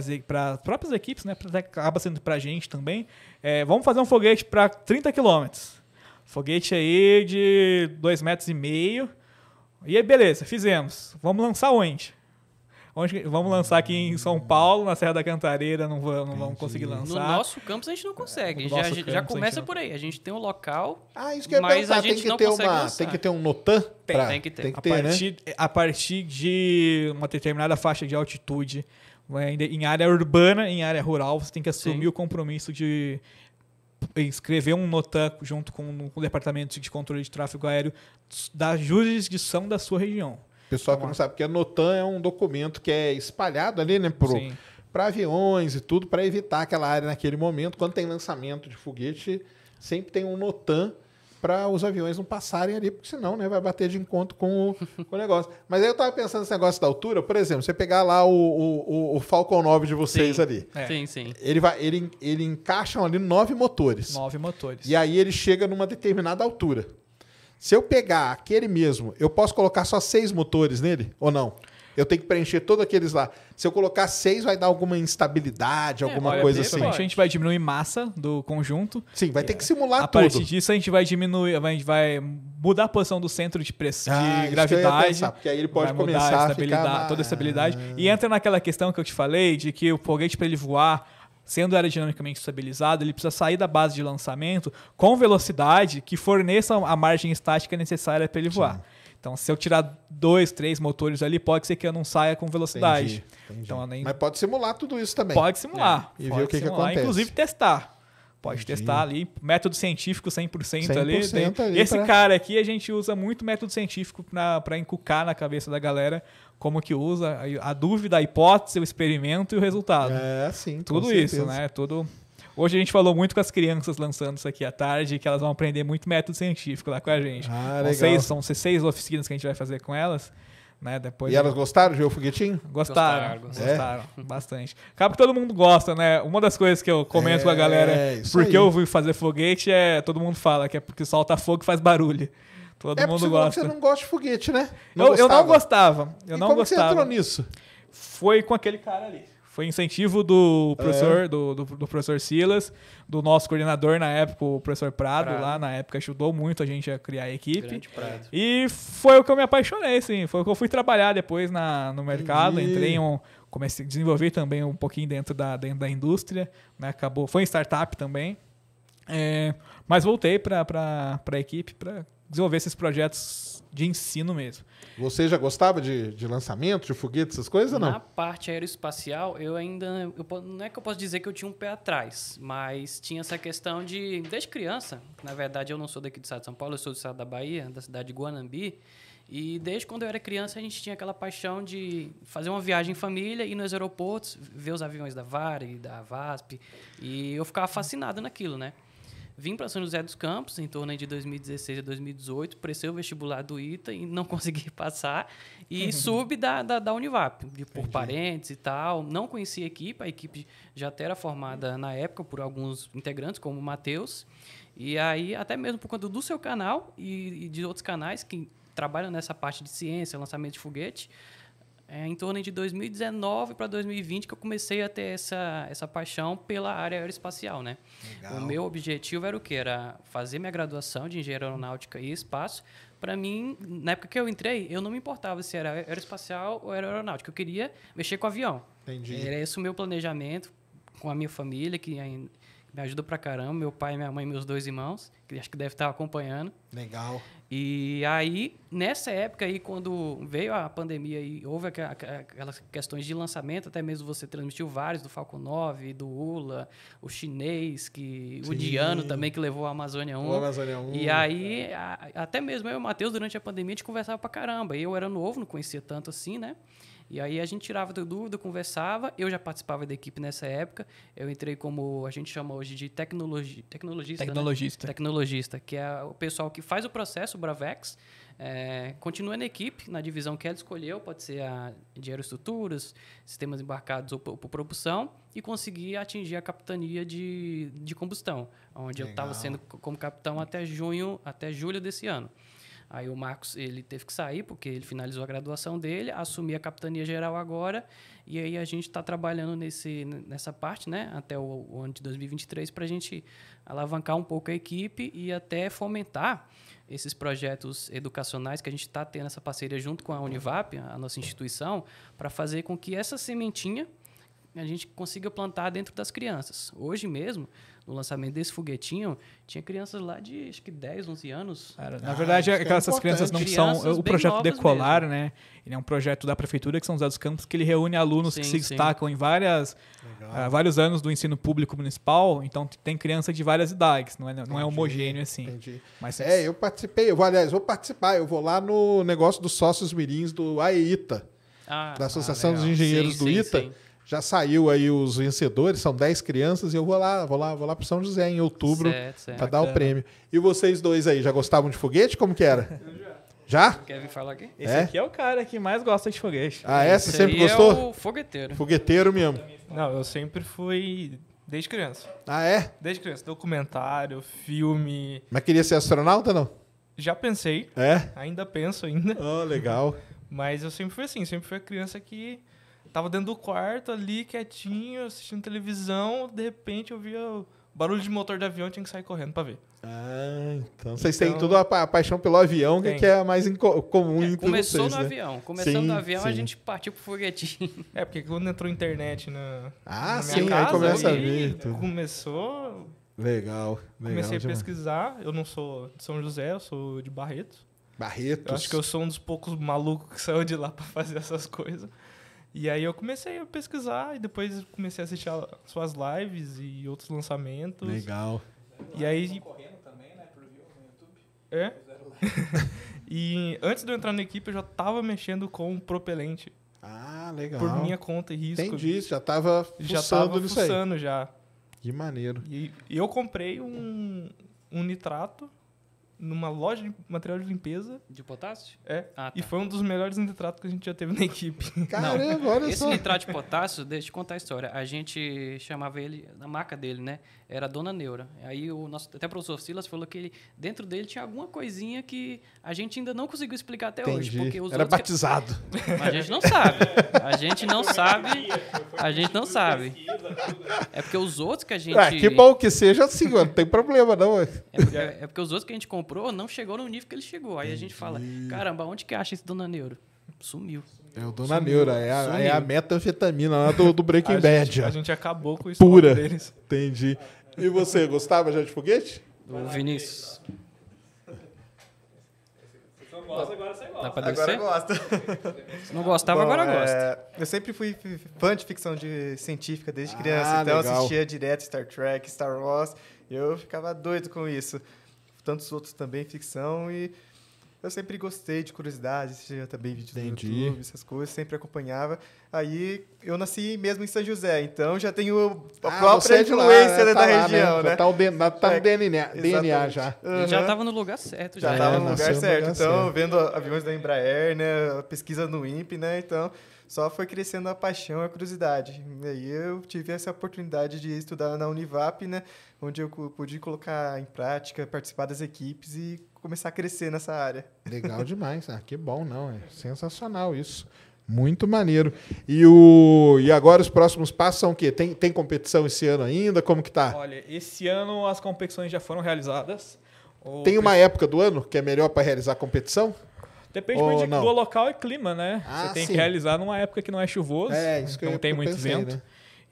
próprias equipes, né? Acaba sendo pra gente também. É, vamos fazer um foguete para 30 quilômetros. Foguete aí de 2,5 metros e meio. E aí, beleza, fizemos. Vamos lançar onde? onde? Vamos lançar aqui em São Paulo, na Serra da Cantareira, não vamos, não vamos conseguir lançar. No nosso campus a gente não consegue. Já, campus, já, começa por aí. A gente tem um local. Ah, isso que é mas a gente tem que não ter consegue uma, lançar. Tem que ter um NOTAM? Tem, pra, tem que ter. Tem que ter a, né? partir, né? a partir de uma determinada faixa de altitude, em área urbana, em área rural, você tem que assumir Sim. o compromisso de escrever um notan junto com o Departamento de Controle de Tráfego Aéreo da jurisdição da sua região. Pessoal então, que não sabe, porque a NOTAM é um documento que é espalhado ali, né, pro, para aviões e tudo, para evitar aquela área naquele momento. Quando tem lançamento de foguete, sempre tem um NOTAM para os aviões não passarem ali, porque senão né, vai bater de encontro com o, com o negócio. Mas aí eu estava pensando nesse negócio da altura, por exemplo, você pegar lá o, o, o Falcon 9 de vocês sim. ali. É. Sim, sim. Ele, vai, ele, ele encaixam ali nove motores. Nove motores. E aí ele chega numa determinada altura. Se eu pegar aquele mesmo, eu posso colocar só seis motores nele ou não? Não. Eu tenho que preencher todos aqueles lá. Se eu colocar seis, vai dar alguma instabilidade, é, alguma coisa assim. A gente vai diminuir massa do conjunto. Sim, vai ter que simular a tudo. A partir disso, a gente vai diminuir, a gente vai mudar a posição do centro de pressão, ah, de gravidade. Pensar, porque aí ele pode começar a, a ficar... toda a estabilidade. E entra naquela questão que eu te falei de que o foguete, para ele voar, sendo aerodinamicamente estabilizado, ele precisa sair da base de lançamento com velocidade que forneça a margem estática necessária para ele voar. Sim. Então, se eu tirar dois, três motores ali, pode ser que eu não saia com velocidade. Entendi, entendi. Então, nem... Mas pode simular tudo isso também. Pode simular. É. E pode ver o que, simular, que acontece. Inclusive testar. Pode entendi. testar ali, método científico 100%, 100% ali. ali Esse pra... cara aqui, a gente usa muito método científico para encucar na cabeça da galera como que usa, a dúvida, a hipótese, o experimento e o resultado. É, sim. Tudo isso, né? Tudo Hoje a gente falou muito com as crianças lançando isso aqui à tarde, que elas vão aprender muito método científico lá com a gente. Ah, legal. Seis, são seis oficinas que a gente vai fazer com elas. Né? Depois e elas eu... gostaram de ver o foguetinho? Gostaram, gostaram, gostaram é? bastante. Acaba que todo mundo gosta, né? Uma das coisas que eu comento é, com a é, galera, é porque aí. eu fui fazer foguete, é todo mundo fala que é porque solta fogo e faz barulho. Todo é mundo gosta. Você não gosta de foguete, né? Não eu, eu, não gostava. Eu e não como gostava. você entrou nisso? Foi com aquele cara ali. Foi incentivo do professor, é. do, do, do, professor Silas, do nosso coordenador na época, o professor Prado, Prado, lá na época ajudou muito a gente a criar a equipe. E foi o que eu me apaixonei, sim. Foi o que eu fui trabalhar depois na, no mercado. Entendi. Entrei em um, comecei a desenvolver também um pouquinho dentro da, dentro da indústria, né? Acabou, foi em startup também. É, mas voltei para a equipe para desenvolver esses projetos de ensino mesmo. Você já gostava de, de lançamento, de foguete, essas coisas ou não? Na parte aeroespacial, eu ainda. Eu, não é que eu posso dizer que eu tinha um pé atrás, mas tinha essa questão de. Desde criança, na verdade eu não sou daqui do estado de São Paulo, eu sou do estado da Bahia, da cidade de Guanambi. E desde quando eu era criança, a gente tinha aquela paixão de fazer uma viagem em família, ir nos aeroportos, ver os aviões da VARE, da VASP. E eu ficava fascinado naquilo, né? Vim para São José dos Campos em torno de 2016 a 2018, prestei o vestibular do ITA e não consegui passar. E uhum. subi da, da, da Univap, por Entendi. parentes e tal. Não conheci a equipe, a equipe já era formada na época por alguns integrantes, como o Matheus. E aí, até mesmo por conta do seu canal e, e de outros canais que trabalham nessa parte de ciência, lançamento de foguete, é, em torno de 2019 para 2020 que eu comecei a ter essa, essa paixão pela área aeroespacial, né? Legal. O meu objetivo era o quê? Era fazer minha graduação de engenharia aeronáutica e espaço. Para mim, na época que eu entrei, eu não me importava se era aeroespacial ou aeronáutica. Eu queria mexer com avião. Entendi. Era esse o meu planejamento com a minha família, que me ajuda pra caramba. Meu pai, minha mãe meus dois irmãos, que acho que deve estar acompanhando. Legal. E aí, nessa época aí, quando veio a pandemia e houve aquelas questões de lançamento, até mesmo você transmitiu vários do Falcon 9, do ULA, o chinês, que o Diano também, que levou a Amazônia 1. O Amazônia 1. E aí, a, até mesmo eu e o Matheus, durante a pandemia, a gente conversava pra caramba. Eu era novo, não conhecia tanto assim, né? E aí a gente tirava dúvida, conversava. Eu já participava da equipe nessa época. Eu entrei como a gente chama hoje de tecnologi tecnologista. Né? Tecnologista. Né? Tecnologista, que é o pessoal que faz o processo, o Bravex. É, continua na equipe, na divisão que ela escolheu, pode ser a de aerostruturas, sistemas embarcados ou por propulsão, e consegui atingir a capitania de, de combustão, onde Legal. eu estava sendo como capitão até junho, até julho desse ano. Aí o Marcos ele teve que sair porque ele finalizou a graduação dele, assumir a capitania geral agora e aí a gente está trabalhando nesse nessa parte, né? Até o, o ano de 2023 para a gente alavancar um pouco a equipe e até fomentar esses projetos educacionais que a gente está tendo essa parceria junto com a Univap, a nossa instituição, para fazer com que essa sementinha a gente consiga plantar dentro das crianças. Hoje mesmo, no lançamento desse foguetinho, tinha crianças lá de acho que 10, 11 anos. Cara, na ah, verdade, é essas crianças não crianças são. O projeto Decolar, mesmo. né? Ele é um projeto da prefeitura que são usados campos, que ele reúne alunos sim, que se sim. destacam em várias, uh, vários anos do ensino público municipal. Então tem criança de várias idades, não é, não é homogêneo assim. Entendi. Mas, é, eu participei, eu, vou, aliás, vou participar, eu vou lá no negócio dos sócios mirins do AEITA, ah, da Associação ah, dos Engenheiros sim, do ITA. Já saiu aí os vencedores, são 10 crianças, e eu vou lá, vou lá, vou lá para São José em outubro para dar o prêmio. E vocês dois aí, já gostavam de foguete? Como que era? já. Kevin Quer vir falar aqui? Esse é? aqui é o cara que mais gosta de foguete. Ah, é? essa sempre é gostou? É o fogueteiro. Fogueteiro mesmo. Não, eu sempre fui desde criança. Ah, é? Desde criança. Documentário, filme. Mas queria ser astronauta, não? Já pensei. É? Ainda penso ainda. oh, legal. Mas eu sempre fui assim, sempre fui a criança que Tava dentro do quarto ali, quietinho, assistindo televisão. De repente eu via barulho de motor de avião, tinha que sair correndo pra ver. Ah, então. Vocês então, têm tudo a, pa a paixão pelo avião, tem. que é mais comum é, Começou vocês, no né? avião. Começando sim, no avião, sim. a gente partiu pro foguetinho. É, porque quando entrou internet na. Ah, na sim, casa, aí começa a ver. Tudo. Começou. Legal, legal. Comecei a pesquisar. Eu não sou de São José, eu sou de Barretos. Barretos. Eu acho que eu sou um dos poucos malucos que saiu de lá para fazer essas coisas. E aí eu comecei a pesquisar e depois comecei a assistir a suas lives e outros lançamentos. Legal. E aí. Tá correndo também, né? Por no YouTube. É? e antes de eu entrar na equipe, eu já estava mexendo com propelente. Ah, legal. Por minha conta e risco. Entendi, já estava já tava nisso aí. já. Que maneiro. E eu comprei um, um nitrato numa loja de material de limpeza. De potássio? É. Ah, tá. E foi um dos melhores nitratos que a gente já teve na equipe. Caramba, olha Esse só. Esse nitrato de potássio, deixa eu te contar a história. A gente chamava ele, na marca dele, né? era a Dona Neura. Aí o nosso, até o professor Silas falou que ele, dentro dele tinha alguma coisinha que a gente ainda não conseguiu explicar até Entendi. hoje. Porque os era batizado. Que... Mas a gente não sabe. A gente não sabe. A gente não sabe. É porque os outros que a gente. Ah, que bom que seja assim, mano. Não tem problema, não. É porque, é porque, os outros que a gente comprou não chegou no nível que ele chegou. Aí a gente fala: caramba, onde que acha esse Dona Neura? Sumiu. É o Dona sumiu, Neura, é a, é a metanfetamina lá do, do Breaking a Bad. Gente, a gente acabou com isso. Pura. Deles. Entendi. E você, gostava já de foguete? Do Vinícius. Gosta, agora você gosta. Dá pra agora gosta. Se não gostava, Bom, agora é... gosta. Eu sempre fui fã de ficção de científica desde ah, criança, então legal. eu assistia direto Star Trek, Star Wars, e eu ficava doido com isso. Tantos outros também, ficção, e eu sempre gostei de curiosidade, seja também vídeos Entendi. do YouTube, essas coisas, sempre acompanhava. Aí eu nasci mesmo em São José, então já tenho a ah, própria é influência né? tá lá, tá da região, né? né? Tá, o DNA, tá é, DNA, DNA já. Uhum. Já tava no lugar certo. Já, já tava é, no lugar certo. Lugar então, certo. vendo aviões da Embraer, né? Pesquisa no INPE, né? Então só foi crescendo a paixão e a curiosidade. E aí eu tive essa oportunidade de estudar na Univap, né, onde eu pude colocar em prática, participar das equipes e começar a crescer nessa área. Legal demais. Ah, que bom, não. É sensacional isso. Muito maneiro. E, o, e agora os próximos passos são o quê? Tem, tem competição esse ano ainda? Como que tá? Olha, esse ano as competições já foram realizadas. O tem uma época do ano que é melhor para realizar competição? Depende Ou muito do local e clima, né? Ah, Você tem sim. que realizar numa época que não é chuvoso, é, isso que não tem muito pensei, vento. Né?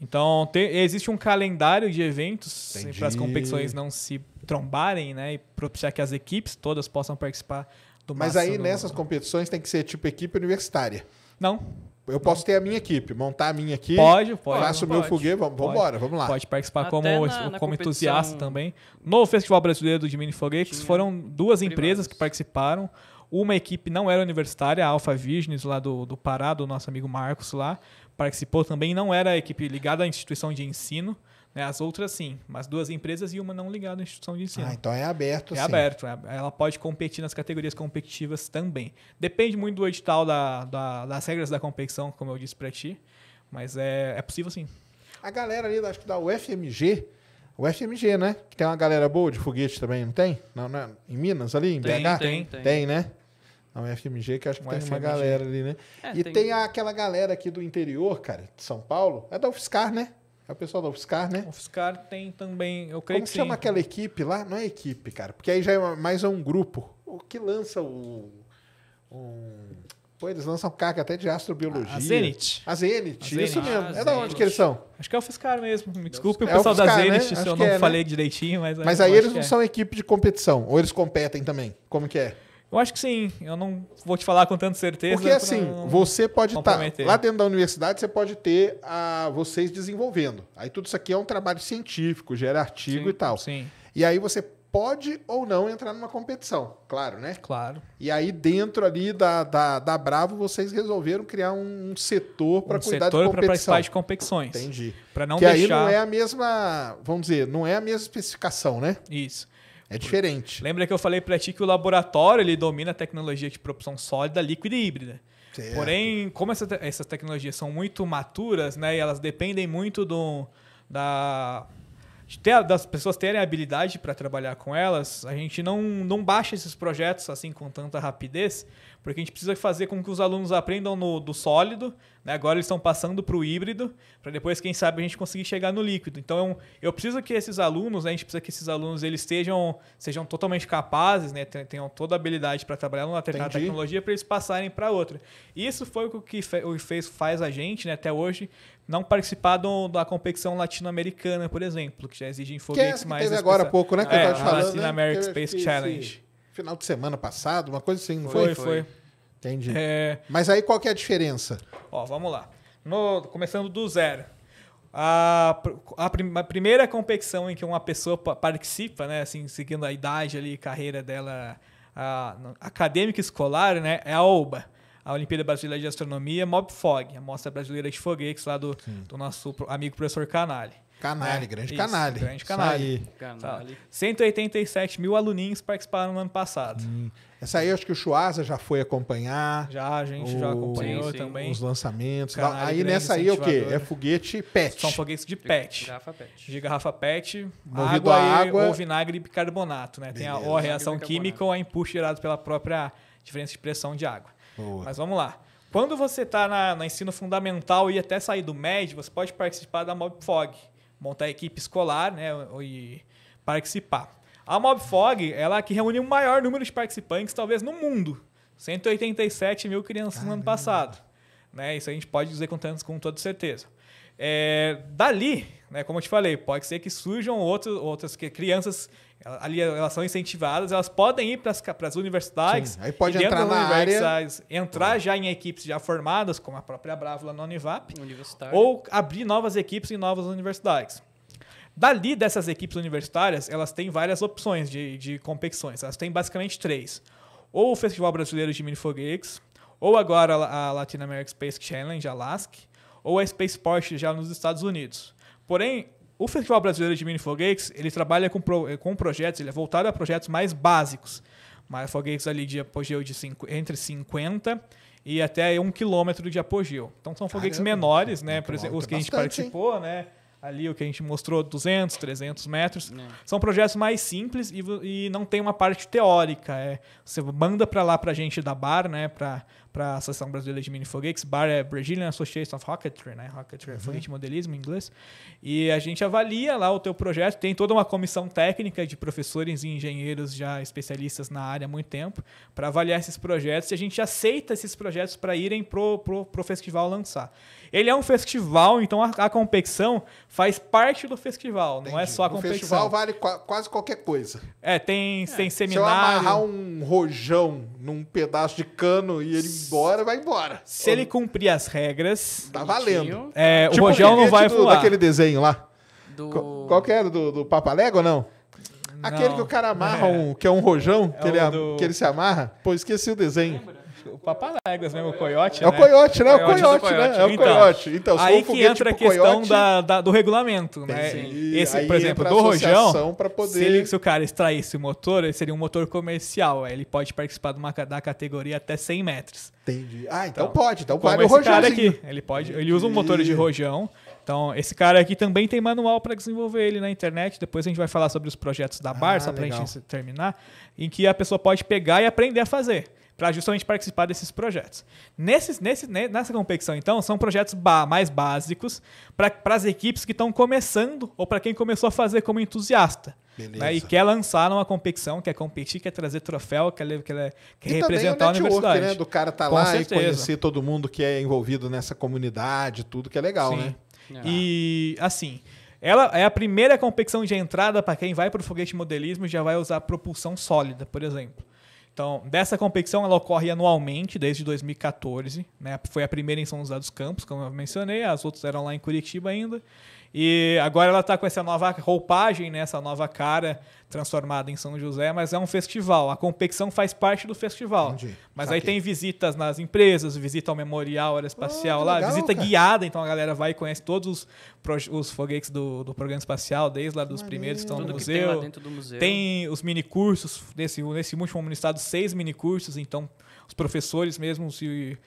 Então, tem, existe um calendário de eventos para as competições não se trombarem, né? E propiciar que as equipes todas possam participar do Mas aí do... nessas competições tem que ser tipo equipe universitária. Não. Eu posso não. ter a minha equipe, montar a minha equipe Pode, pode. Faço o meu foguete, vamos embora, vamos lá. Pode participar Até como, na, como na entusiasta também. No Festival Brasileiro de Mini Foguetes foram duas empresas que participaram. Uma equipe não era universitária, a Alfa Virgins lá do, do Pará, do nosso amigo Marcos lá, participou também. Não era a equipe ligada à instituição de ensino, é, as outras sim, mas duas empresas e uma não ligada à instituição de ensino. Ah, então é aberto, É sim. aberto. É, ela pode competir nas categorias competitivas também. Depende muito do edital, da, da das regras da competição, como eu disse para ti, mas é, é possível sim. A galera ali, acho que da UFMG, UFMG, né? Que tem uma galera boa de foguete também, não tem? Não, não é? Em Minas, ali, em tem, BH? Tem, tem. Tem, né? A UFMG, que acho que tem uma galera ali, né? É, e tem... tem... aquela galera aqui do interior, cara, de São Paulo. É da UFSCar, né? É o pessoal da UFSCar, né? UFSCar tem também, eu creio Como que chama sim. aquela equipe lá? Não é equipe, cara, porque aí já é mais um grupo. O que lança o... Um... Pô, eles lançam carga até de astrobiologia. A Zenit. A Zenit, isso mesmo. é da onde que eles são? Acho que é o Fiscar mesmo. Me desculpe é o pessoal da né? Zenit né? se eu não é, né? falei né? direitinho, mas... Mas aí eles não é. são equipe de competição, ou eles competem também? Como que é? Eu acho que sim. Eu não vou te falar com tanta certeza. Porque assim, não, você pode estar tá, lá dentro da universidade, você pode ter a, ah, vocês desenvolvendo. Aí tudo isso aqui é um trabalho científico, gera artigo sim, e tal. Sim. E aí você pode ou não entrar numa competição, claro, né? Claro. E aí dentro ali da, da, da Bravo vocês resolveram criar um, um setor para um cuidar setor de competição. participar de competições. Entendi. Para não que deixar. Que aí não é a mesma, vamos dizer, não é a mesma especificação, né? Isso. É diferente. Lembra que eu falei para ti que o laboratório ele domina a tecnologia de propulsão sólida, líquida e híbrida. Certo. Porém, como essa, essas tecnologias são muito maturas, né, e elas dependem muito do, da, ter, das pessoas terem habilidade para trabalhar com elas, a gente não, não baixa esses projetos assim com tanta rapidez, porque a gente precisa fazer com que os alunos aprendam no, do sólido, né? agora eles estão passando para o híbrido, para depois, quem sabe, a gente conseguir chegar no líquido. Então, eu preciso que esses alunos, né? a gente precisa que esses alunos eles sejam, sejam totalmente capazes, né? tenham toda a habilidade para trabalhar numa determinada tecnologia para eles passarem para outra. E isso foi o que o fez, faz a gente, né? até hoje, não participar do, da competição latino-americana, por exemplo, que já exige foguetes mais... Que é que mais teve agora há pouco, né? Que é, eu tava te falando, Latin né? American Space Challenge final de semana passado, uma coisa assim, não foi? Foi, foi. Entendi. É... Mas aí qual que é a diferença? Ó, vamos lá. No, começando do zero. A, a, prim, a, primeira competição em que uma pessoa participa, né, assim, seguindo a idade ali, carreira dela a, acadêmica escolar, né, é a OBA a Olimpíada Brasileira de Astronomia, Mob Fog, a Mostra Brasileira de Foguetes, lá do, do, nosso amigo professor Canali. Canale, né? grande Isso, canalha. Grande Canale. Tá. 187 mil aluninhos participaram no ano passado. Hum. Essa aí acho que o Chuasa já foi acompanhar. Já, a gente o... já acompanhou sim, também. Os lançamentos. aí nessa aí o quê? É foguete PET. São foguetes de PET. De garrafa PET. De garrafa PET, Movido água, água ou vinagre e bicarbonato, né? Beleza. Tem a, a reação química ou a empuxo gerado pela própria diferença de pressão de água. Boa. Mas vamos lá. Quando você está no ensino fundamental e até sair do médio, você pode participar da Mob Fog montar equipe escolar né, e participar. A Mobfog, ela é que reúne o maior número de participantes, talvez, no mundo. 187 mil crianças Caramba. no ano passado. Né? Isso a gente pode dizer com, com toda certeza. É, dali, né, como eu te falei, pode ser que surjam outros, outras que, crianças ali elas são incentivadas, elas podem ir para as universidades. Sim, aí pode entrar na área. Entrar já em equipes já formadas, como a própria Bravo lá na Univap, ou abrir novas equipes em novas universidades. Dali dessas equipes universitárias, elas têm várias opções de, de competições. Elas têm basicamente três. Ou o Festival Brasileiro de Minifoguetes, ou agora a Latin American Space Challenge, a LASC, ou a Spaceport já nos Estados Unidos. Porém, o Festival Brasileiro de Mini Foguetes, ele trabalha com, pro, eh, com projetos, ele é voltado a projetos mais básicos. Mas foguetes ali de apogeu de cinco, entre 50 e até 1 um quilômetro de apogeu. Então são foguetes menores, né? Por exemplo, os que a gente participou, né? Ali o que a gente mostrou, 200, 300 metros. É. São projetos mais simples e, e, não tem uma parte teórica. É, você manda para lá para a gente da BAR, né? Para para a Associação Brasileira de Foguetes, BAR é Brazilian Association of Rocketry, né? Rocketry uhum. é foguete uhum. modelismo em inglês. E a gente avalia lá o teu projeto, tem toda uma comissão técnica de professores e engenheiros já especialistas na área há muito tempo para avaliar esses projetos e a gente aceita esses projetos para irem pro, pro, pro festival lançar. Ele é um festival, então a, a competição faz parte do festival, Entendi. não é só a competição. O festival vale quase qualquer coisa. É, tem, é. tem seminário. Se eu amarrar um rojão num pedaço de cano e ele embora, vai embora. Se ele cumprir as regras. Tá valendo. É, tipo o Rojão não vai do, tipo Daquele desenho lá. Do... Qual, qual que era? É? Do, do Papalego ou não? não? Aquele que o cara amarra, é. um, que é um rojão, é que, ele, do... que ele se amarra. Pô, esqueci o desenho o Papaléguas mesmo, o coiote. É o né? coiote, né? É o coiote, né? É o então, coiote. Então, aí que entra a questão da, da, do regulamento, né? Sim. Esse, aí por exemplo, do rojão, poder... se, ele, se, o cara extraísse o motor, ele seria um motor comercial. Ele pode participar de uma, da categoria até 100 metros. Entendi. Ah, então, então pode. Então vale o rojão. aqui, ele, pode, ele usa um motor de rojão. Então, esse cara aqui também tem manual para desenvolver ele na internet. Depois a gente vai falar sobre os projetos da Barça, ah, para a gente terminar, em que a pessoa pode pegar e aprender a fazer para justamente participar desses projetos. Nesses, nesse, nessa competição, então, são projetos ba mais básicos para as equipes que estão começando ou para quem começou a fazer como entusiasta. Né, e quer lançar numa competição, quer competir, quer trazer troféu, quer, quer, quer representar o a universidade. Né, do cara estar tá lá certeza. e conhecer todo mundo que é envolvido nessa comunidade, tudo que é legal, Sim. né? Ah. E assim, ela é a primeira competição de entrada para quem vai para o foguete modelismo e já vai usar propulsão sólida, por exemplo. Então, dessa competição ela ocorre anualmente desde 2014, né? Foi a primeira em São José dos Campos, como eu mencionei, as outras eram lá em Curitiba ainda. E agora ela está com essa nova roupagem, né? essa nova cara transformado em São José, mas é um festival. A competição faz parte do festival. Entendi. Mas Saquei. aí tem visitas nas empresas, visita ao memorial aeroespacial oh, lá, legal, visita cara. guiada, então a galera vai e conhece todos os, os foguetes do, do programa espacial, desde lá dos primeiros que estão Tudo no museu. Tem, do museu. tem os minicursos, nesse, nesse último comunicado, seis minicursos, então os professores mesmo se,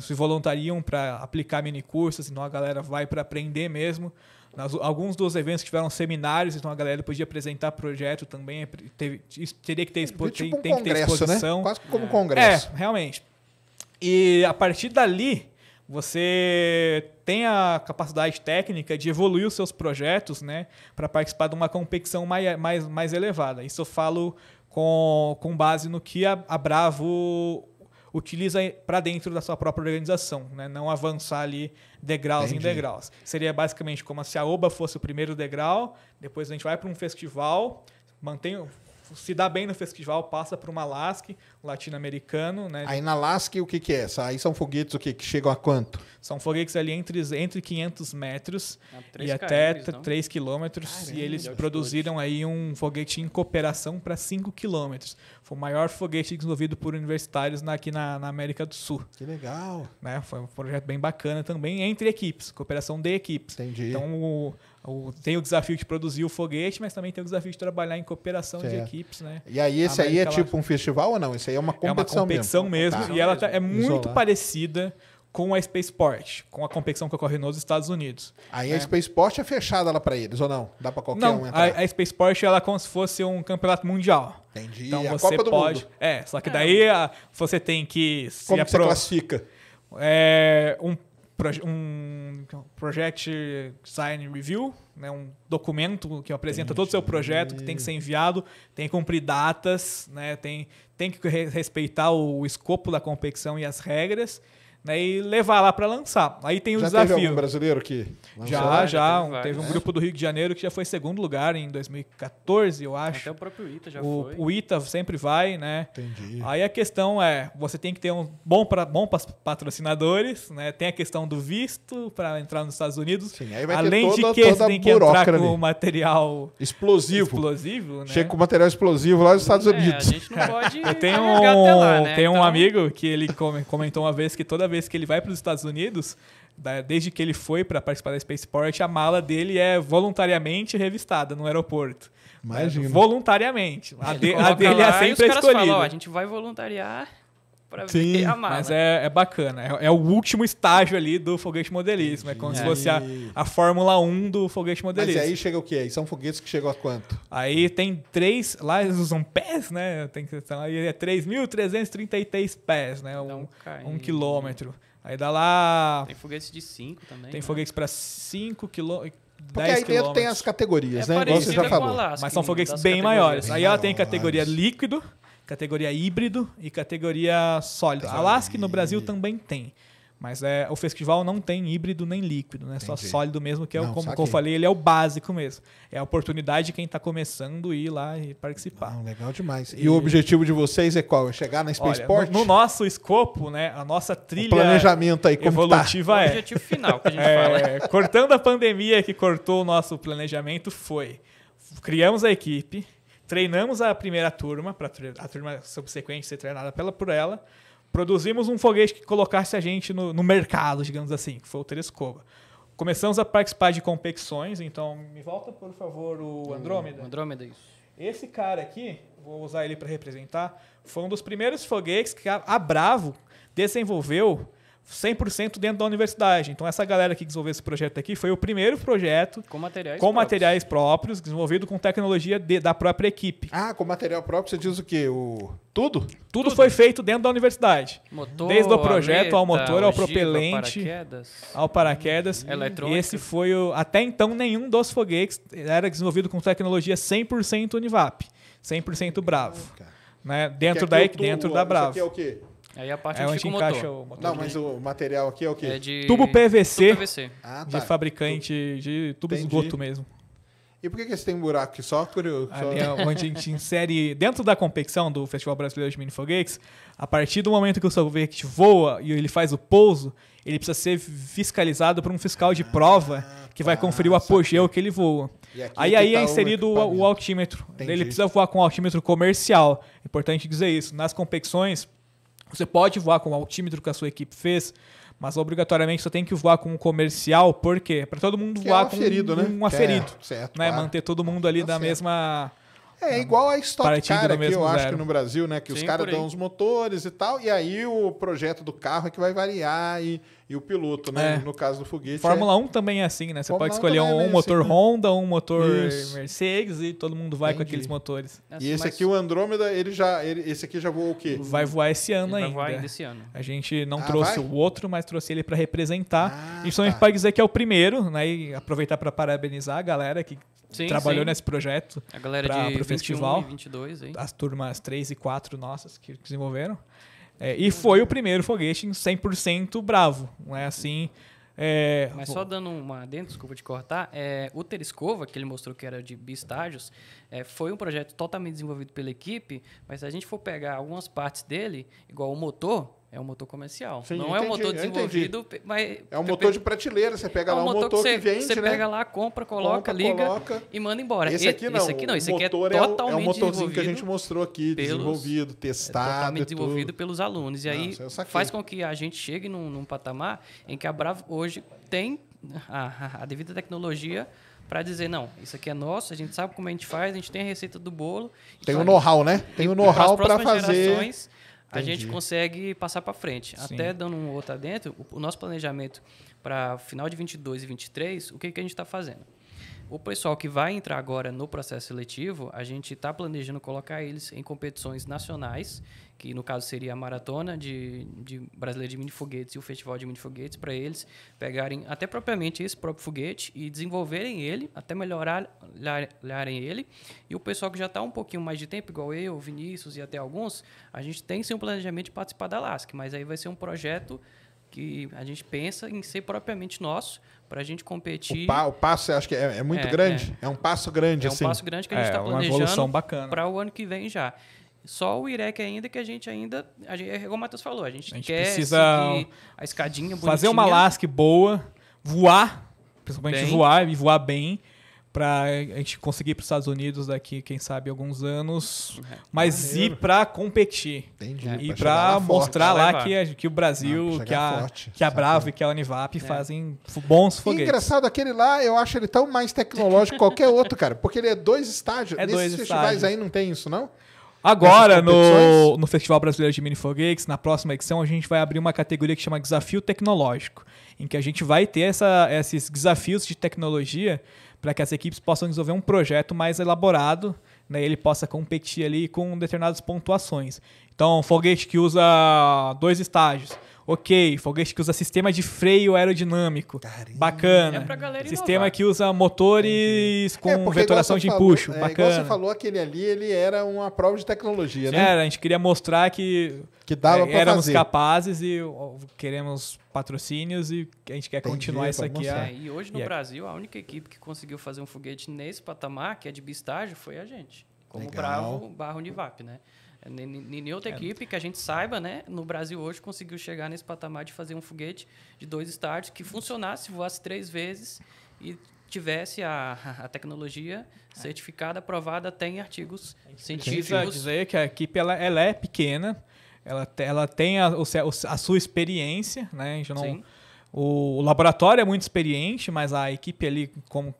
se voluntariam para aplicar minicursos, então a galera vai para aprender mesmo. Nas, alguns dos eventos tiveram seminários, então a galera podia apresentar projeto também. É, teve, teria que ter, é, expo tipo um tem, que ter né? exposição. Né? Quase como é. congresso. É, realmente. E a partir dali, você tem a capacidade técnica de evoluir os seus projetos né, para participar de uma competição mais, mais, mais elevada. Isso eu falo com, com base no que a, a Bravo utiliza para dentro da sua própria organização, né? não avançar ali degraus Entendi. em degraus. Seria basicamente como se a OBA fosse o primeiro degrau, depois a gente vai para um festival, mantém, se dá bem no festival, passa para uma LASC, latino-americano. Né? Aí na LASC, o que, que é Aí são foguetes o que, que chegam a quanto? São foguetes ali entre, entre 500 metros e até não? 3 quilômetros. e eles produziram aí um foguete em cooperação para 5 quilômetros. Foi o maior foguete desenvolvido por universitários na, aqui na, na, América do Sul. Que legal! Né? Foi um projeto bem bacana também, entre equipes, cooperação de equipes. Entendi. Então, o, tem o desafio de produzir o foguete, mas também tem o desafio de trabalhar em cooperação certo. de equipes, né? E aí esse aí é tipo um festival ou não? Isso aí é uma competição mesmo. É uma competição mesmo, tá. mesmo tá. e ela tá, é muito Isolar. parecida com a Spaceport, com a competição que ocorre nos Estados Unidos. Aí é. a né? Spaceport é fechada lá para eles ou não? Dá para qualquer não, um entrar? A, a Spaceport ela é como se fosse um campeonato mundial. Entendi. Então é a você pode, é, só que é daí a, você tem que se como apro... você classifica? É, um um Project Design Review, né, um documento que apresenta Entendi. todo o seu projeto, que tem que ser enviado, tem que cumprir datas, né, tem, tem que respeitar o, o escopo da competição e as regras né, e levar lá para lançar. Aí tem o já desafio. Teve algum brasileiro que Já, já. já teve, um, teve um né? grupo do Rio de Janeiro que já foi em segundo lugar em 2014, eu acho. Até o próprio Ita já o, foi. O Ita sempre vai, né? Entendi. Aí a questão é, você tem que ter um bom para bom patrocinadores, né? Tem a questão do visto para entrar nos Estados Unidos. Sim, aí vai Além ter toda, de que você tem que entrar com ali. material explosivo. explosivo né? Chega com material explosivo lá nos Estados é, Unidos. a gente não pode. tem um, lá, né? tem um então amigo que ele comentou uma vez que toda vez que ele vai para os Estados Unidos, desde que ele foi para participar da Spaceport, a mala dele é voluntariamente revistada no aeroporto. Imagina. Voluntariamente. A, de, a dele é sempre escolhida. Falam, a gente vai voluntariar para ver a mala. Mas é, é bacana. É, é, o último estágio ali do foguete modelismo. é como se fosse a, a Fórmula 1 do foguete modelismo. Mas aí chega o quê? E são foguetes que chegam a quanto? Aí tem três. Lá eles usam pés, né? Tem que, então, aí é 3.333 pés, né? Um, um quilômetro. Aí dá lá. Tem foguetes de 5 também. Tem né? foguetes para 5 quilômetros. Porque aí dentro tem as categorias, é né? Igual você já falou. Alasca, Mas são foguetes bem maiores. Aí ela tem categoria líquido, categoria híbrido e categoria sólido. Tá. Alasque no Brasil também tem. Mas é, o festival não tem híbrido nem líquido, né? Entendi. Só sólido mesmo, que é não, o, como, como, eu falei, ele é o básico mesmo. É a oportunidade de quem está começando ir lá e participar. Não, legal demais. E, e, o objetivo de vocês é qual? É chegar na Spaceport? no, no, nosso escopo, né? A nossa trilha o planejamento aí, tá? evolutiva tá? é. O objetivo final que a gente é, fala. É, cortando a pandemia que cortou o nosso planejamento foi. Criamos a equipe, treinamos a primeira turma, para a turma subsequente ser treinada pela, por ela. Produzimos um foguete que colocasse a gente no, no mercado, digamos assim, que foi o Telescova. Começamos a participar de competições, então me volta, por favor, o Andrômeda. Andrômeda, isso. Esse cara aqui, vou usar ele para representar, foi um dos primeiros foguetes que a Bravo desenvolveu 100% dentro da universidade. Então, essa galera que desenvolveu esse projeto aqui foi o primeiro projeto com materiais, com próprios. materiais próprios, desenvolvido com tecnologia de, da própria equipe. Ah, com material próprio você diz o quê? O... Tudo? Tudo? Tudo foi feito dentro da universidade. Motor, Desde o projeto ao motor, ao propelente, paraquedas. ao paraquedas. Hum, eletrônico. Esse foi o... Até então, nenhum dos foguetes era desenvolvido com tecnologia 100% Univap, 100% Bravo. Né? É dentro, da, tô, é dentro da Bravo. Isso aqui é o quê? Aí a parte é onde, encaixa o motor. o motor. Não, mas o material aqui é o quê? É de... Tubo PVC. Tubo PVC. Ah, tá. De fabricante de tubo Entendi. esgoto mesmo. E por que, que esse tem um buraco aqui? Só curioso. Ali é onde a gente insere, dentro da competição do Festival Brasileiro de Foguetes, a partir do momento que o foguete voa e ele faz o pouso, ele precisa ser fiscalizado por um fiscal de ah, prova ah, que vai tá, conferir o apogeu que ele voa. Aí, aí é tá é inserido o, o altímetro. Entendi. Ele precisa voar com altímetro comercial. É importante dizer isso. Nas competições, você pode voar com o altímetro que a sua equipe fez, mas obrigatoriamente só tem que voar com um comercial, por quê? Para todo mundo que é voar é um com um, né? um aferido. É, certo, né? Claro. Manter todo mundo ali tá da mesma. É igual a Stock Car aqui, eu zero. acho que no Brasil, né? Que Sim, os caras dão os motores e tal, e aí o projeto do carro é que vai variar e e o piloto, né? É. No caso do foguete. Fórmula é... 1 também é assim, né? Você Fórmula pode escolher é um, é motor assim, Honda, um motor isso. Mercedes e todo mundo vai Entendi. com aqueles motores. Essa e esse mais... aqui, o Andrômeda, ele já. Ele, esse aqui já voou o quê? Vai voar esse ano ele ainda. Vai voar ainda esse ano. A gente não ah, trouxe vai? o outro, mas trouxe ele para representar. Ah, e somente tá. para dizer que é o primeiro, né? E aproveitar para parabenizar a galera que Sim, trabalhou sim. nesse projeto. A galera pra, de pro 21 festival, e 22, hein? As turmas 3 e 4 nossas que desenvolveram. É, e foi o primeiro foguete em 100% bravo. Não é assim. É, Mas só dando uma dentro, desculpa te cortar, é, o Terescova, que ele mostrou que era de bistágios é, foi um projeto totalmente desenvolvido pela equipe, mas se a gente for pegar algumas partes dele, igual o motor, é um motor comercial. Sim, não entendi, é um motor desenvolvido, mas. É um motor de prateleira, você é pega é um lá um motor, que, você, que vende, você né? Você pega lá, compra, coloca, compra, liga coloca. e manda embora. Esse aqui não. Esse aqui não, esse aqui é, é, é totalmente é é um motorzinho que a gente mostrou aqui, pelos, desenvolvido, testado. É totalmente desenvolvido pelos alunos. E aí faz com que a gente chegue num, num, patamar em que a Bravo hoje tem a, a devida tecnologia para dizer, não, isso aqui é nosso, a gente sabe como a gente faz, a gente tem a receita do bolo. Tem o um know-how, né? Tem o um know-how para fazer. Gerações, a gente consegue passar para frente. Sim. Até dando um outro adentro, o nosso planejamento para final de 22 e 23, o que, que a gente está fazendo? O pessoal que vai entrar agora no processo seletivo, a gente está planejando colocar eles em competições nacionais, que no caso seria a maratona de, de brasileira de mini foguetes e o festival de mini foguetes, para eles pegarem até propriamente esse próprio foguete e desenvolverem ele, até melhorarem ele. E o pessoal que já está um pouquinho mais de tempo, igual eu, Vinícius e até alguns, a gente tem sim um planejamento de participar da LASC, mas aí vai ser um projeto que a gente pensa em ser propriamente nosso para a gente competir. O, pa, o, passo, acho que é, é muito é, é. grande? É. é. um passo grande, assim. É um assim? passo grande que a é, gente está planejando para o ano que vem já. Só o IREC ainda que a gente ainda. A gente, é como o Matheus falou, a gente, a gente quer precisa a escadinha bonitinha. Fazer uma LASC boa, voar, principalmente bem. voar e voar bem para a gente conseguir ir para os Estados Unidos daqui, quem sabe, alguns anos, é, mas ir para competir. Entendi. É, e para mostrar lá que, que o Brasil, Não, que, a, forte, que a Bravo e que a Univap é. fazem bons foguetes. E engraçado, aquele lá, eu acho ele tão mais tecnológico que qualquer outro, cara, porque ele é dois estágios. É Nesses dois festivais estágios. aí não tem isso, não? Agora, no, no Festival Brasileiro de Mini Foguetes, na próxima edição, a gente vai abrir uma categoria que chama Desafio Tecnológico, em que a gente vai ter essa, esses desafios de tecnologia para que as equipes possam desenvolver um projeto mais elaborado, né, ele possa competir ali com determinadas pontuações. Então, um foguete que usa dois estágios, Ok, foguete que usa sistema de freio aerodinâmico. Caramba. Bacana. É pra galera Sistema que usa motores é, com vetoração de empuxo. É, Bacana. Igual você falou, aquele ali, ele era uma prova de tecnologia, né? Era, a gente queria mostrar que, que dava é, éramos fazer. capazes e queremos patrocínios e a gente quer Entendi, continuar isso aqui. É, e hoje no e é Brasil, a única equipe que conseguiu fazer um foguete nesse patamar, que é de bistágio, foi a gente. Como Legal. Bravo barra Univap, né? É, Nenhuma outra é. equipe que a gente saiba, né, no Brasil hoje, conseguiu chegar nesse patamar de fazer um foguete de dois estágios que funcionasse, voasse três vezes e tivesse a, a tecnologia é. certificada, aprovada até em artigos científicos. Precisa dizer que a equipe ela, ela é pequena, ela, ela tem a, a sua experiência, né? A gente não, O, laboratório é muito experiente, mas a equipe ali, como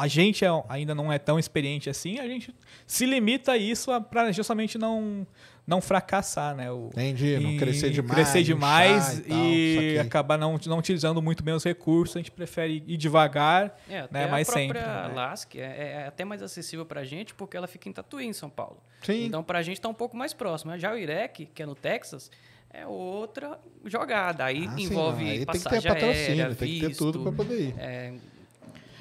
a gente é, ainda não é tão experiente assim, a gente se limita a isso para justamente não não fracassar, né? O, Entendi, não crescer demais. Crescer demais e, tal, e acabar não, não utilizando muito bem os recursos, a gente prefere ir devagar, é, né? Mas sempre. A né? LASC é, é, é, até mais acessível para a gente porque ela fica em Tatuí, em São Paulo. Sim. Então, para a gente está um pouco mais próximo. Já o IREC, que é no Texas, é outra jogada. Aí ah, envolve sim, aí passagem tem que ter patrocínio, aérea, visto, tem que ter tudo para poder ir. É,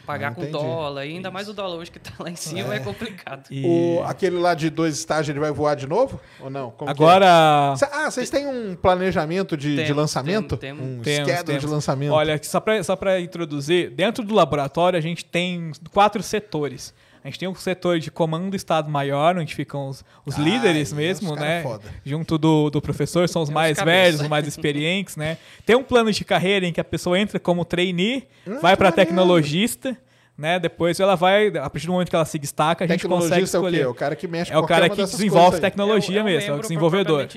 pagar ah, com dólar. E ainda Isso. mais o dólar hoje que está lá em cima é, é complicado. E... O, aquele lá de dois estágios, ele vai voar de novo? Ou não? Como é? Agora... É? Ah, vocês têm um planejamento de, temos, de lançamento? Temos, um temos, schedule de lançamento? Olha, só para só introduzir, dentro do laboratório a gente tem quatro setores. A gente tem um setor de comando Estado Maior, onde ficam os, os ah, líderes mesmo, né? É foda. Junto do, do professor, são os tem é mais velhos, os mais experientes, né? Tem um plano de carreira em que a pessoa entra como trainee, ah, vai para tecnologista. Né? Depois ela vai, a partir do momento que ela se destaca, a gente consegue escolher. É o, o cara que mexe com É o cara que desenvolve tecnologia é, mesmo, é o desenvolvedor.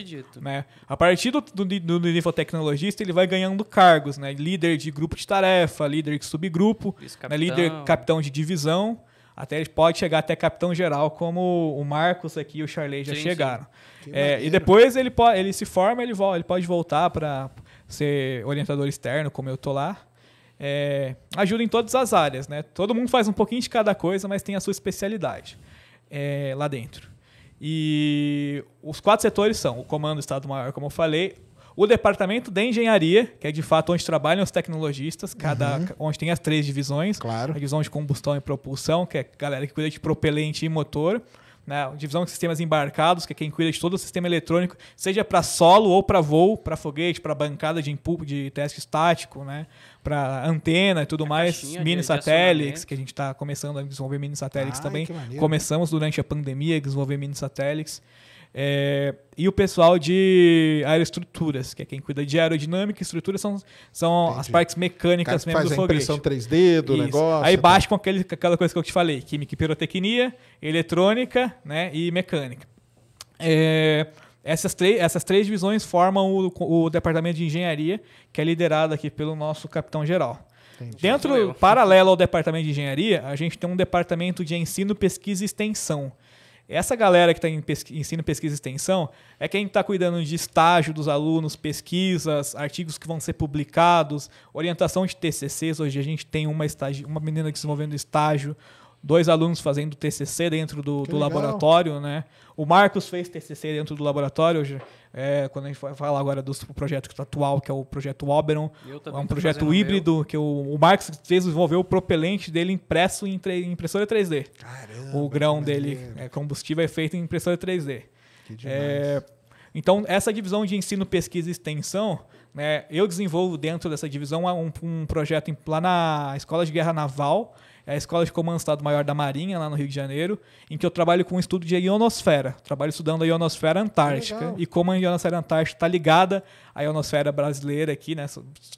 Né? A partir do, do, do, nível tecnologista, ele vai ganhando cargos, né? Líder de grupo de tarefa, líder de subgrupo, né? líder capitão de divisão. Até ele pode chegar até capitão geral, como o Marcos aqui e o Charley já sim, chegaram. Sim. É, e depois ele, pode, ele se forma, ele, volta, ele pode voltar para ser orientador externo, como eu tô lá. É, ajuda em todas as áreas, né? Todo mundo faz um pouquinho de cada coisa, mas tem a sua especialidade é, lá dentro. E os quatro setores são o comando do Estado-Maior, como eu falei, o departamento de engenharia, que é de fato onde trabalham os tecnologistas, cada uhum. onde tem as três divisões. Claro. A divisão de combustão e propulsão, que é a galera que cuida de propelente e motor. Né? Divisão de sistemas embarcados, que é quem cuida de todo o sistema eletrônico, seja para solo ou para voo, para foguete, para bancada de impulso, de teste estático, né? para antena e tudo a mais, mini satélites, que a gente está começando a desenvolver mini satélites também. Começamos durante a pandemia a desenvolver mini satélites. É, e o pessoal de aeroestruturas, que é quem cuida de aerodinâmica e estruturas são, são as partes mecânicas Cara, mesmo do foguete. Impressão 3D do Isso. negócio. Aí tá. baixa com aquele, aquela coisa que eu te falei: química e pirotecnia, eletrônica né, e mecânica. É, essas, essas três divisões formam o, o departamento de engenharia, que é liderado aqui pelo nosso capitão geral. Entendi. Dentro, paralelo ao departamento de engenharia, a gente tem um departamento de ensino, pesquisa e extensão essa galera que está em pesqu ensino, pesquisa e extensão é quem está cuidando de estágio dos alunos, pesquisas, artigos que vão ser publicados, orientação de TCCs. Hoje a gente tem uma, uma menina desenvolvendo estágio, dois alunos fazendo TCC dentro do, do laboratório, né? O Marcos fez TCC dentro do laboratório. Hoje é, quando a gente vai falar agora do projeto tá atual, que é o projeto Oberon, é um projeto híbrido meu. que o, o Marx desenvolveu o propelente dele impresso em, em impressora 3D. Caramba, o grão dele, é, combustível, é feito em impressora 3D. Que demais. É, então, essa divisão de ensino, pesquisa e extensão, né, eu desenvolvo dentro dessa divisão um, um projeto lá na Escola de Guerra Naval, é a Escola de Comando do Estado Maior da Marinha, lá no Rio de Janeiro, em que eu trabalho com um estudo de ionosfera. Trabalho estudando a ionosfera antártica e como a ionosfera antártica está ligada à ionosfera brasileira aqui, né?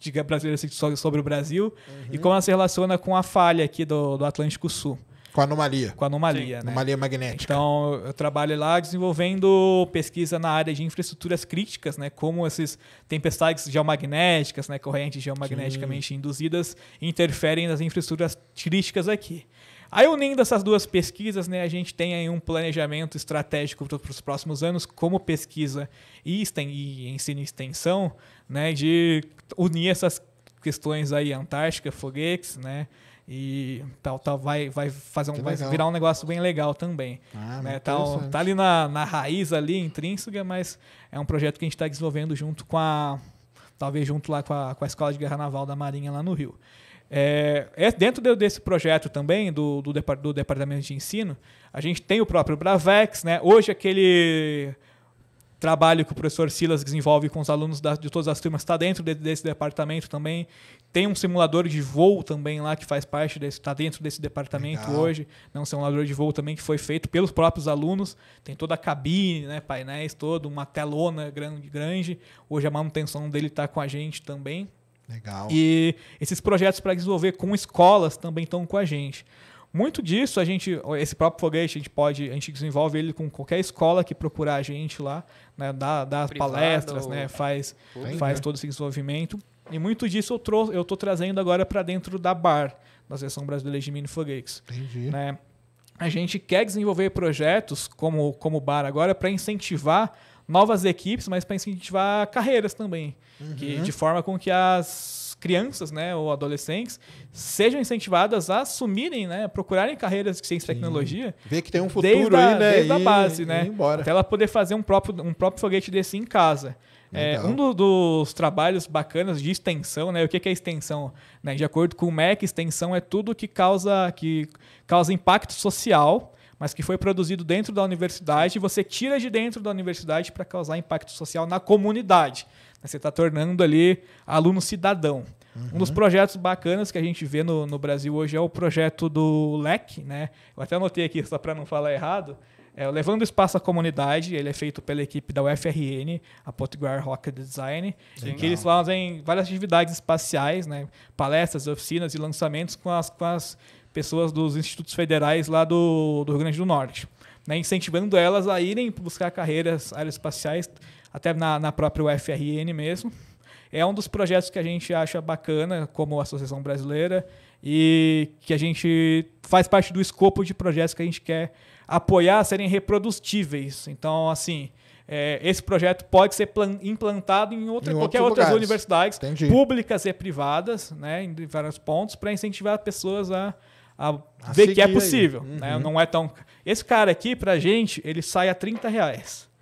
Diga brasileira sobre o Brasil, uhum. e como ela se relaciona com a falha aqui do, do Atlântico Sul. Com anomalia. Com anomalia, Sim. né? Anomalia magnética. Então, eu trabalho lá desenvolvendo pesquisa na área de infraestruturas críticas, né? Como essas tempestades geomagnéticas, né? Correntes geomagneticamente Sim. induzidas interferem nas infraestruturas críticas aqui. Aí unindo essas duas pesquisas, né, a gente tem aí um planejamento estratégico para os próximos anos, como pesquisa e, ensino e extensão, né, de unir essas questões aí Antártica, Foguetes, né, e tal, tal vai, vai fazer um, vai virar um negócio bem legal também. Ah, né? tal, tá, tá ali na, na raiz ali, intrínseca, mas é um projeto que a gente está desenvolvendo junto com a. Talvez junto lá com a, com a Escola de Guerra Naval da Marinha lá no Rio. É, é dentro de, desse projeto também, do, do, do, Departamento de Ensino, a gente tem o próprio Bravex, né? Hoje aquele trabalho que o professor Silas desenvolve com os alunos da, de todas as turmas está dentro de, desse departamento também. Tem um simulador de voo também lá que faz parte desse, está dentro desse departamento Legal. hoje. É um simulador de voo também que foi feito pelos próprios alunos. Tem toda a cabine, né, painéis todo, uma telona grande, grande. Hoje a manutenção dele está com a gente também. Legal. E esses projetos para desenvolver com escolas também estão com a gente. Muito disso a gente, esse próprio foguete, a gente pode, a gente desenvolve ele com qualquer escola que procurar a gente lá, né, dá, dá palestras, né, faz, faz todo esse desenvolvimento. E muito disso eu, trou eu tô trazendo agora para dentro da BAR, da Seção Brasileira de Mini Foguetes. Entendi. Né? A gente quer desenvolver projetos como, como BAR agora para incentivar novas equipes, mas para incentivar carreiras também. Uhum. Que, de forma com que as crianças né, ou adolescentes sejam incentivadas a assumirem, né, procurarem carreiras de ciência e tecnologia. Ver que tem um futuro desde aí, a, né? Desde e, a base, né? Até ela poder fazer um próprio, um próprio foguete desse em casa. É, um do, dos trabalhos bacanas de extensão, né? O que, que é extensão? Né? De acordo com o MEC, extensão é tudo que causa, que causa impacto social, mas que foi produzido dentro da universidade, e você tira de dentro da universidade para causar impacto social na comunidade. Né? Você está tornando ali aluno cidadão. Uhum. Um dos uhum. projetos bacanas que a gente vê no, no Brasil hoje é o projeto do LEC, né? Eu até anotei aqui só para não falar errado, é, Levando Espaço à Comunidade, ele é feito pela equipe da UFRN, a Potiguar Rocket Design, Legal. em que eles fazem várias atividades espaciais, né? palestras, oficinas e lançamentos com as, com as pessoas dos institutos federais lá do, do Rio Grande do Norte, né? incentivando elas a irem buscar carreiras aeroespaciais, até na, na própria UFRN mesmo é um dos projetos que a gente acha bacana como Associação Brasileira e que a gente faz parte do escopo de projetos que a gente quer apoiar a serem reprodutíveis. Então, assim, é, esse projeto pode ser implantado em, outra, em qualquer outras lugares. universidades, Entendi. públicas e privadas, né, em vários pontos, para incentivar pessoas a, a, a ver que é possível. Né? Uhum. Né? Não é tão. Esse cara aqui, para a gente, ele sai a 30 reais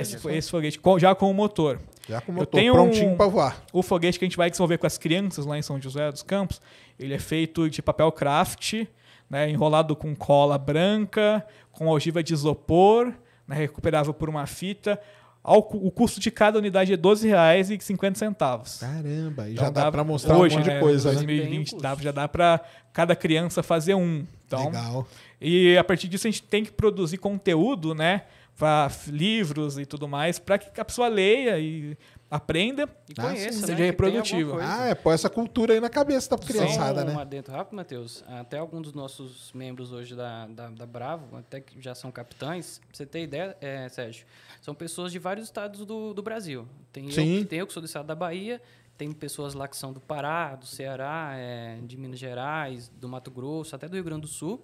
esse, esse foguete, já com o motor. Já com o motor, prontinho um, para voar. O foguete que a gente vai desenvolver com as crianças lá em São José dos Campos, ele é feito de papel craft, né, enrolado com cola branca, com ogiva de isopor, né, recuperável por uma fita. o custo de cada unidade é R$12,50. Caramba, e então já dá, dá para mostrar hoje, um monte né, de coisa. Em 2020 né? dá, já dá para cada criança fazer um. Então, Legal. E a partir disso a gente tem que produzir conteúdo, né? para livros e tudo mais, para que a pessoa leia e aprenda e conheça, ah, né, seja né? reprodutiva. Ah, é põe essa cultura aí na cabeça da criançada, Só um né? dentro rápido, Matheus. Até alguns dos nossos membros hoje da, da, da, Bravo, até que já são capitães, pra você ter ideia, é, Sérgio, são pessoas de vários estados do, do Brasil. Tem Sim. eu, tem eu que sou do estado da Bahia, tem pessoas lá que são do Pará, do Ceará, é, de Minas Gerais, do Mato Grosso, até do Rio Grande do Sul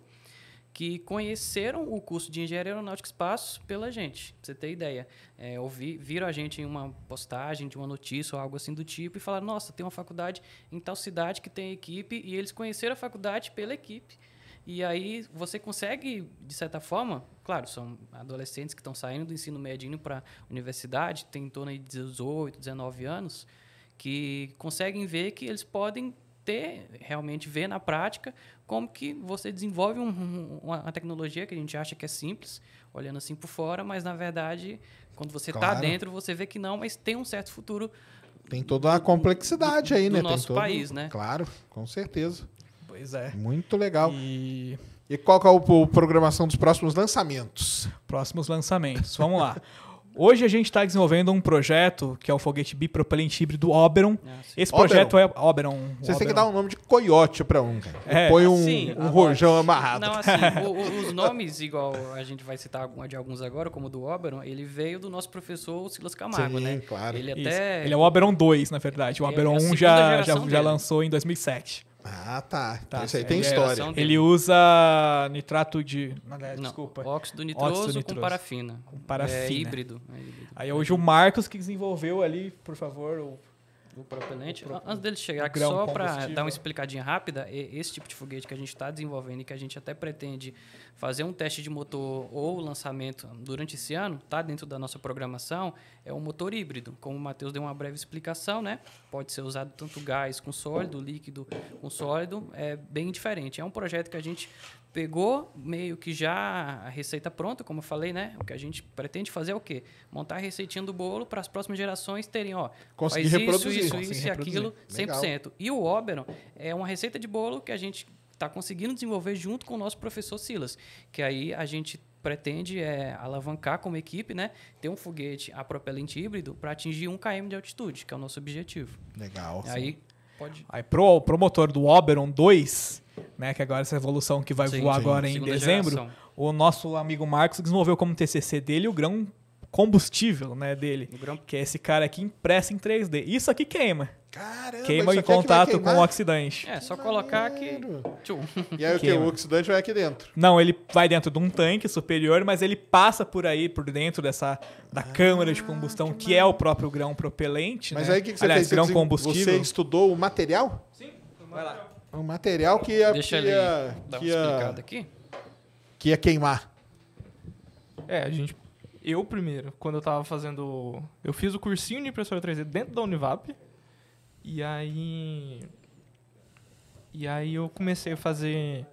que conheceram o curso de Engenharia Aeronáutica e Espaço pela gente, pra você ter ideia. É, ouvi, viram a gente em uma postagem, de uma notícia ou algo assim do tipo, e falaram, nossa, tem uma faculdade em tal cidade que tem equipe, e eles conheceram a faculdade pela equipe. E aí você consegue, de certa forma, claro, são adolescentes que estão saindo do ensino médio para a universidade, tem em torno de 18, 19 anos, que conseguem ver que eles podem ter, realmente ver na prática como que você desenvolve um, uma tecnologia que a gente acha que é simples, olhando assim por fora, mas na verdade, quando você está claro. dentro, você vê que não, mas tem um certo futuro. Tem toda a complexidade do, aí, do né? Do nosso todo, país, né? Claro, com certeza. Pois é. Muito legal. E, e qual é a programação dos próximos lançamentos? Próximos lançamentos, vamos lá. Hoje a gente está desenvolvendo um projeto que é o foguete bipropelente híbrido Oberon. É, Esse projeto é Oberon. Vocês têm que dar um nome de coiote para um, é. Põe um, um rojão amarrado. Não, assim, o, os nomes, igual a gente vai citar de alguns agora, como o do Oberon, ele veio do nosso professor Silas Camargo, Sim, né? claro. Ele, até... ele é o Oberon 2, na verdade. O é Oberon é 1 já, já, já lançou em 2007. Ah, tá. tá. Isso aí é tem história. Dele. Ele usa nitrato de. Não, é, desculpa. Óxido nitroso, óxido nitroso com parafina. Com parafina. É híbrido. É híbrido. Aí hoje o Marcos que desenvolveu ali, por favor, o propelente. Antes dele chegar aqui, só para dar uma explicadinha rápida, esse tipo de foguete que a gente está desenvolvendo e que a gente até pretende fazer um teste de motor ou lançamento durante esse ano, está dentro da nossa programação, é um motor híbrido. Como o Matheus deu uma breve explicação, né? pode ser usado tanto gás com sólido, líquido com sólido, é bem diferente. É um projeto que a gente pegou meio que já a receita pronta, como eu falei, né? O que a gente pretende fazer é o quê? Montar a receitinha do bolo para as próximas gerações terem, ó, Conseguir faz isso, isso, isso e aquilo, 100%. Legal. E o Oberon é uma receita de bolo que a gente está conseguindo desenvolver junto com o nosso professor Silas, que aí a gente pretende é, alavancar como equipe, né? Ter um foguete a propelente híbrido para atingir 1 km de altitude, que é o nosso objetivo. Legal. Aí, sim. Pode. Aí pro promotor do Oberon 2, né, que agora é essa evolução que vai sim, voar sim, agora em dezembro, geração. o nosso amigo Marcos desenvolveu como TCC dele o grão combustível, né, dele. Que é esse cara aqui impressa em 3D. Isso aqui queima. Caramba, queima é em contato é com o oxidante. É, só colocar aqui. Tchum. E aí o que? O oxidante vai aqui dentro. Não, ele vai dentro de um tanque superior, mas ele passa por aí, por dentro dessa da ah, câmara de combustão, que, que é o próprio grão propelente. Mas né? aí o que, que você Aliás, fez? grão você combustível. Você estudou o material? Sim, vai lá. O material que ia. Deixa que ia, dar que ia, aqui. Que ia queimar. É, a gente eu primeiro, quando eu tava fazendo. Eu fiz o cursinho de impressora 3D dentro da Univap. E aí. E aí eu comecei a fazer.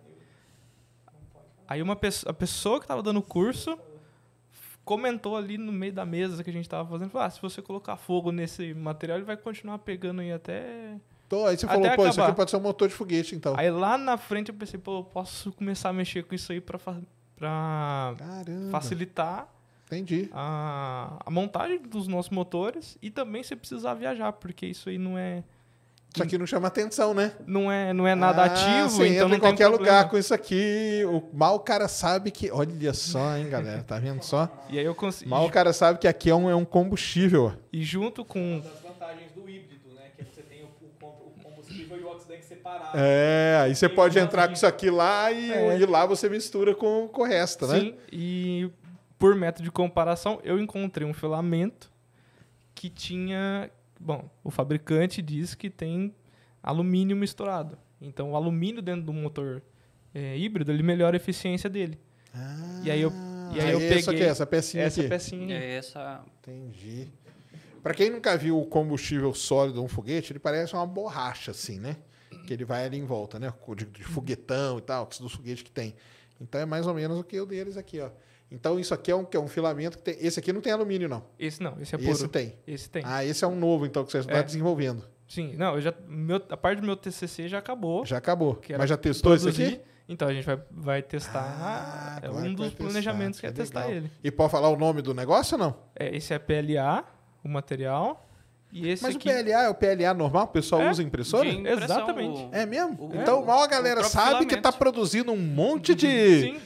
Aí uma a pessoa que estava dando o curso comentou ali no meio da mesa que a gente estava fazendo, falou, ah, se você colocar fogo nesse material, ele vai continuar pegando aí até... Então, aí você até falou, pô, acabar. isso aqui pode ser um motor de foguete, então. Aí lá na frente eu pensei, pô, eu posso começar a mexer com isso aí para facilitar Entendi. A, a montagem dos nossos motores e também você precisar viajar, porque isso aí não é. Isso aqui não chama atenção, né? Não é, não é nada ah, ativo, você então entra em qualquer problema. lugar com isso aqui. O mal o cara sabe que, olha só, hein, galera, tá vendo só? e aí eu consigo. Mal o cara sabe que aqui é um, é um combustível. E junto com Uma das vantagens do híbrido, né, que é você tem o, o combustível e o oxidante separado. É, aí você pode entrar com isso aqui lá e, é. e lá você mistura com, com o resto, né? Sim. E por método de comparação, eu encontrei um filamento que tinha. Bom, o fabricante diz que tem alumínio misturado. Então, o alumínio dentro do motor é, híbrido ele melhora a eficiência dele. Ah, e aí eu, e aí ah, eu peguei. Essa, aqui, essa pecinha essa aqui. pecinha. É essa. Entendi. Para quem nunca viu o combustível sólido de um foguete, ele parece uma borracha, assim, né? Que ele vai ali em volta, né? De, de foguetão e tal, dos foguetes que tem. Então é mais ou menos o que o deles aqui, ó. Então isso aqui é um, que é um filamento que tem, esse aqui não tem alumínio não. Esse não, esse é puro. Esse tem. Esse tem. Ah, esse é um novo então que você está é. desenvolvendo. Sim, não, eu já meu, a parte do meu TCC já acabou. Já acabou. Mas já testou isso aqui? Então a gente vai, vai testar. Ah, é claro um dos planejamentos testar, que é, é testar ele. E pode falar o nome do negócio ou não? É, esse é PLA, o material. E esse Mas aqui... o PLA é o PLA normal? O pessoal é, usa impressora? Exatamente. É mesmo? É. Então, o... então mal a galera sabe tá filamento. que está produzindo um monte de... Sim.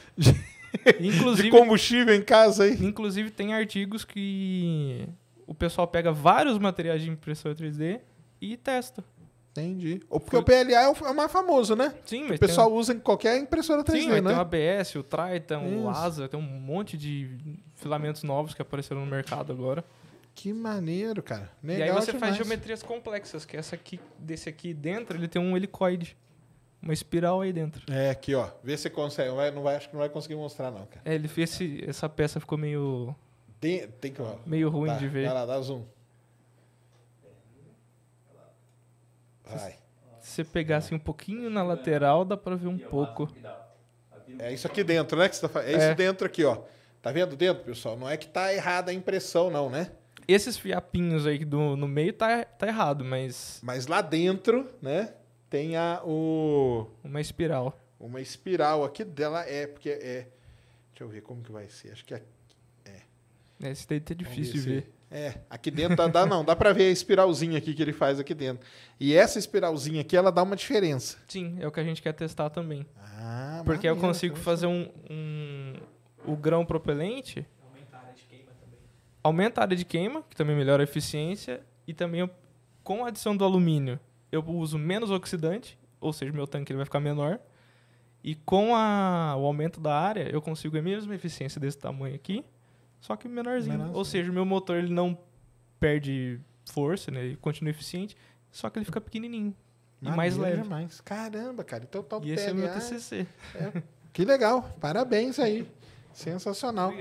inclusive, de combustível em casa aí. Inclusive, tem artigos que o pessoal pega vários materiais de impressora 3D e testa. Entendi. Ou porque o PLA é, é o mais famoso, né? Sim, mas. O pessoal tem... usa em qualquer impressora 3D, Sim, né? Tem o ABS, o Triton, Isso. o Asa, tem um monte de filamentos novos que apareceram no mercado agora. Que maneiro, cara. Legal e aí você demais. faz geometrias complexas, que é essa aqui, desse aqui dentro, ele tem um helicoide uma espiral aí dentro. É, aqui, ó. Vê se consegue. Não vai, não vai, acho que não vai conseguir mostrar, não, cara. É, ele fez. Esse, essa peça ficou meio. Tem, tem que, ó, meio ruim tá, de ver. Vai lá, dá zoom. Vai. Se você pegar assim, um pouquinho na lateral, dá pra ver um pouco. É isso aqui dentro, né? Que você tá, é, é isso é. dentro aqui, ó. Tá vendo dentro, pessoal? Não é que tá errada a impressão, não, né? Esses fiapinhos aí do, no meio tá, tá errado, mas. Mas lá dentro, né? tem a, o... Uma espiral. Uma espiral aqui dela é, porque é... Deixa eu ver como que vai ser. Acho que é... É, esse esse daí tá difícil de ver. É, aqui dentro tá, dá, não, dá para ver a espiralzinha aqui que ele faz aqui dentro. E essa espiralzinha aqui, ela dá uma diferença. Sim, é o que a gente quer testar também. Ah, Porque maneiro, eu consigo fazer um, um, o grão propelente. aumentar a área de queima também. Aumenta a área de queima, que também melhora a eficiência. E também com a adição do alumínio, eu uso menos oxidante, ou seja, meu tanque ele vai ficar menor. E com a, o aumento da área, eu consigo a mesma eficiência desse tamanho aqui, só que menorzinho. ou seja, meu motor ele não perde força, né? Ele continua eficiente, só que ele fica pequenininho. e mais leve. Demais. Caramba, cara. Então, top tá e esse é meu TCC. É. Que legal. Parabéns aí. Sensacional.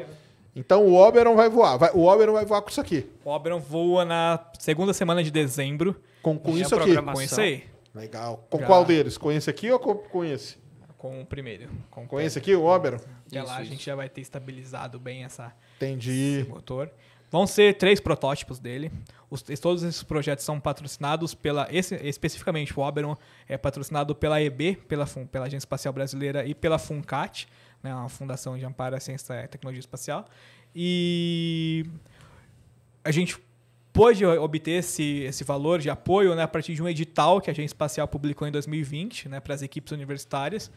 Então o Oberon vai voar. Vai, o Oberon vai voar com isso aqui. O Oberon voa na segunda semana de dezembro. Com, com isso aqui? Com aí. Legal. Com qual deles? Com esse aqui ou com, com esse? Com o primeiro. Com, com esse aqui, o Oberon? Até isso, lá a gente já vai ter estabilizado bem essa, Entendi. esse motor. Vão ser três protótipos dele. Os, todos esses projetos são patrocinados pela. Esse, especificamente, o Oberon é patrocinado pela EB, pela, pela Agência Espacial Brasileira e pela FUNCAT, né, uma fundação de amparo à ciência e tecnologia espacial. E a gente pôde obter esse, esse valor de apoio né, a partir de um edital que a Agência Espacial publicou em 2020 né, para as equipes universitárias.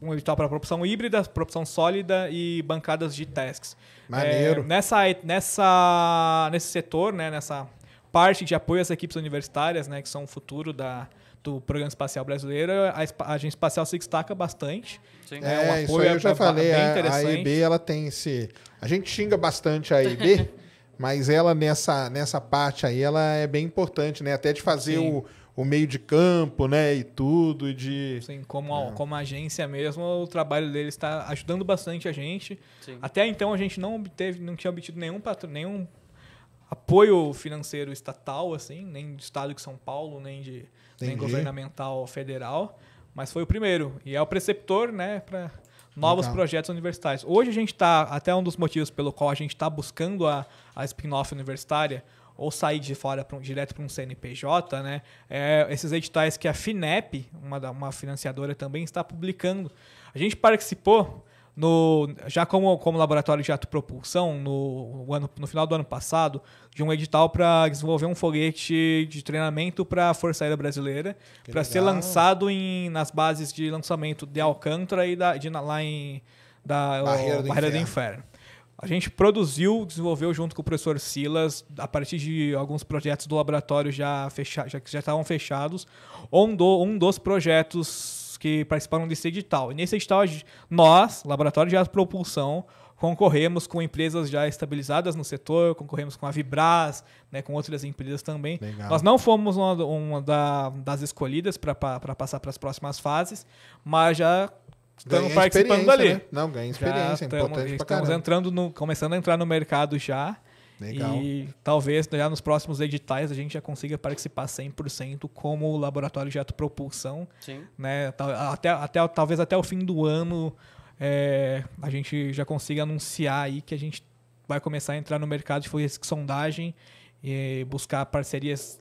Um edital para propulsão híbrida, propulsão sólida e bancadas de tasks. Maneiro. É, nessa, nessa, nesse setor, né, nessa parte de apoio às equipes universitárias, né, que são o futuro da, do programa espacial brasileiro, a, agência espacial se destaca bastante. Sim. É, é um apoio isso eu já pra, falei. Bem a, a EB ela tem esse. A gente xinga bastante a EB. Mas ela, nessa, nessa parte aí, ela é bem importante, né? Até de fazer o, o meio de campo, né? E tudo, e de... Sim, como, é. como agência mesmo, o trabalho dele está ajudando bastante a gente. Sim. Até então, a gente não obteve, não tinha obtido nenhum, patro, nenhum apoio financeiro estatal, assim, nem do estado de São Paulo, nem, de, nem governamental federal. Mas foi o primeiro. E é o preceptor, né? Pra, novos Legal. projetos universitários. Hoje a gente está, até um dos motivos pelo qual a gente está buscando a, a spin-off universitária, ou sair de fora pra um, direto para um CNPJ, né? É, esses editais que a FINEP, uma, uma financiadora, também está publicando. A gente participou no, já como, como laboratório de autopropulsão, no, ano, no final do ano passado, de um edital para desenvolver um foguete de treinamento para a Força Aérea Brasileira, para ser lançado em, nas bases de lançamento de Alcântara e da, de, lá em da, Barreira, o, do, Barreira Inferno. do Inferno. A gente produziu, desenvolveu junto com o professor Silas, a partir de alguns projetos do laboratório já fechados já, que já estavam fechados. Um, do, um dos projetos que participaram desse edital. E nesse edital, nós, Laboratório de propulsão, concorremos com empresas já estabilizadas no setor, concorremos com a Vibras, né, com outras empresas também. Legal. Nós não fomos uma, uma da, das escolhidas para passar para as próximas fases, mas já estamos participando dali. Né? Não, ganha experiência, já é importante estamos, estamos entrando no, começando a entrar no mercado já. Legal. E talvez né, já nos próximos editais a gente já consiga participar 100% como o laboratório de autopropulsão. Sim. Né? Até, até, talvez até o fim do ano é, a gente já consiga anunciar aí que a gente vai começar a entrar no mercado de foguetes de sondagem e buscar parcerias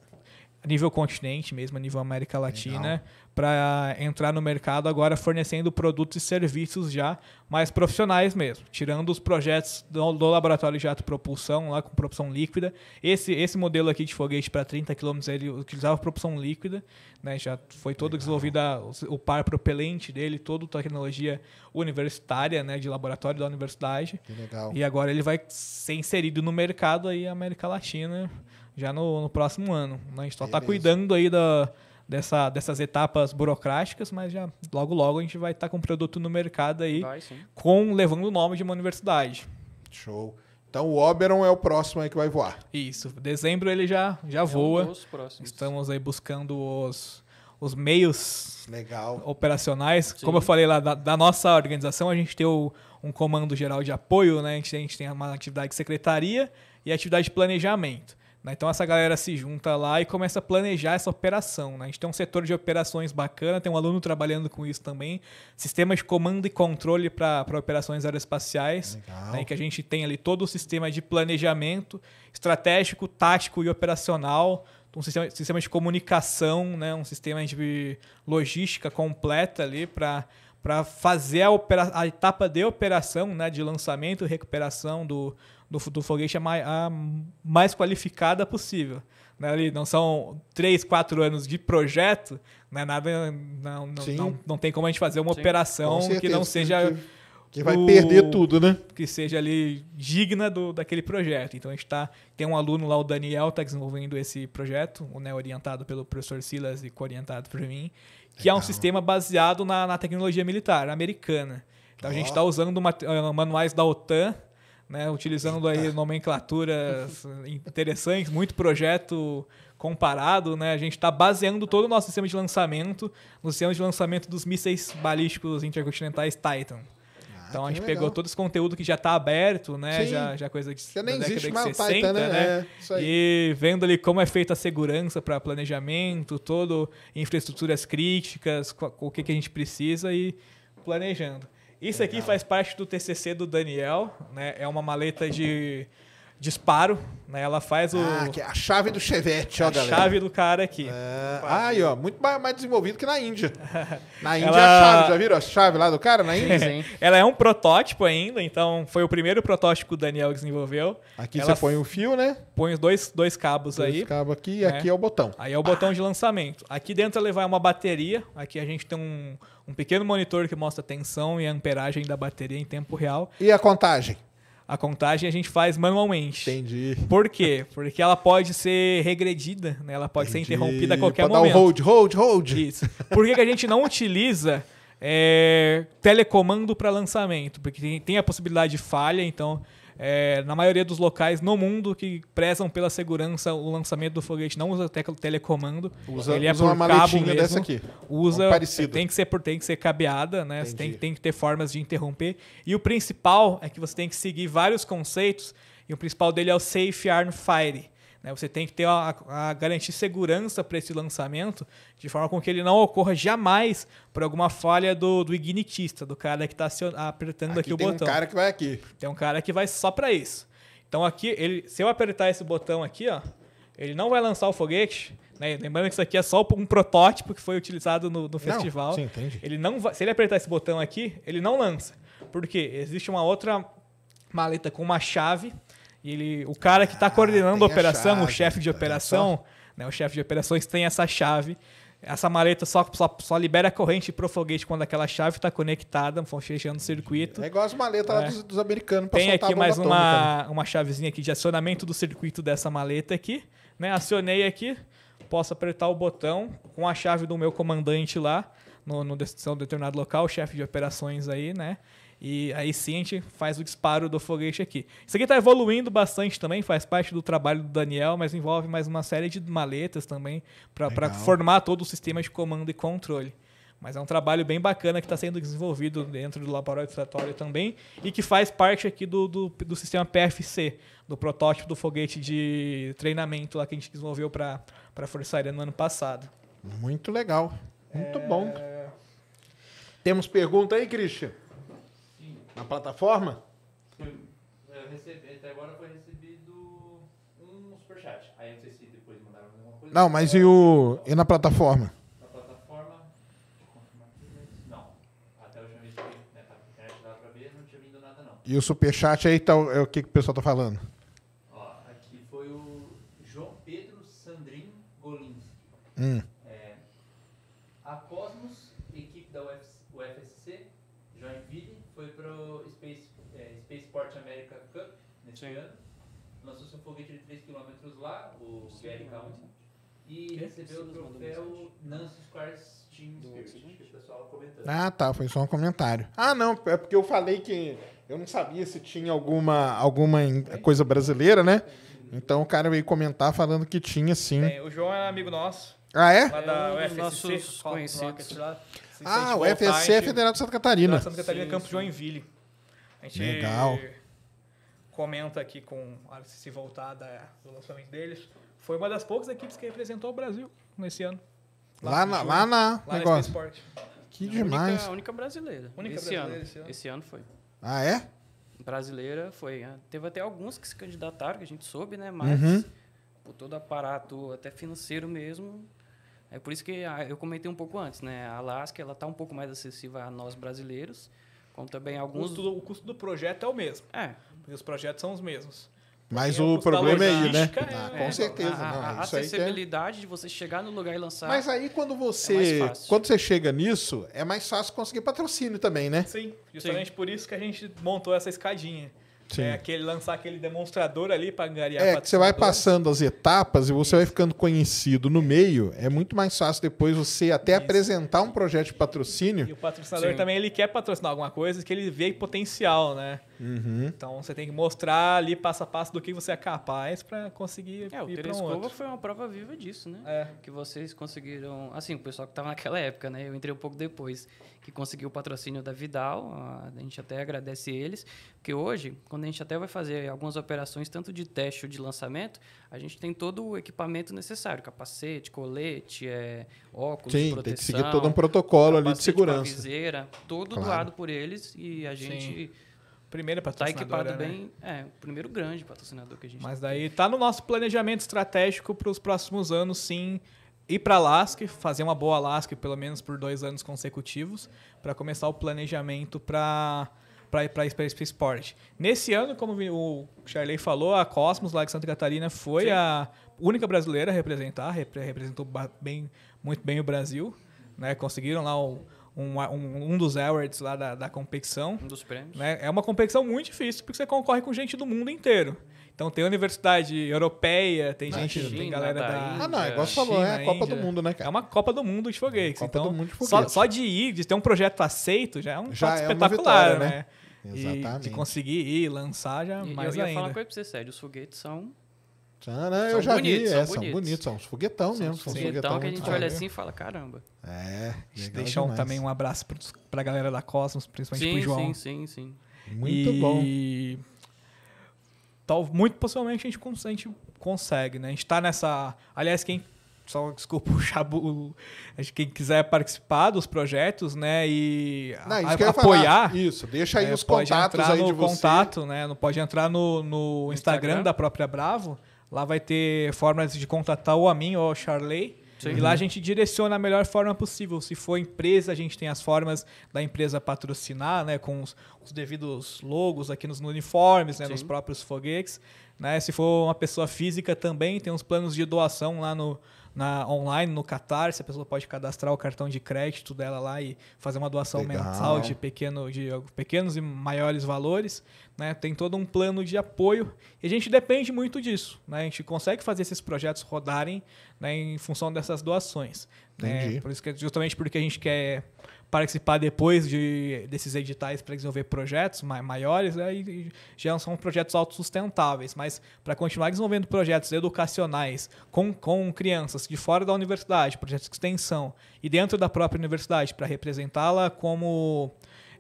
nível continente mesmo, a nível América Latina, para entrar no mercado agora fornecendo produtos e serviços já mais profissionais mesmo, tirando os projetos do, do laboratório de jato propulsão lá com propulsão líquida. Esse esse modelo aqui de foguete para 30 km ele utilizava propulsão líquida, né? Já foi todo Legal. desenvolvido a, o par propelente dele, toda tecnologia universitária, né, de laboratório da universidade. Legal. E agora ele vai ser inserido no mercado aí América Latina já no, no próximo ano. Né? A gente só está cuidando aí da, dessa, dessas etapas burocráticas, mas já logo logo a gente vai estar tá com um produto no mercado aí, vai, com levando o nome de uma universidade. Show. Então o Oberon é o próximo aí que vai voar. Isso. Dezembro ele já já é voa. Um Estamos aí buscando os os meios Legal. operacionais. Sim. Como eu falei lá, da, da, nossa organização, a gente tem o, um comando geral de apoio, né? A gente, a gente tem uma atividade de secretaria e atividade de planejamento. Né? Então essa galera se junta lá e começa a planejar essa operação. Né? A gente tem um setor de operações bacana, tem um aluno trabalhando com isso também. Sistema de comando e controle para operações aeroespaciais. Né? Que a gente tem ali todo o sistema de planejamento estratégico, tático e operacional. Um sistema, sistema de comunicação, né? um sistema de logística completa ali para para fazer a, opera, a etapa de operação, né, de lançamento e recuperação do, do, do Foguete a é mais, a mais qualificada possível. Né? Ali não são três, quatro anos de projeto, né? nada, não, não, não, não, tem como a gente fazer uma Sim. operação certeza, que não seja. Que... Que vai o, perder tudo, né? Que seja ali digna do, daquele projeto. Então a gente tá, tem um aluno lá, o Daniel, está desenvolvendo esse projeto, né, orientado pelo professor Silas e coorientado por mim, que Legal. é um sistema baseado na, na tecnologia militar americana. Então a gente está usando uma, uh, eh, manuais da OTAN né? Utilizando aí nomenclaturas interessantes, muito projeto comparado, né? A gente está baseando todo o nosso sistema de lançamento no sistema de lançamento dos mísseis balísticos intercontinentais Titan. Ah, então a gente legal. pegou todo esse conteúdo que já está aberto, né? Já, já coisa de já nem existe mais 60, Titan, né? né? É, e vendo ali como é feita a segurança para planejamento, todo infraestruturas críticas, o que, que a gente precisa e planejando. Isso aqui faz parte do TCC do Daniel, né? É uma maleta de disparo. Né? Ela faz o. Ah, que é a chave do Chevette, ó, a galera. chave do cara aqui. É... Aí, ó, muito mais desenvolvido que na Índia. Na Índia Ela... é a chave, já viram a chave lá do cara na Índia? Sim, Ela é um protótipo ainda, então foi o primeiro protótipo que o Daniel desenvolveu. Aqui Ela você põe o um fio, né? Põe os dois, dois cabos dois aí. cabo aqui e né? aqui é o botão. Aí é o botão de lançamento. Aqui dentro ela vai uma bateria. Aqui a gente tem um, um pequeno monitor que mostra a tensão e a amperagem da bateria em tempo real. E a contagem? a contagem a gente faz manualmente. Entendi. Por quê? Porque ela pode ser regredida, né? ela pode Entendi. ser interrompida a qualquer pode momento. Dar um hold, hold, hold. Isso. Por que, que a gente não utiliza é, telecomando para lançamento? Porque tem, tem a possibilidade de falha, então é, na maioria dos locais no mundo que prezam pela segurança, o lançamento do foguete não usa tecla telecomando. Usa, ele é usa por uma cabo mesmo, dessa aqui. Usa, um tem que ser por tem que ser cabeada, né? Você tem, tem que ter formas de interromper. E o principal é que você tem que seguir vários conceitos e o principal dele é o Safe Arm Fire né? Você tem que ter a, a garantir segurança para esse lançamento, de forma com que ele não ocorra jamais por alguma falha do, do ignitista, do cara que está apertando aqui, aqui o tem botão. Tem um cara que vai aqui. Tem um cara que vai só para isso. Então aqui, ele, se eu apertar esse botão aqui, ó, ele não vai lançar o foguete. Né? Lembrando que isso aqui é só um protótipo que foi utilizado no, no não, festival. Sim, entendi. Ele não vai, se ele apertar esse botão aqui, ele não lança. Porque existe uma outra maleta com uma chave e ele, o cara que está coordenando ah, a operação, chave, o chefe de operação, né, o chefe de operações tem essa chave. Essa maleta só, só, só libera a corrente pro foguete quando aquela chave está conectada, fechando o circuito. É igual as maletas é. lá dos, dos americanos. Tem aqui mais uma, né? uma chavezinha aqui de acionamento do circuito dessa maleta aqui. Né? Acionei aqui, posso apertar o botão com a chave do meu comandante lá, no, no, no determinado local, o chefe de operações aí, né? E aí sim a gente faz o disparo do foguete aqui. Isso aqui está evoluindo bastante também, faz parte do trabalho do Daniel, mas envolve mais uma série de maletas também para formar todo o sistema de comando e controle. Mas é um trabalho bem bacana que está sendo desenvolvido dentro do laboratório também e que faz parte aqui do, do, do sistema PFC, do protótipo do foguete de treinamento lá que a gente desenvolveu para a Força Aérea no ano passado. Muito legal. Muito é... bom. Temos pergunta aí, Christian? Na plataforma? Eu é, recebi, até agora foi recebido um superchat. Aí eu não sei se depois mandaram alguma coisa. Não, mas e, o, e na plataforma? Na plataforma, não. Até eu já chamei né, tá internet dá pra ver, não tinha vindo nada não. E o superchat aí tá, é o que, que o pessoal tá falando? Ó, aqui foi o João Pedro Sandrin Golinski. Hum. corintiano, lançou seu foguete de 3 km lá, o Gary County, e recebeu o troféu Nancy Squares Team Spirit, que Ah, tá, foi só um comentário. Ah, não, é porque eu falei que eu não sabia se tinha alguma, alguma coisa brasileira, né? Então o cara veio comentar falando que tinha sim. É, o João é amigo nosso. Ah, é? Lá da é, UFSC, nossos conhecidos. Lá, ah, o FSC é Federal de Santa Catarina. Santa Catarina, sim, Campo sim. Joinville. A gente Legal comenta aqui com ah, se voltar da, do lançamento deles, foi uma das poucas equipes que representou o Brasil nesse ano. Lá, lá na, lá na lá negócio. Na que a demais. Única, a única brasileira. Única esse, brasileira ano, esse, ano, esse ano. foi. Ah, é? Brasileira foi. É. Teve até alguns que se candidataram, que a gente soube, né? Mas uhum. por todo aparato, até financeiro mesmo, é por isso que ah, eu comentei um pouco antes, né? A Alaska ela está um pouco mais acessível a nós brasileiros, como também alguns. O custo, do, o custo do projeto é o mesmo. É, e os projetos são os mesmos. Mas o problema é aí, né? Ah, é, com é certeza. A, não, a é- acessibilidade é... de você chegar no lugar e lançar. Mas aí quando é você. É quando você chega nisso, é mais fácil conseguir patrocínio também, né? Sim, justamente Sim. por isso que a gente montou essa escadinha. Sim. É aquele lançar aquele demonstrador ali para angariar. É, que você vai passando as etapas e você Isso. vai ficando conhecido no meio. É muito mais fácil depois você até Isso. apresentar um projeto de patrocínio. E o patrocinador Sim. também ele quer patrocinar alguma coisa que ele vê potencial, né? Uhum. Então você tem que mostrar ali passo a passo do que você é capaz para conseguir. É, o Telescova um foi uma prova viva disso, né? É. Que vocês conseguiram. Assim, o pessoal que estava naquela época, né? Eu entrei um pouco depois que conseguiu o patrocínio da Vidal. A gente até agradece eles, porque hoje, quando a gente até vai fazer algumas operações, tanto de teste ou de lançamento, a gente tem todo o equipamento necessário: capacete, colete, é, óculos, Sim, proteção, tem que seguir todo um protocolo ali de segurança. Viseira, todo claro. doado por eles e a gente. Sim. Primeiro tá patrocinador. Está equipado né? bem. É, o primeiro grande patrocinador que a gente Mas daí está no nosso planejamento estratégico para os próximos anos, sim, ir para Alaska, fazer uma boa Alaska pelo menos por dois anos consecutivos, para começar o planejamento para para Space esporte. Nesse ano, como o Charley falou, a Cosmos lá de Santa Catarina foi Sim. a única brasileira a representar, representou bem, muito bem o Brasil, né? Conseguiram lá o, um, um, um, dos awards lá da, da competição. Um dos prêmios. Né? É uma competição muito difícil, porque você concorre com gente do mundo inteiro. Então tem universidade europeia, tem Na gente, China, tem galera da. da ah, não, é igual você falou, é a Copa Índia. do Mundo, né, cara? É uma Copa do Mundo de foguetes. Copa então, do Mundo de foguetes. Só, só, de ir, de ter um projeto aceito, já é um já é espetacular, vitória, né? né? Exatamente. E de conseguir ir, lançar, já é e, mais eu, ainda. Eu ia falar pra você, Sérgio, os foguetes são ah, né? São eu já bonitos, vi, é, são, é, bonitos. são bonitos, são uns foguetão são mesmo. São foguetão, foguetão que a gente olha assim e fala, caramba. É. Deixar um, também um abraço para a galera da Cosmos, principalmente sim, pro João. Sim, sim, sim. Muito e... bom tal, muito possivelmente a gente, a gente consegue, né? A gente está nessa. Aliás, quem. Só desculpa o Chabu. Quem quiser participar dos projetos, né? E Não, a, apoiar. Isso, deixa aí é, os contatos aí de você. contato, né? Não pode entrar no, no Instagram, Instagram da própria Bravo. Lá vai ter formas de contatar ou a mim ou ao Charley. Sim. E lá a gente direciona a melhor forma possível. Se for empresa, a gente tem as formas da empresa patrocinar, né? Com os, os devidos logos aqui nos, nos uniformes, né? Nos próprios foguetes. Né? Se for uma pessoa física também, tem uns planos de doação lá no, na online, no se a pessoa pode cadastrar o cartão de crédito dela lá e fazer uma doação Legal. mensal de, pequeno, de pequenos e maiores valores. Né? Tem todo um plano de apoio e a gente depende muito disso. Né? A gente consegue fazer esses projetos rodarem né, em função dessas doações. Né. Entendi. Né? Por isso que, é justamente porque a gente quer participar depois de, desses editais para desenvolver projetos mai maiores, né, e, e já são projetos autossustentáveis. Mas para continuar desenvolvendo projetos educacionais com, com crianças de fora da universidade, projetos de extensão, e dentro da própria universidade, para representá-la como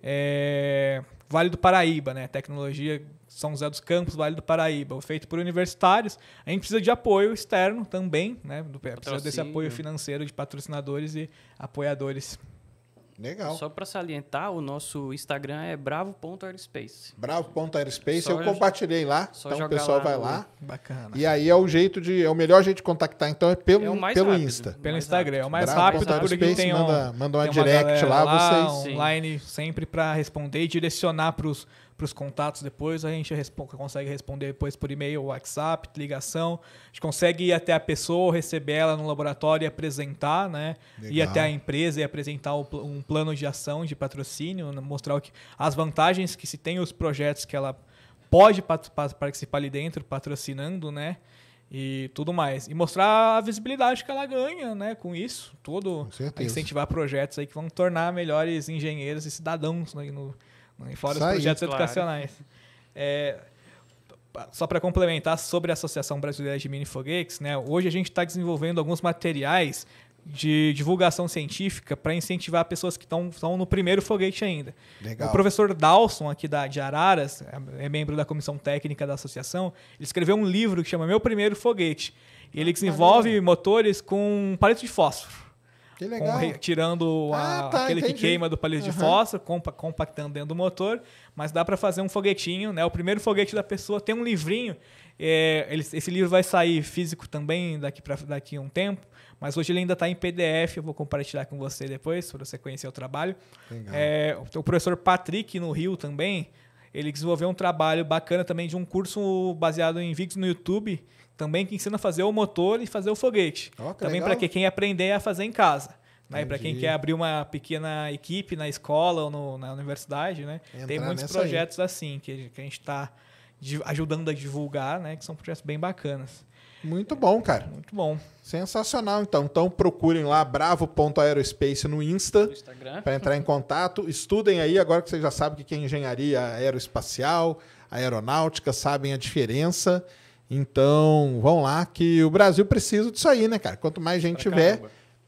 é, Vale do Paraíba, né, tecnologia são José dos Campos, Vale do Paraíba, feito por universitários. A gente precisa de apoio externo também, né? Precisa desse apoio financeiro de patrocinadores e apoiadores Legal. Só para salientar, o nosso Instagram é bravo.airspace. Bravo.airspace, eu compartilhei lá, só então o pessoal lá vai lá. Bacana. E aí é o jeito de, é o melhor jeito de contactar, então é pelo, é pelo rápido, Insta. Pelo Instagram, é o mais Bravo. rápido, rápido porque tem manda, um, manda uma direct uma lá, vocês. Online sim. sempre para responder e direcionar para os para os contatos depois, a gente responde, consegue responder depois por e-mail, WhatsApp, ligação. A gente consegue ir até a pessoa, receber ela no laboratório e apresentar, né? Legal. Ir até a empresa e apresentar um plano de ação de patrocínio, né? mostrar que, as vantagens que se tem, os projetos que ela pode participar ali dentro, patrocinando, né? e tudo mais. E mostrar a visibilidade que ela ganha, né, com isso, tudo. Com incentivar projetos aí que vão tornar melhores engenheiros e cidadãos né, no, e fora os projetos educacionais. É, só para complementar sobre a Associação Brasileira de Foguetes, né? hoje a gente está desenvolvendo alguns materiais de divulgação científica para incentivar pessoas que estão no primeiro foguete ainda. Legal. O professor Dalson aqui da, de Araras, é, é membro da comissão técnica da associação, ele escreveu um livro que chama Meu Primeiro Foguete. Ele ah, desenvolve motores com palito de fósforo. Que legal. Com, tirando a, ah, tá, aquele entendi. que queima do palito uhum. de fósforo, compa, compactando dentro do motor, mas dá para fazer um foguetinho, né? O primeiro foguete da pessoa tem um livrinho. É, ele, esse livro vai sair físico também daqui para daqui a um tempo, mas hoje ele ainda está em PDF. Eu vou compartilhar com você depois para você conhecer o trabalho. É, o, o professor Patrick no Rio também ele desenvolveu um trabalho bacana também de um curso baseado em vídeos no YouTube também que ensina a fazer o motor e fazer o foguete. Oh, também para quem aprender a fazer em casa. Né? Para quem quer abrir uma pequena equipe na escola ou no, na universidade, né? tem muitos projetos aí. assim que, que a gente está ajudando a divulgar, né? Que são projetos bem bacanas. Muito bom, cara. Muito bom. Sensacional, então. Então procurem lá bravo.aerospace no Insta para entrar em contato. Estudem aí, agora que vocês já sabem o que é engenharia aeroespacial, aeronáutica, sabem a diferença. Então, vão lá que o Brasil precisa disso aí, né, cara? Quanto mais gente tiver,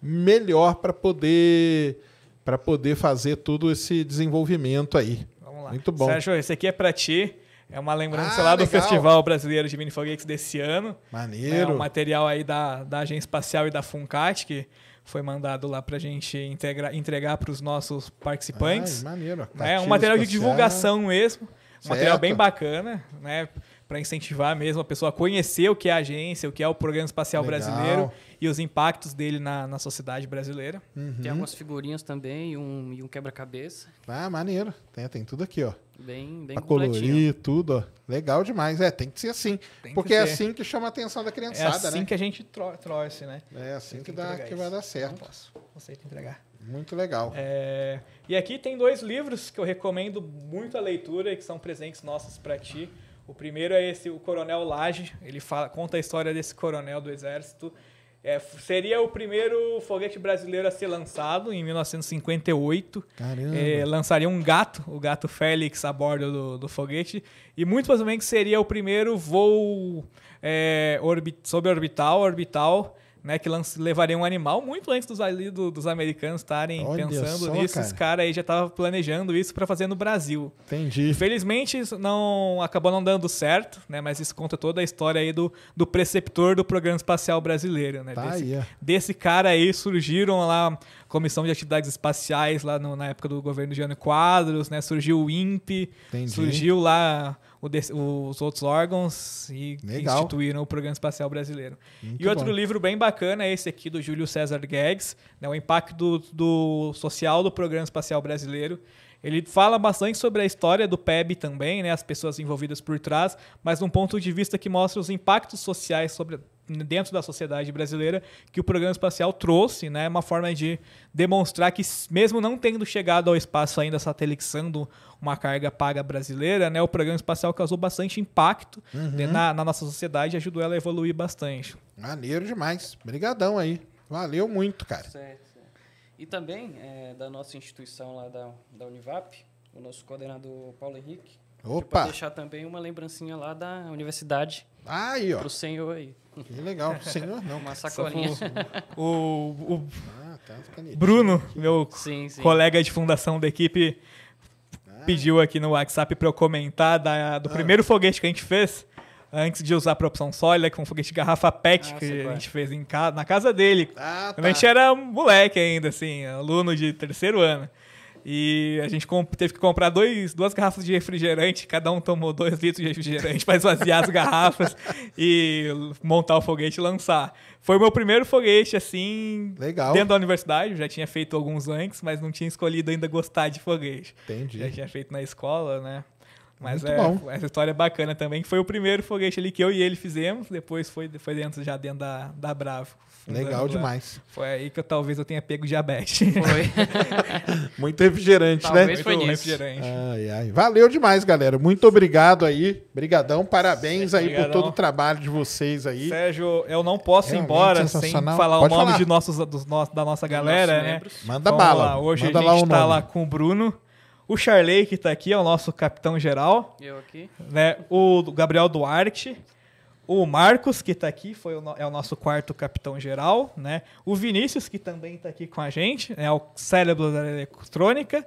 melhor para poder para poder fazer todo esse desenvolvimento aí. Vamos lá. Muito bom. Sérgio, esse aqui é para ti. É uma lembrança ah, lá legal. do Festival Brasileiro de foguetes desse ano. Maneiro. É um material aí da, da Agência Espacial e da Funcat, que foi mandado lá para a gente integra, entregar para os nossos participantes. Ah, maneiro. É um material espacial. de divulgação mesmo. Um material bem bacana, né? para incentivar mesmo a pessoa a conhecer o que é a agência, o que é o programa espacial Legal. brasileiro e os impactos dele na, na sociedade brasileira. Uhum. Tem algumas figurinhas também e um, e um quebra-cabeça. Ah, maneiro. Tem, tem tudo aqui, ó. Bem, bem pra colorir tudo, ó. Legal demais. É, tem que ser assim. Tem porque é ser. é assim que chama a atenção da é criançada, né? É assim né? que a gente trouxe, né? É assim que, que, dá, que vai dar certo. Não posso. Aceito entregar. Muito legal. É... E aqui tem dois livros que eu recomendo muito a leitura e que são presentes nossos para ti. O primeiro é esse, o Coronel Lage, ele fala, conta a história desse coronel do Exército. É, seria o primeiro foguete brasileiro a ser lançado em 1958. Caramba. É, lançaria um gato, o gato Félix, a bordo do, do foguete. E muito possivelmente seria o primeiro voo é, orbit, sobre orbital, orbital né, que levaria um animal muito antes dos, ali, do, dos americanos estarem pensando só, nisso. Cara. aí já estava planejando isso para fazer no Brasil. Entendi. Infelizmente, não acabou não dando certo, né? Mas isso conta toda a história aí do, do preceptor do programa espacial brasileiro, né? Tá desse, é. desse cara aí surgiram lá comissão de atividades espaciais lá no, na época do governo de Jânio Quadros, né? Surgiu o INPE, Entendi. surgiu lá de, os outros órgãos e Legal. que instituíram o Programa Espacial Brasileiro. Muito e outro bom. livro bem bacana é esse aqui do Júlio César Guedes, né, O Impacto do, do Social do Programa Espacial Brasileiro, ele fala bastante sobre a história do PEB também, né, as pessoas envolvidas por trás, mas num ponto de vista que mostra os impactos sociais sobre, dentro da sociedade brasileira que o programa espacial trouxe, né, uma forma de demonstrar que mesmo não tendo chegado ao espaço ainda satelitizando uma carga paga brasileira, né, o programa espacial causou bastante impacto né, uhum. na, na, nossa sociedade e ajudou ela a evoluir bastante. Maneiro demais. Obrigadão aí. Valeu muito, cara. Certo. E também é, da nossa instituição lá da, da Univap, o nosso coordenador Paulo Henrique. Opa! deixar também uma lembrancinha lá da universidade. Aí, ó. Pro senhor aí. Que legal. Senhor não. Uma sacolinha. O, o, ah, tá, Bruno, meu sim, sim. colega de fundação da equipe, ah. pediu aqui no WhatsApp para eu comentar da, do ah. primeiro foguete que a gente fez antes de usar a propulsão sólida, com foguete de garrafa PET ah, que a é. gente fez em na casa dele. Ah, tá. A gente era moleque ainda, assim, aluno de terceiro ano. E a gente teve que comprar dois, duas garrafas de refrigerante, cada um tomou dois litros de refrigerante para esvaziar as garrafas e montar o foguete e lançar. Foi o meu primeiro foguete, assim, Legal. dentro da universidade. Eu já tinha feito alguns antes, mas não tinha escolhido ainda gostar de foguete. Entendi. Já tinha feito na escola, né? Mas Muito é, bom. essa história é bacana também, que foi o primeiro foguete ali que eu e ele fizemos, depois foi, foi dentro, já dentro da, da Bravo. Legal demais. Foi aí que eu, talvez eu tenha pego diabetes. Foi. Muito refrigerante, né? talvez né? Foi Muito foi refrigerante. Ai, ai. Valeu demais, galera. Muito obrigado aí. Brigadão, parabéns Sérgio, aí brigadão. por todo o trabalho de vocês aí. Sérgio, eu não posso Realmente ir embora sem falar Pode o nome falar. De nossos, dos, da nossa galera, né? Membros. Manda Vamos bala. Lá. Então, hoje Manda a gente está lá com o Bruno. O Charley, que está aqui, é o nosso capitão geral. Eu aqui. Né? O Gabriel Duarte. O Marcos, que está aqui, foi o, é o nosso quarto capitão geral. Né? O Vinícius, que também está aqui com a gente, é o cérebro da eletrônica.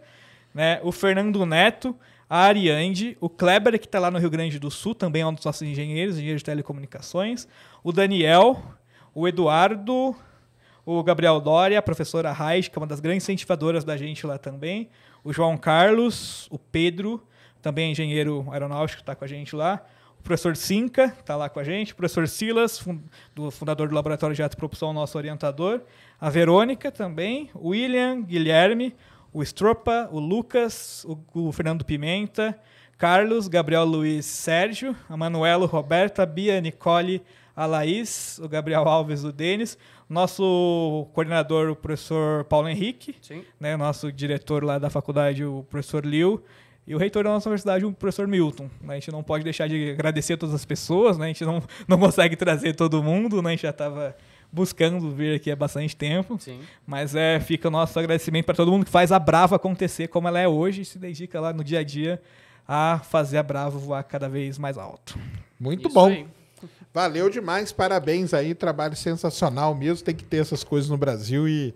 Né? O Fernando Neto, a Ariande, o Kleber, que está lá no Rio Grande do Sul, também é um dos nossos engenheiros, engenheiro de telecomunicações. O Daniel, o Eduardo, o Gabriel Doria, a professora Reich, que é uma das grandes incentivadoras da gente lá também o João Carlos, o Pedro, também engenheiro aeronáutico, está com a gente lá. O professor Cinca está lá com a gente, o professor Silas, do fundador do Laboratório de Ato Propulsão, nosso orientador, a Verônica também, o William, Guilherme, o Estropa, o Lucas, o, o Fernando Pimenta, Carlos, Gabriel Luiz Sérgio, a Manuela, Roberta, a Bia, a Nicole, a Laís, o Gabriel Alves, o Denis, nosso coordenador, o professor Paulo Henrique, Sim. né, nosso diretor lá da faculdade, o professor Liu, e o reitor da nossa universidade, o professor Milton. Né? A gente não pode deixar de agradecer a todas as pessoas, né? a gente não, não consegue trazer todo mundo, né? a gente já estava buscando vir aqui há bastante tempo. Sim. Mas é, fica o nosso agradecimento para todo mundo que faz a Brava acontecer como ela é hoje e se dedica lá no dia a dia a fazer a Brava voar cada vez mais alto. Muito Isso bom. Aí. Valeu demais, parabéns aí, trabalho sensacional mesmo. Tem que ter essas coisas no Brasil e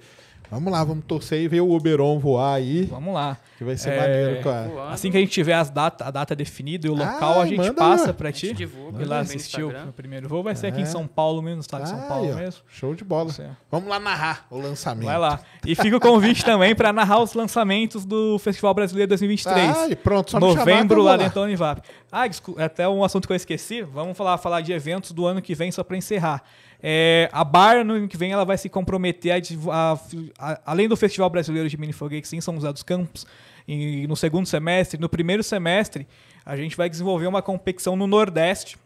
vamos lá, vamos torcer e ver o Oberon voar aí. Vamos lá. Que vai ser é, maneiro, claro. Voando. Assim que a gente tiver as data, a data definida e o ah, local, ah, a gente passa para ti. Divulga, ir né, lá assistiu o primeiro voo. Vai ser aqui em é. São Paulo mesmo, no estado ah, de São Paulo mesmo. Show de bola. Vamos lá narrar o lançamento. Vai lá. E fica o convite também para narrar os lançamentos do Festival Brasileiro 2023. Ah, e pronto, só Novembro chamar, lá dentro da Ah, é até um assunto que eu esqueci. Vamos falar, falar de eventos do ano que vem só para encerrar. É, a Bar, no ano que vem, ela vai se comprometer a, a, a além do Festival Brasileiro de Minifoguetes em São José dos Campos, no segundo semestre, no primeiro semestre, a gente vai desenvolver uma competição no Nordeste,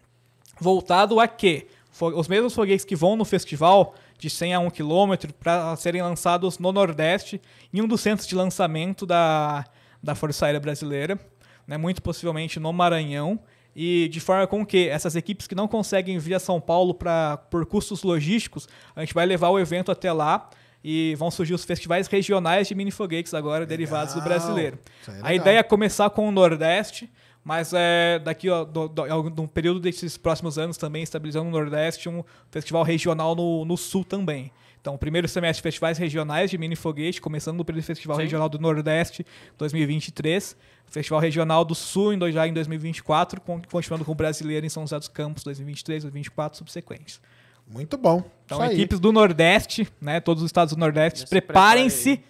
voltado a quê? Os mesmos foguetes que vão no festival, de 100 a 1 quilômetro, para serem lançados no Nordeste, em um dos centros de lançamento da, da Força Aérea Brasileira, né, muito possivelmente no Maranhão, e de forma com que essas equipes que não conseguem vir a São Paulo pra, por custos logísticos, a gente vai levar o evento até lá e vão surgir os festivais regionais de minifoguetes agora, legal. derivados do brasileiro. É a ideia é começar com o Nordeste, mas é, daqui ó, do, do, do período desses próximos anos também, estabilizando o Nordeste, um festival regional no, no Sul também. Então, primeiro semestre, festivais regionais de mini foguete, começando no período Festival Sim. Regional do Nordeste 2023, Festival Regional do Sul em, já em 2024, continuando com o Brasileiro em São José dos Campos 2023 e 2024 subsequentes. Muito bom. Então, Isso equipes aí. do Nordeste, né? Todos os estados do Nordeste, preparem-se.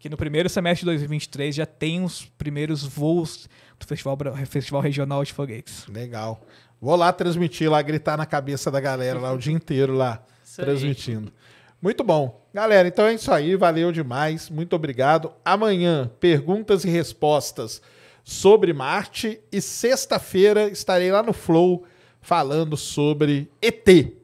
que no primeiro semestre de 2023 já tem os primeiros voos do Festival, Festival Regional de Foguetes. Legal. Vou lá transmitir, lá gritar na cabeça da galera lá o dia inteiro lá isso transmitindo. Aí. Muito bom. Galera, então é isso aí. Valeu demais. Muito obrigado. Amanhã, perguntas e respostas sobre Marte. E sexta-feira estarei lá no Flow falando sobre ET.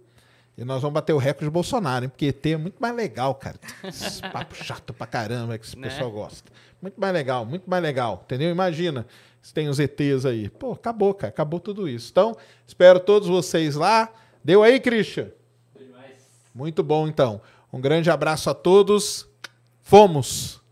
E nós vamos bater o recorde de Bolsonaro, hein? Porque ET é muito mais legal, cara. Esse papo chato pra caramba que esse né? pessoal gosta. Muito mais legal, muito mais legal, entendeu? Imagina se tem os ETs aí. Pô, acabou, cara. Acabou tudo isso. Então, espero todos vocês lá. Deu aí, Christian? Muito bom, então. Um grande abraço a todos. Fomos!